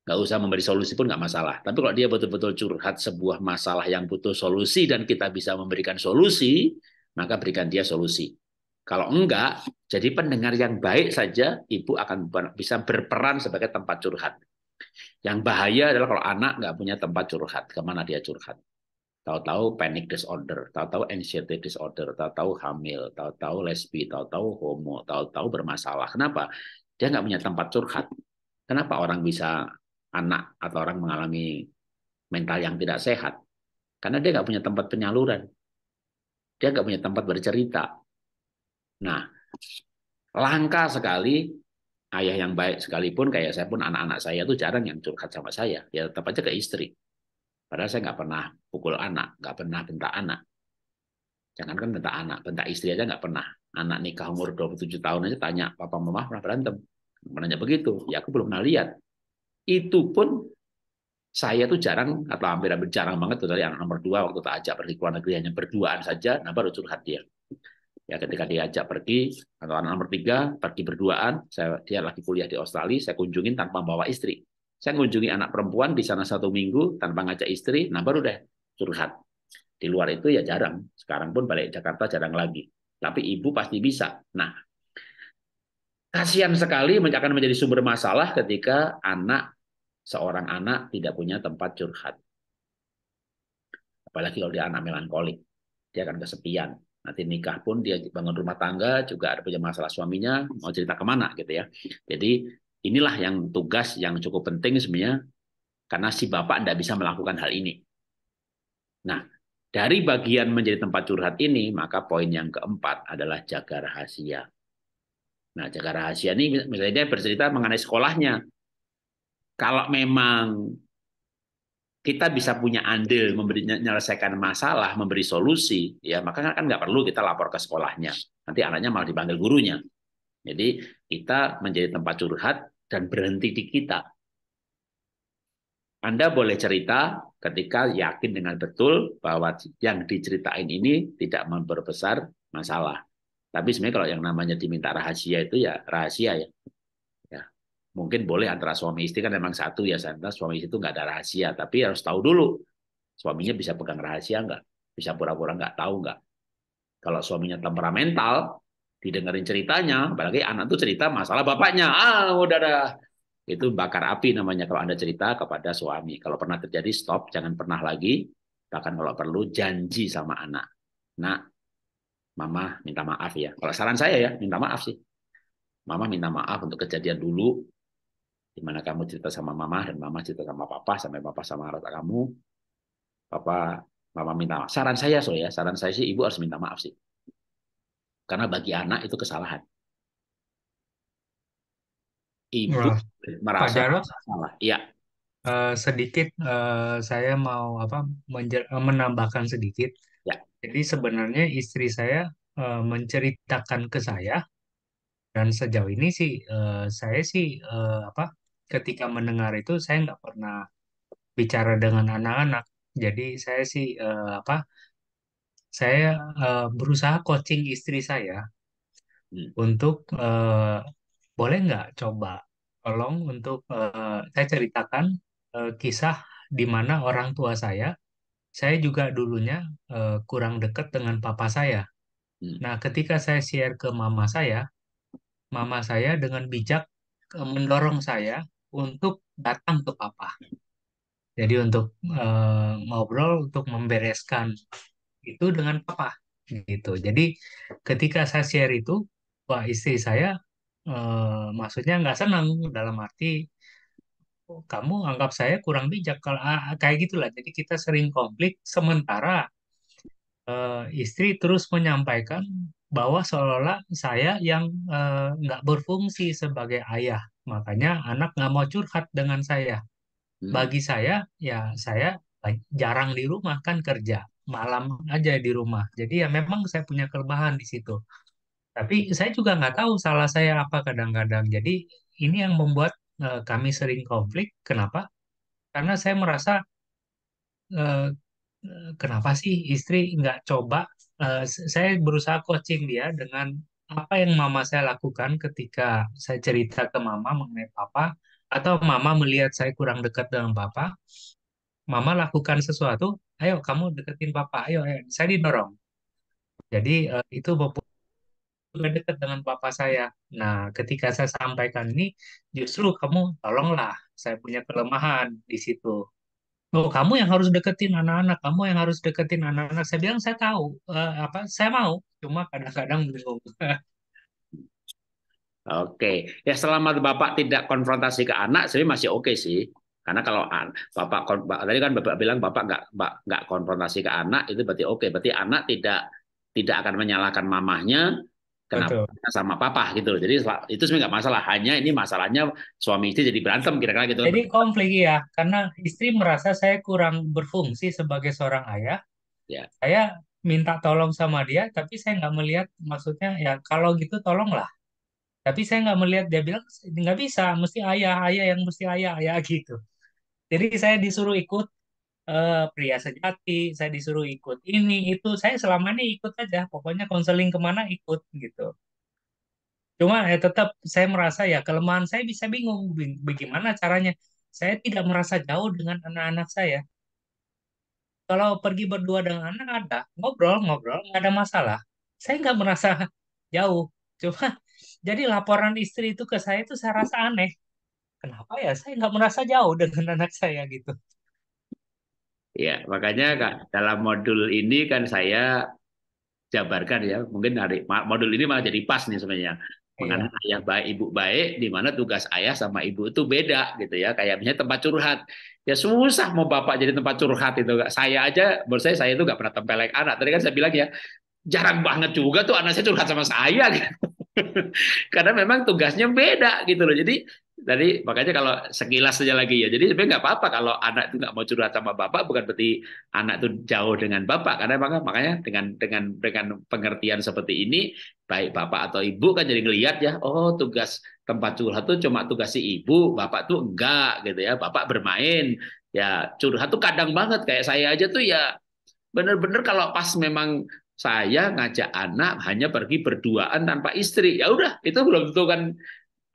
nggak usah memberi solusi pun nggak masalah. Tapi kalau dia betul-betul curhat sebuah masalah yang butuh solusi dan kita bisa memberikan solusi, maka berikan dia solusi. Kalau enggak, jadi pendengar yang baik saja, ibu akan bisa berperan sebagai tempat curhat. Yang bahaya adalah kalau anak nggak punya tempat curhat, kemana dia curhat. Tahu-tahu panic disorder, tahu-tahu anxiety disorder, tahu-tahu hamil, tahu-tahu lesbi, tahu-tahu homo, tahu-tahu bermasalah. Kenapa? Dia nggak punya tempat curhat. Kenapa orang bisa anak atau orang mengalami mental yang tidak sehat karena dia nggak punya tempat penyaluran dia nggak punya tempat bercerita nah langka sekali ayah yang baik sekalipun kayak saya pun anak-anak saya tuh jarang yang curhat sama saya ya tetap aja ke istri padahal saya nggak pernah pukul anak nggak pernah bentak anak jangankan bentak anak bentak istri aja nggak pernah anak nikah umur 27 tahun aja tanya papa mama pernah berantem menanya begitu ya aku belum pernah lihat itu pun saya tuh jarang atau hampir-hampir jarang banget dari anak nomor dua waktu tak ajak pergi ke luar negeri hanya berduaan saja, nah baru curhat dia. Ya ketika dia ajak pergi atau anak nomor tiga pergi berduaan, saya dia lagi kuliah di Australia, saya kunjungin tanpa bawa istri. Saya kunjungi anak perempuan di sana satu minggu tanpa ngajak istri, nah baru deh curhat. Di luar itu ya jarang. Sekarang pun balik Jakarta jarang lagi. Tapi ibu pasti bisa. Nah, kasihan sekali akan menjadi sumber masalah ketika anak seorang anak tidak punya tempat curhat. Apalagi kalau dia anak melankolik, dia akan kesepian. Nanti nikah pun dia bangun rumah tangga juga ada punya masalah suaminya mau cerita kemana gitu ya. Jadi inilah yang tugas yang cukup penting sebenarnya karena si bapak tidak bisa melakukan hal ini. Nah, dari bagian menjadi tempat curhat ini, maka poin yang keempat adalah jaga rahasia. Nah, jaga rahasia ini misalnya dia bercerita mengenai sekolahnya kalau memang kita bisa punya andil memberi menyelesaikan masalah, memberi solusi, ya maka kan nggak perlu kita lapor ke sekolahnya. Nanti anaknya malah dipanggil gurunya. Jadi kita menjadi tempat curhat dan berhenti di kita. Anda boleh cerita ketika yakin dengan betul bahwa yang diceritain ini tidak memperbesar masalah. Tapi sebenarnya kalau yang namanya diminta rahasia itu ya rahasia ya mungkin boleh antara suami istri kan memang satu ya Santa suami istri itu nggak ada rahasia tapi harus tahu dulu suaminya bisa pegang rahasia nggak bisa pura-pura nggak tahu nggak kalau suaminya temperamental didengerin ceritanya apalagi anak tuh cerita masalah bapaknya ah udah dah itu bakar api namanya kalau anda cerita kepada suami kalau pernah terjadi stop jangan pernah lagi bahkan kalau perlu janji sama anak nak mama minta maaf ya kalau saran saya ya minta maaf sih mama minta maaf untuk kejadian dulu dimana kamu cerita sama mama dan mama cerita sama papa sampai papa sama rata kamu papa mama minta maaf saran saya so ya saran saya sih ibu harus minta maaf sih karena bagi anak itu kesalahan ibu Wah, merasa Jarod, salah iya uh, sedikit uh, saya mau apa eh, menambahkan sedikit ya. jadi sebenarnya istri saya uh, menceritakan ke saya dan sejauh ini sih uh, saya sih uh, apa ketika mendengar itu saya nggak pernah bicara dengan anak-anak jadi saya sih uh, apa saya uh, berusaha coaching istri saya hmm. untuk uh, boleh nggak coba tolong untuk uh, saya ceritakan uh, kisah di mana orang tua saya saya juga dulunya uh, kurang dekat dengan papa saya hmm. nah ketika saya share ke mama saya mama saya dengan bijak mendorong saya untuk datang ke papa. Jadi untuk uh, ngobrol, untuk membereskan itu dengan papa gitu. Jadi ketika saya share itu, wah istri saya uh, maksudnya nggak senang dalam arti oh, kamu anggap saya kurang bijak kalau kayak gitulah. Jadi kita sering konflik sementara uh, istri terus menyampaikan bahwa seolah-olah saya yang eh, nggak uh, berfungsi sebagai ayah, makanya anak nggak mau curhat dengan saya. Hmm. Bagi saya, ya saya jarang di rumah kan kerja, malam aja di rumah. Jadi ya memang saya punya kelebihan di situ. Tapi saya juga nggak tahu salah saya apa kadang-kadang. Jadi ini yang membuat uh, kami sering konflik. Kenapa? Karena saya merasa uh, Eh, kenapa sih istri nggak coba? Uh, saya berusaha coaching dia dengan apa yang mama saya lakukan ketika saya cerita ke mama mengenai papa atau mama melihat saya kurang dekat dengan papa. Mama lakukan sesuatu, ayo kamu deketin papa, ayo, ayo. saya didorong. Jadi uh, itu membuat lebih dekat dengan papa saya. Nah, ketika saya sampaikan ini, justru kamu tolonglah, saya punya kelemahan di situ. Oh, kamu yang harus deketin anak-anak, kamu yang harus deketin anak-anak. Saya bilang saya tahu uh, apa saya mau, cuma kadang-kadang bingung. *laughs* Oke, ya selama bapak tidak konfrontasi ke anak, saya masih oke okay sih. Karena kalau bapak tadi kan bapak bilang bapak nggak nggak konfrontasi ke anak itu berarti oke, okay. berarti anak tidak tidak akan menyalahkan mamahnya, Kenapa Betul. sama papa gitu loh. Jadi itu sebenarnya nggak masalah. Hanya ini masalahnya suami istri jadi berantem kira-kira gitu. Jadi konflik ya, karena istri merasa saya kurang berfungsi sebagai seorang ayah. Ya. Saya minta tolong sama dia, tapi saya nggak melihat maksudnya ya kalau gitu tolonglah. Tapi saya nggak melihat dia bilang nggak bisa, mesti ayah, ayah yang mesti ayah, ayah *laughs* gitu. Jadi saya disuruh ikut eh, pria sejati saya disuruh ikut ini itu saya selama ini ikut aja pokoknya konseling kemana ikut gitu cuma ya tetap saya merasa ya kelemahan saya bisa bingung bagaimana caranya saya tidak merasa jauh dengan anak-anak saya kalau pergi berdua dengan anak ada ngobrol-ngobrol nggak ada masalah saya nggak merasa *laughs* jauh cuma *laughs* jadi laporan istri itu ke saya itu saya rasa aneh kenapa ya saya nggak merasa jauh *laughs* dengan anak saya gitu Ya, makanya iya. Kak, dalam modul ini kan saya jabarkan ya, mungkin hari modul ini malah jadi pas nih sebenarnya. Mengenai iya. ayah baik, ibu baik, di mana tugas ayah sama ibu itu beda gitu ya. Kayak misalnya tempat curhat. Ya susah mau bapak jadi tempat curhat itu. Kak. Saya aja, menurut saya, saya itu nggak pernah tempelek anak. Tadi kan saya bilang ya, jarang banget juga tuh anak saya curhat sama saya. Gitu. *laughs* Karena memang tugasnya beda gitu loh. Jadi jadi makanya kalau sekilas saja lagi ya. Jadi sebenarnya nggak apa-apa kalau anak itu nggak mau curhat sama bapak, bukan berarti anak itu jauh dengan bapak. Karena makanya, makanya dengan dengan dengan pengertian seperti ini, baik bapak atau ibu kan jadi ngelihat ya, oh tugas tempat curhat itu cuma tugas si ibu, bapak tuh enggak gitu ya. Bapak bermain, ya curhat tuh kadang banget kayak saya aja tuh ya bener-bener kalau pas memang saya ngajak anak hanya pergi berduaan tanpa istri ya udah itu belum tentu kan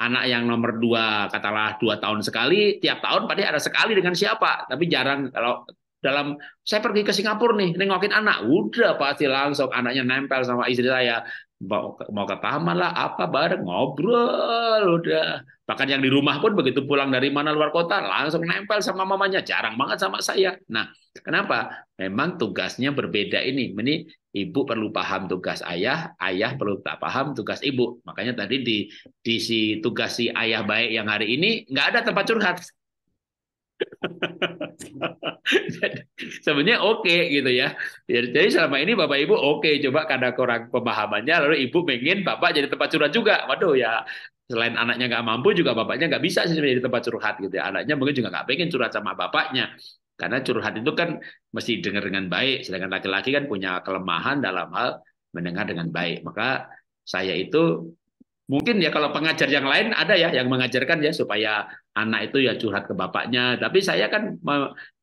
anak yang nomor dua katalah dua tahun sekali tiap tahun pasti ada sekali dengan siapa tapi jarang kalau dalam saya pergi ke Singapura nih nengokin anak udah pasti langsung anaknya nempel sama istri saya mau, mau ke taman lah apa bareng ngobrol udah Bahkan yang di rumah pun begitu pulang dari mana luar kota langsung nempel sama mamanya, jarang banget sama saya. Nah, kenapa? Memang tugasnya berbeda ini. Ini ibu perlu paham tugas ayah, ayah perlu tak paham tugas ibu. Makanya tadi di di si tugas si ayah baik yang hari ini nggak ada tempat curhat. *laughs* Sebenarnya oke okay, gitu ya. ya. Jadi selama ini bapak ibu oke, okay. coba karena kurang pemahamannya, lalu ibu pengen bapak jadi tempat curhat juga. Waduh ya selain anaknya nggak mampu juga bapaknya nggak bisa sih menjadi tempat curhat gitu ya. Anaknya mungkin juga nggak pengen curhat sama bapaknya. Karena curhat itu kan mesti dengar dengan baik, sedangkan laki-laki kan punya kelemahan dalam hal mendengar dengan baik. Maka saya itu mungkin ya kalau pengajar yang lain ada ya yang mengajarkan ya supaya anak itu ya curhat ke bapaknya. Tapi saya kan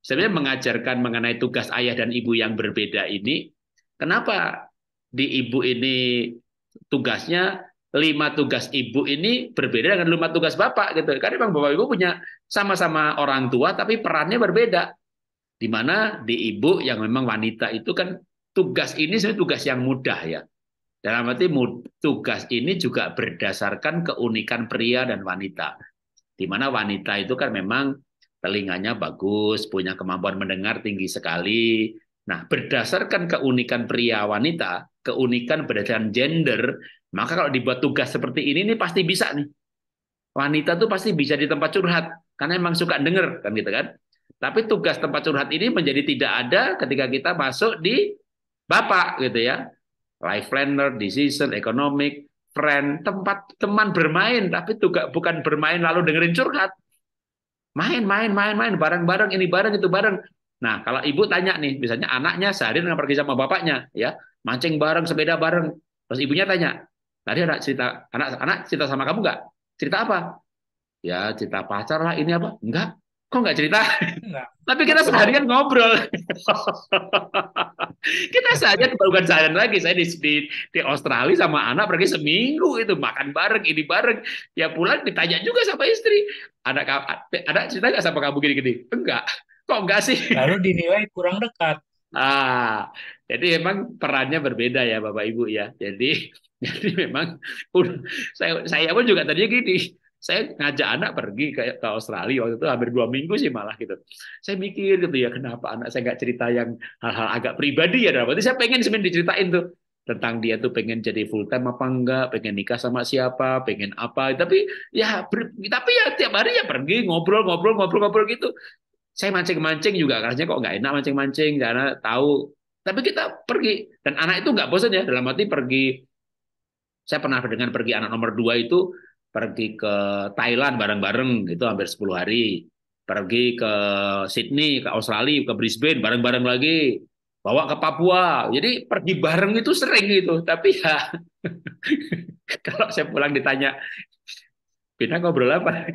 sebenarnya mengajarkan mengenai tugas ayah dan ibu yang berbeda ini. Kenapa di ibu ini tugasnya lima tugas ibu ini berbeda dengan lima tugas bapak gitu. Karena memang bapak ibu punya sama-sama orang tua tapi perannya berbeda. Di mana di ibu yang memang wanita itu kan tugas ini sebenarnya tugas yang mudah ya. Dalam arti tugas ini juga berdasarkan keunikan pria dan wanita. Di mana wanita itu kan memang telinganya bagus, punya kemampuan mendengar tinggi sekali. Nah, berdasarkan keunikan pria wanita, keunikan berdasarkan gender, maka kalau dibuat tugas seperti ini, ini pasti bisa nih. Wanita tuh pasti bisa di tempat curhat, karena emang suka denger, kan gitu kan. Tapi tugas tempat curhat ini menjadi tidak ada ketika kita masuk di Bapak, gitu ya. Life planner, decision, economic, friend, tempat teman bermain, tapi tugas bukan bermain lalu dengerin curhat. Main, main, main, main, bareng-bareng, ini bareng, itu bareng. Nah, kalau ibu tanya nih, misalnya anaknya sehari dengan pergi sama bapaknya, ya mancing bareng, sepeda bareng. Terus ibunya tanya, Tadi ada cerita anak-anak cerita sama kamu nggak? Cerita apa? Ya cerita pacar lah ini apa? Enggak. Kok nggak cerita? Enggak. *laughs* Tapi kita sehari kan ngobrol. *laughs* kita saja bukan seharian lagi. Saya di, di, di Australia sama anak pergi seminggu itu makan bareng ini bareng. Ya pulang ditanya juga sama istri. Anak ada cerita nggak sama kamu gini-gini? Enggak. Kok enggak sih? *laughs* Lalu dinilai kurang dekat. Ah, jadi emang perannya berbeda ya Bapak Ibu ya. Jadi *laughs* Jadi memang saya, saya pun juga tadinya gini, saya ngajak anak pergi ke, ke Australia waktu itu hampir dua minggu sih malah gitu. Saya mikir gitu ya kenapa anak saya nggak cerita yang hal-hal agak pribadi ya. Berarti saya pengen sebenarnya diceritain tuh tentang dia tuh pengen jadi full time apa enggak, pengen nikah sama siapa, pengen apa. Tapi ya ber, tapi ya tiap hari ya pergi ngobrol ngobrol ngobrol ngobrol gitu. Saya mancing-mancing juga karena kok nggak enak mancing-mancing karena tahu. Tapi kita pergi dan anak itu nggak bosan ya dalam arti pergi saya pernah dengan pergi anak nomor dua itu pergi ke Thailand bareng-bareng gitu hampir 10 hari. Pergi ke Sydney, ke Australia, ke Brisbane bareng-bareng lagi. Bawa ke Papua. Jadi pergi bareng itu sering gitu. Tapi ya *laughs* kalau saya pulang ditanya, kita ngobrol apa?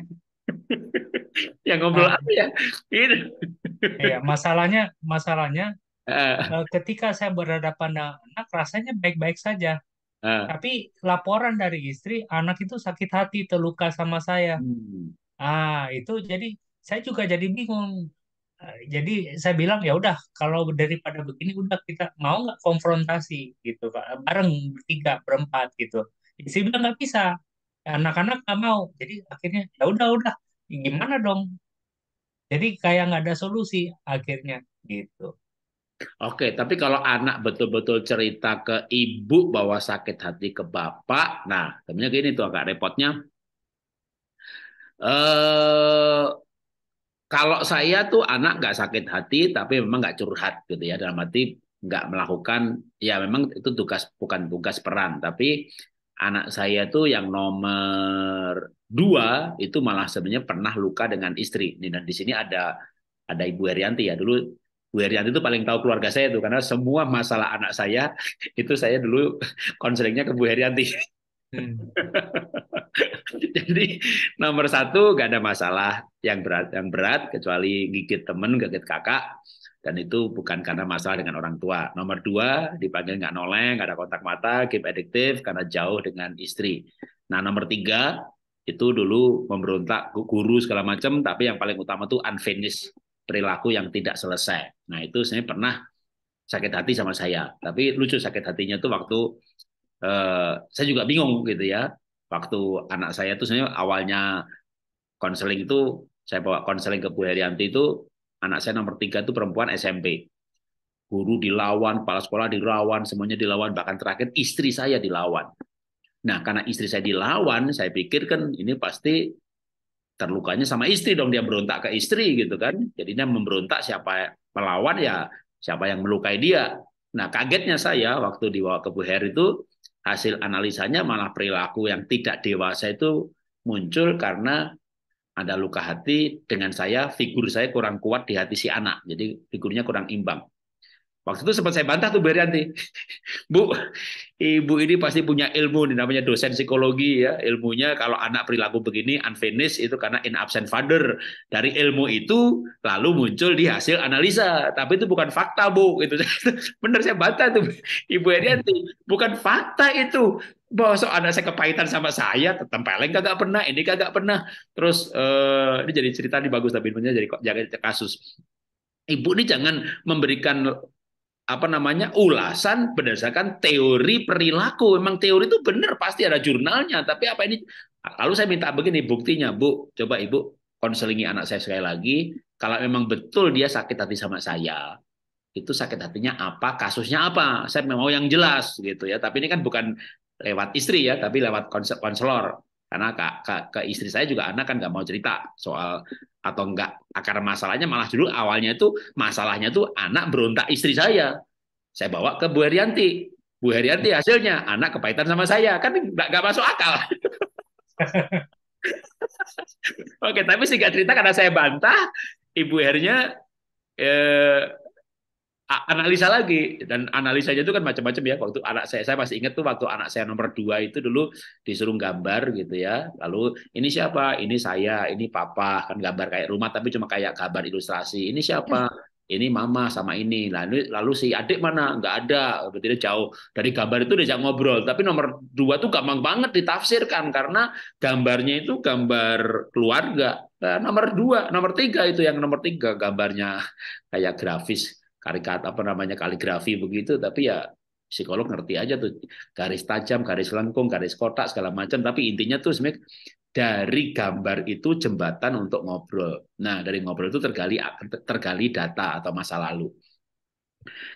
*laughs* ya ngobrol ah. apa ya? Gitu. Iya, masalahnya masalahnya *laughs* eh. Eh, ketika saya berhadapan dengan anak rasanya baik-baik saja Ah. Tapi laporan dari istri, anak itu sakit hati, terluka sama saya. Hmm. Ah, itu jadi saya juga jadi bingung. Eh, jadi saya bilang ya udah kalau daripada begini udah kita mau nggak konfrontasi gitu bareng tiga berempat gitu. Istri bilang nggak bisa, anak-anak nggak mau. Jadi akhirnya ya udah udah gimana dong. Jadi kayak nggak ada solusi akhirnya gitu. Oke, tapi kalau anak betul-betul cerita ke ibu bahwa sakit hati ke bapak, nah, sebenarnya gini tuh agak repotnya. Eh, kalau saya tuh anak nggak sakit hati, tapi memang nggak curhat gitu ya, dalam arti nggak melakukan, ya memang itu tugas bukan tugas peran, tapi anak saya tuh yang nomor dua itu malah sebenarnya pernah luka dengan istri. Dan di sini ada ada Ibu Herianti ya dulu Bu Herianti itu paling tahu keluarga saya itu karena semua masalah anak saya *laughs* itu saya dulu *laughs* konselingnya ke Bu Herianti. Hmm. *laughs* Jadi nomor satu gak ada masalah yang berat yang berat kecuali gigit temen, gigit kakak dan itu bukan karena masalah dengan orang tua. Nomor dua dipanggil nggak noleng, nggak ada kontak mata, keep addictive karena jauh dengan istri. Nah nomor tiga itu dulu memberontak guru segala macam, tapi yang paling utama tuh unfinished perilaku yang tidak selesai. Nah itu saya pernah sakit hati sama saya. Tapi lucu sakit hatinya itu waktu eh, saya juga bingung gitu ya. Waktu anak saya itu sebenarnya awalnya konseling itu saya bawa konseling ke Bu Herianti itu anak saya nomor tiga itu perempuan SMP. Guru dilawan, kepala sekolah dilawan, semuanya dilawan, bahkan terakhir istri saya dilawan. Nah, karena istri saya dilawan, saya pikir kan ini pasti terlukanya sama istri dong dia berontak ke istri gitu kan jadinya memberontak siapa melawan ya siapa yang melukai dia nah kagetnya saya waktu dibawa ke Bu Heri itu hasil analisanya malah perilaku yang tidak dewasa itu muncul karena ada luka hati dengan saya figur saya kurang kuat di hati si anak jadi figurnya kurang imbang waktu itu sempat saya bantah tuh Bu Herianti *laughs* Bu Ibu ini pasti punya ilmu, namanya dosen psikologi ya. Ilmunya kalau anak perilaku begini unfinished itu karena in absent father. Dari ilmu itu lalu muncul di hasil analisa. Tapi itu bukan fakta, Bu. Itu *laughs* benar saya baca tuh Ibu itu Bukan fakta itu. Bahwa so, anak saya kepahitan sama saya, tempeleng kagak pernah, ini kagak pernah. Terus eh, ini jadi cerita di bagus tapi ilmunya jadi jaga kasus. Ibu ini jangan memberikan apa namanya ulasan berdasarkan teori perilaku. Memang teori itu benar pasti ada jurnalnya, tapi apa ini? Lalu saya minta begini buktinya, Bu. Coba Ibu konselingi anak saya sekali lagi. Kalau memang betul dia sakit hati sama saya, itu sakit hatinya apa, kasusnya apa? Saya mau yang jelas gitu ya. Tapi ini kan bukan lewat istri ya, tapi lewat konselor. Karena ke, ke, ke istri saya juga anak kan nggak mau cerita soal atau nggak akar masalahnya malah dulu awalnya itu masalahnya tuh anak berontak istri saya. Saya bawa ke Bu Herianti. Bu Herianti hasilnya anak kepahitan sama saya kan nggak nggak masuk akal. *laughs* Oke, tapi singkat cerita karena saya bantah, Ibu Hernya eh, analisa lagi dan analisanya itu kan macam-macam ya waktu anak saya saya masih ingat tuh waktu anak saya nomor dua itu dulu disuruh gambar gitu ya lalu ini siapa ini saya ini papa kan gambar kayak rumah tapi cuma kayak gambar ilustrasi ini siapa iya. ini mama sama ini lalu lalu si adik mana nggak ada berarti dia jauh dari gambar itu diajak ngobrol tapi nomor dua tuh gampang banget ditafsirkan karena gambarnya itu gambar keluarga nah, nomor dua nomor tiga itu yang nomor tiga gambarnya kayak grafis karikat apa namanya kaligrafi begitu tapi ya psikolog ngerti aja tuh garis tajam garis lengkung garis kotak segala macam tapi intinya tuh sebenarnya dari gambar itu jembatan untuk ngobrol nah dari ngobrol itu tergali tergali data atau masa lalu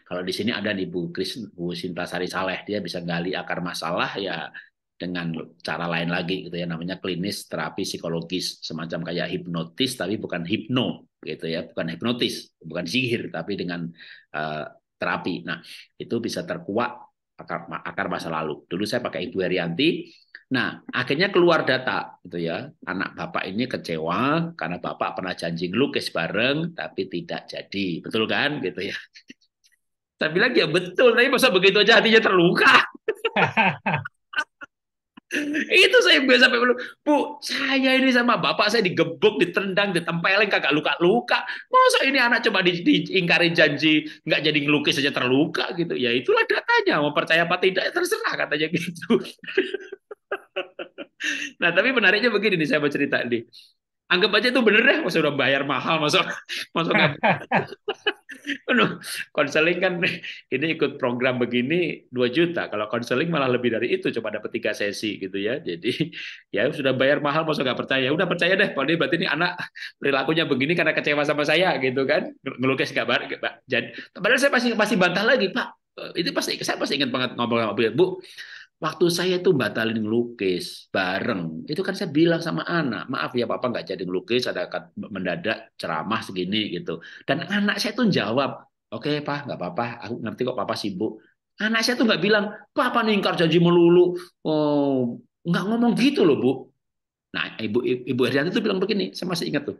kalau di sini ada nih Bu Kris Bu Sinta Sari Saleh dia bisa gali akar masalah ya dengan cara lain lagi gitu ya namanya klinis terapi psikologis semacam kayak hipnotis tapi bukan hipno gitu ya bukan hipnotis bukan sihir tapi dengan uh, terapi nah itu bisa terkuak akar akar masa lalu dulu saya pakai Ibu Herianti nah akhirnya keluar data gitu ya anak bapak ini kecewa karena bapak pernah janji lukis bareng tapi tidak jadi betul kan gitu ya tapi lagi *laughs* ya betul tapi masa begitu aja hatinya terluka *laughs* itu saya biasa sampai belum bu saya ini sama bapak saya digebuk ditendang ditempeleng kagak luka-luka masa ini anak coba di, diingkari janji nggak jadi ngelukis saja terluka gitu ya itulah datanya mau percaya apa tidak ya terserah katanya gitu *laughs* nah tapi menariknya begini nih saya bercerita nih anggap aja itu bener deh masa udah bayar mahal masuk *laughs* konseling kan *laughs* ini ikut program begini 2 juta kalau konseling malah lebih dari itu coba dapat tiga sesi gitu ya jadi ya sudah bayar mahal masa nggak percaya udah percaya deh kalau berarti ini anak perilakunya begini karena kecewa sama saya gitu kan ngelukis nggak bar jadi padahal saya pasti pasti bantah lagi pak eh, itu pasti saya pasti ingat banget ngobrol sama bu Waktu saya itu batalin lukis bareng, itu kan saya bilang sama anak, maaf ya papa nggak jadi lukis, ada mendadak ceramah segini gitu. Dan anak saya tuh jawab, oke okay, pak nggak apa-apa, aku ngerti kok papa sibuk. Anak saya tuh nggak bilang, papa ningkar janji melulu, oh nggak ngomong gitu loh bu. Nah ibu ibu Herianti tuh bilang begini, saya masih ingat tuh.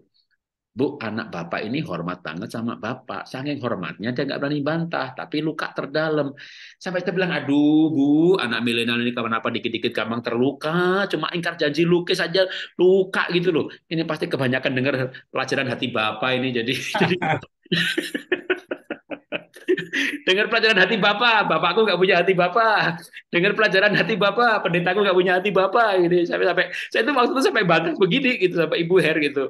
Bu, anak bapak ini hormat banget sama bapak. Saking hormatnya dia nggak berani bantah, tapi luka terdalam. Sampai kita bilang, aduh bu, anak milenial ini kenapa dikit-dikit gampang terluka, cuma ingkar janji lukis aja luka gitu loh. Ini pasti kebanyakan dengar pelajaran hati bapak ini, jadi... *laughs* jadi... Dengar pelajaran hati Bapak, Bapakku nggak punya hati Bapak. Dengar pelajaran hati Bapak, pendetaku nggak punya hati Bapak. ini gitu. Sampai, sampai, saya itu waktu itu sampai batas begini, gitu, sampai Ibu Her gitu.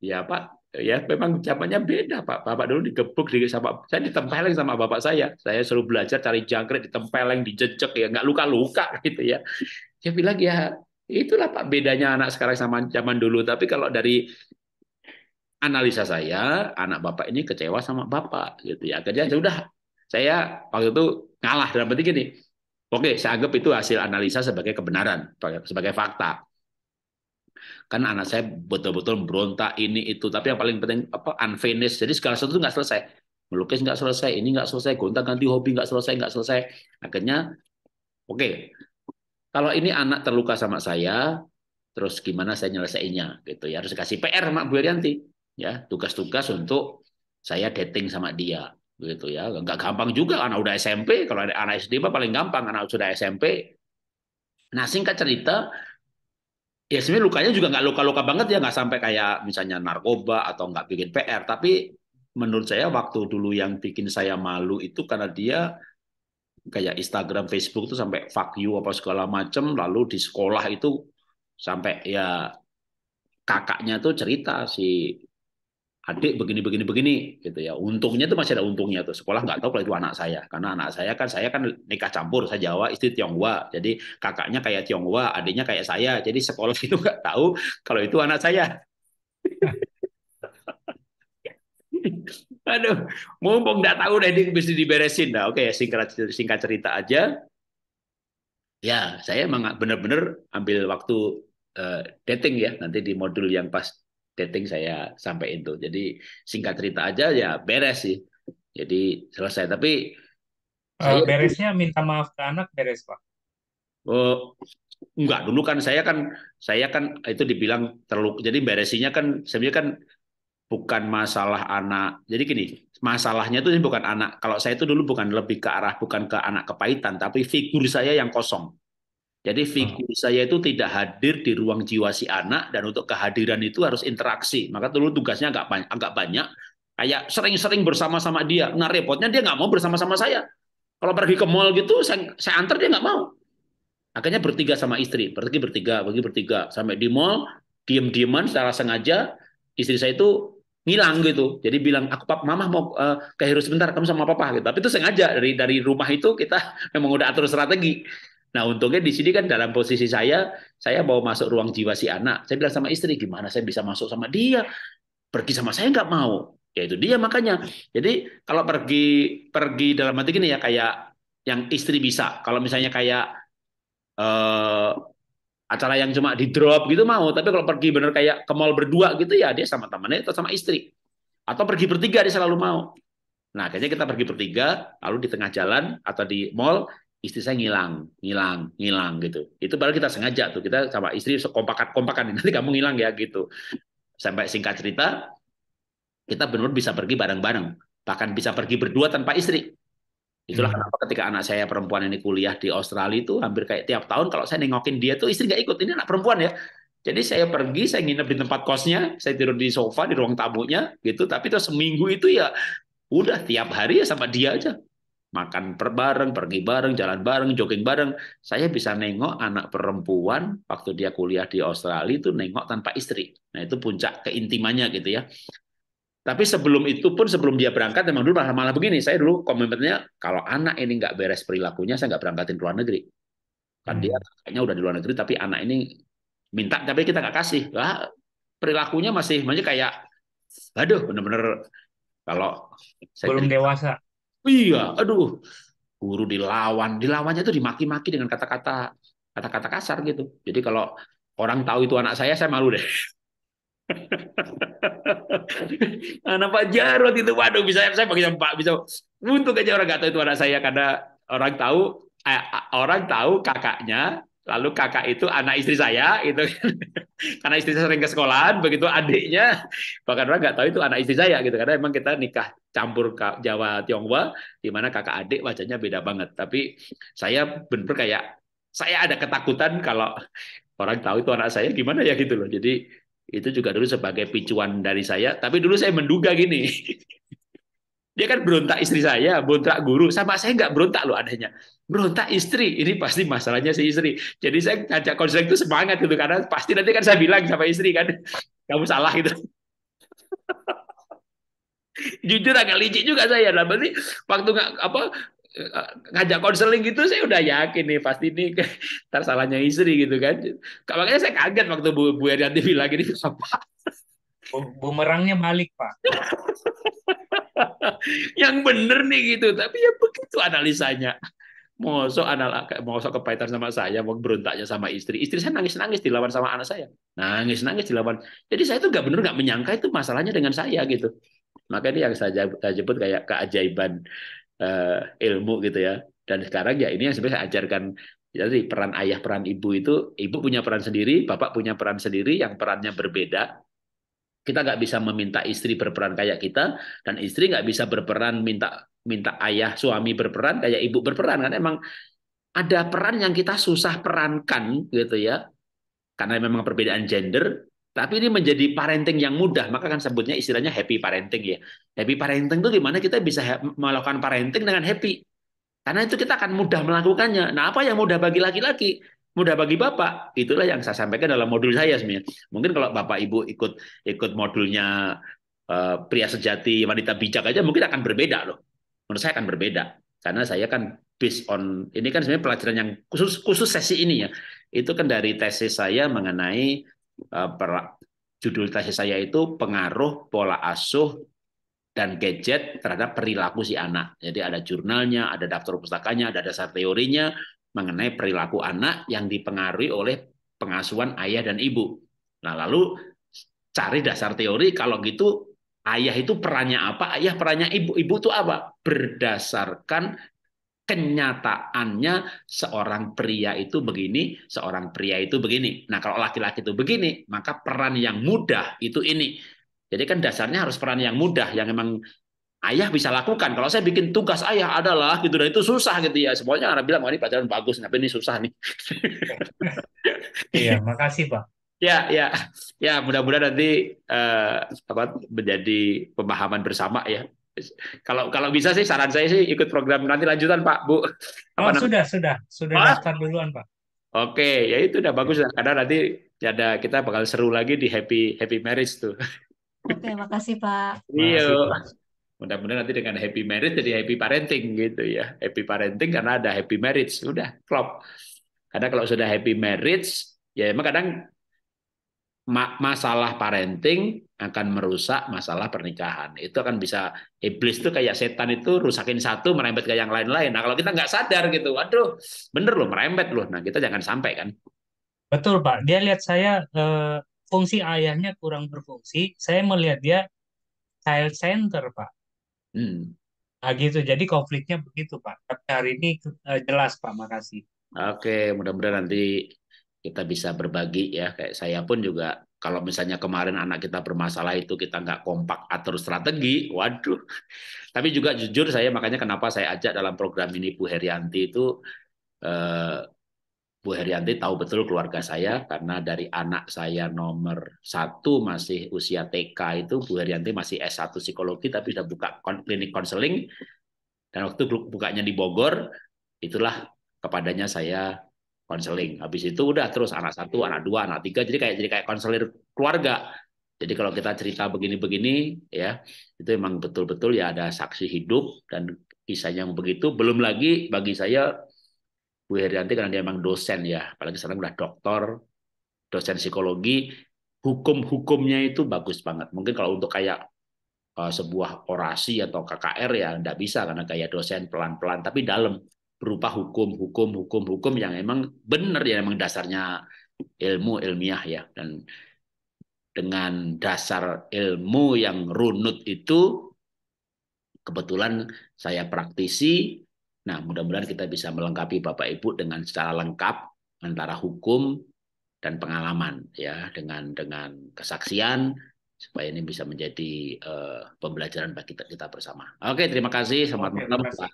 Ya Pak, ya memang zamannya beda Pak. Bapak dulu digebuk di sama saya ditempeleng sama bapak saya. Saya suruh belajar cari jangkrik ditempeleng, dijejek ya nggak luka-luka *laughs* gitu ya. Dia bilang ya itulah Pak bedanya anak sekarang sama zaman dulu. Tapi kalau dari analisa saya, anak bapak ini kecewa sama bapak gitu ya. Kerjaan ya sudah saya waktu itu ngalah dalam penting gini. Oke, saya anggap itu hasil analisa sebagai kebenaran, sebagai fakta kan anak saya betul-betul berontak ini itu tapi yang paling penting apa unfinished jadi segala sesuatu nggak selesai melukis nggak selesai ini nggak selesai gonta ganti hobi nggak selesai nggak selesai akhirnya oke okay, kalau ini anak terluka sama saya terus gimana saya nyelesainya gitu ya harus kasih PR mak Bu Rianti ya tugas-tugas untuk saya dating sama dia gitu ya nggak gampang juga anak udah SMP kalau anak SD mah paling gampang anak sudah SMP nah singkat cerita ya sebenarnya lukanya juga nggak luka-luka banget ya nggak sampai kayak misalnya narkoba atau nggak bikin PR tapi menurut saya waktu dulu yang bikin saya malu itu karena dia kayak Instagram Facebook itu sampai fuck you apa segala macem lalu di sekolah itu sampai ya kakaknya tuh cerita si adik begini begini begini gitu ya untungnya itu masih ada untungnya tuh sekolah nggak tahu kalau itu anak saya karena anak saya kan saya kan nikah campur saya Jawa istri Tionghoa jadi kakaknya kayak Tionghoa adiknya kayak saya jadi sekolah *laughs* itu nggak tahu kalau itu anak saya *laughs* aduh mumpung nggak tahu deh bisa diberesin nah oke singkat singkat cerita aja ya saya emang benar-benar ambil waktu eh, dating ya nanti di modul yang pas Setting saya sampai itu. Jadi singkat cerita aja ya beres sih. Jadi selesai. Tapi uh, saya... beresnya minta maaf ke anak beres pak? Oh, enggak dulu kan saya kan saya kan itu dibilang terlalu jadi beresinya kan sebenarnya kan bukan masalah anak. Jadi gini, masalahnya itu bukan anak. Kalau saya itu dulu bukan lebih ke arah bukan ke anak kepahitan, tapi figur saya yang kosong. Jadi ah. figur saya itu tidak hadir di ruang jiwa si anak dan untuk kehadiran itu harus interaksi. Maka dulu tugasnya agak banyak, agak banyak. Kayak sering-sering bersama-sama dia. Nah repotnya dia nggak mau bersama-sama saya. Kalau pergi ke mall gitu, saya, saya antar dia nggak mau. Akhirnya bertiga sama istri, pergi bertiga, pergi bertiga. Sampai di mall, diem-dieman secara sengaja, istri saya itu ngilang gitu. Jadi bilang aku pap mama mau uh, ke Hero sebentar kamu sama papa gitu. Tapi itu sengaja dari dari rumah itu kita *laughs* memang udah atur strategi. Nah untungnya di sini kan dalam posisi saya, saya mau masuk ruang jiwa si anak. Saya bilang sama istri, gimana saya bisa masuk sama dia? Pergi sama saya nggak mau. Ya itu dia makanya. Jadi kalau pergi pergi dalam arti gini ya kayak yang istri bisa. Kalau misalnya kayak eh, acara yang cuma di drop gitu mau. Tapi kalau pergi bener kayak ke mall berdua gitu ya dia sama temannya atau sama istri. Atau pergi bertiga dia selalu mau. Nah, akhirnya kita pergi bertiga, lalu di tengah jalan atau di mall, istri saya ngilang, ngilang, ngilang gitu. Itu baru kita sengaja tuh, kita sama istri sekompakan-kompakan, *laughs* nanti kamu ngilang ya gitu. Sampai singkat cerita, kita benar-benar bisa pergi bareng-bareng. Bahkan bisa pergi berdua tanpa istri. Itulah hmm. kenapa ketika anak saya perempuan ini kuliah di Australia itu hampir kayak tiap tahun kalau saya nengokin dia tuh istri nggak ikut, ini anak perempuan ya. Jadi saya pergi, saya nginep di tempat kosnya, saya tidur di sofa, di ruang tamunya, gitu. Tapi terus seminggu itu ya udah tiap hari ya sama dia aja makan per bareng, pergi bareng, jalan bareng, jogging bareng. Saya bisa nengok anak perempuan waktu dia kuliah di Australia itu nengok tanpa istri. Nah itu puncak keintimannya gitu ya. Tapi sebelum itu pun sebelum dia berangkat memang dulu malah malah begini. Saya dulu komentarnya kalau anak ini nggak beres perilakunya saya nggak berangkatin ke luar negeri. Kan dia hmm. kayaknya udah di luar negeri tapi anak ini minta tapi kita nggak kasih. Lah perilakunya masih masih kayak aduh bener-bener kalau belum dewasa Iya, aduh. Guru dilawan, dilawannya itu dimaki-maki dengan kata-kata kata-kata kasar gitu. Jadi kalau orang tahu itu anak saya, saya malu deh. *laughs* anak Pak Jarot itu, waduh, bisa saya pakai Pak, bisa untuk aja orang nggak tahu itu anak saya karena orang tahu eh, orang tahu kakaknya Lalu kakak itu anak istri saya, gitu. *laughs* karena istri saya sering ke sekolahan, begitu adiknya, bahkan orang nggak tahu itu anak istri saya, gitu. Karena emang kita nikah campur Jawa Tionghoa, di mana kakak adik wajahnya beda banget. Tapi saya benar kayak saya ada ketakutan kalau orang tahu itu anak saya gimana ya gitu loh. Jadi itu juga dulu sebagai picuan dari saya. Tapi dulu saya menduga gini, *laughs* dia kan berontak istri saya, berontak guru, sama saya nggak berontak loh adanya berontak istri ini pasti masalahnya si istri jadi saya ngajak konseling itu semangat gitu karena pasti nanti kan saya bilang sama istri kan kamu salah gitu *laughs* jujur agak licik juga saya lah berarti waktu nggak apa eh, ngajak konseling gitu saya udah yakin nih pasti ini ntar *laughs* salahnya istri gitu kan makanya saya kaget waktu Bu, Bu Erianti bilang ini apa bumerangnya balik pak *laughs* yang bener nih gitu tapi ya begitu analisanya Mosok anak mosok kepahitan sama saya, mau berontaknya sama istri. Istri saya nangis-nangis dilawan sama anak saya. Nangis-nangis dilawan. Jadi saya itu nggak benar nggak menyangka itu masalahnya dengan saya gitu. Maka ini yang saya, saya jemput kayak keajaiban uh, ilmu gitu ya. Dan sekarang ya ini yang sebenarnya saya ajarkan jadi ya peran ayah, peran ibu itu, ibu punya peran sendiri, bapak punya peran sendiri yang perannya berbeda. Kita nggak bisa meminta istri berperan kayak kita dan istri nggak bisa berperan minta minta ayah suami berperan kayak ibu berperan kan emang ada peran yang kita susah perankan gitu ya karena memang perbedaan gender tapi ini menjadi parenting yang mudah maka kan sebutnya istilahnya happy parenting ya happy parenting itu gimana kita bisa melakukan parenting dengan happy karena itu kita akan mudah melakukannya nah apa yang mudah bagi laki-laki mudah bagi Bapak. Itulah yang saya sampaikan dalam modul saya sebenarnya. Mungkin kalau Bapak Ibu ikut ikut modulnya uh, pria sejati, wanita bijak aja mungkin akan berbeda loh. Menurut saya akan berbeda karena saya kan based on ini kan sebenarnya pelajaran yang khusus khusus sesi ini ya. Itu kan dari tesis saya mengenai uh, per, judul tesis saya itu pengaruh pola asuh dan gadget terhadap perilaku si anak. Jadi ada jurnalnya, ada daftar pustakanya, ada dasar teorinya, mengenai perilaku anak yang dipengaruhi oleh pengasuhan ayah dan ibu. Nah, lalu cari dasar teori kalau gitu ayah itu perannya apa? Ayah perannya ibu. Ibu itu apa? Berdasarkan kenyataannya seorang pria itu begini, seorang pria itu begini. Nah, kalau laki-laki itu begini, maka peran yang mudah itu ini. Jadi kan dasarnya harus peran yang mudah yang memang ayah bisa lakukan. Kalau saya bikin tugas ayah adalah gitu dan itu susah gitu ya. Semuanya orang bilang, oh, ini pelajaran bagus, tapi ini susah nih. Iya, makasih Pak. Ya, ya, ya. Mudah-mudahan nanti eh, apa menjadi pemahaman bersama ya. Kalau kalau bisa sih saran saya sih ikut program nanti lanjutan Pak Bu. Apa oh sudah sudah sudah ah? daftar duluan Pak. Oke, ya itu udah bagus ya. Karena nanti ada kita bakal seru lagi di happy happy marriage tuh. Oke, makasih Pak. Iya. Mudah-mudahan nanti dengan happy marriage jadi happy parenting gitu ya. Happy parenting karena ada happy marriage. sudah klop. Karena kalau sudah happy marriage, ya emang kadang masalah parenting akan merusak masalah pernikahan. Itu akan bisa iblis tuh kayak setan itu rusakin satu merembet ke yang lain-lain. Nah kalau kita nggak sadar gitu, waduh, bener loh merembet loh. Nah kita jangan sampai kan. Betul Pak. Dia lihat saya eh, fungsi ayahnya kurang berfungsi. Saya melihat dia child center Pak. Hmm. Nah, gitu. Jadi konfliknya begitu, Pak. Tapi hari ini eh, jelas, Pak. Makasih. Oke, mudah-mudahan nanti kita bisa berbagi ya. Kayak saya pun juga kalau misalnya kemarin anak kita bermasalah itu kita nggak kompak atur strategi, waduh. Tapi juga jujur saya makanya kenapa saya ajak dalam program ini Bu Herianti itu eh, Bu Herianti tahu betul keluarga saya karena dari anak saya nomor satu masih usia TK itu Bu Herianti masih S1 psikologi tapi sudah buka klinik konseling dan waktu bukanya di Bogor itulah kepadanya saya konseling. Habis itu udah terus anak satu, anak dua, anak tiga jadi kayak jadi kayak konselor keluarga. Jadi kalau kita cerita begini-begini ya itu memang betul-betul ya ada saksi hidup dan kisahnya yang begitu belum lagi bagi saya Bu Herianti karena dia memang dosen ya, apalagi sekarang udah doktor, dosen psikologi, hukum-hukumnya itu bagus banget. Mungkin kalau untuk kayak uh, sebuah orasi atau KKR ya nggak bisa karena kayak dosen pelan-pelan, tapi dalam berupa hukum, hukum, hukum, hukum yang emang benar ya emang dasarnya ilmu ilmiah ya dan dengan dasar ilmu yang runut itu kebetulan saya praktisi Nah, mudah-mudahan kita bisa melengkapi Bapak Ibu dengan secara lengkap antara hukum dan pengalaman ya dengan dengan kesaksian supaya ini bisa menjadi uh, pembelajaran bagi kita, kita bersama. Oke, terima kasih. Selamat malam. Kasih.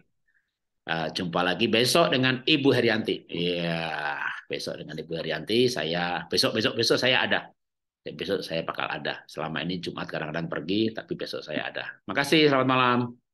Uh, jumpa lagi besok dengan Ibu Herianti. Iya, yeah, besok dengan Ibu Herianti. Saya besok besok besok saya ada. Ya, besok saya bakal ada. Selama ini Jumat kadang-kadang pergi, tapi besok saya ada. Makasih. Selamat malam.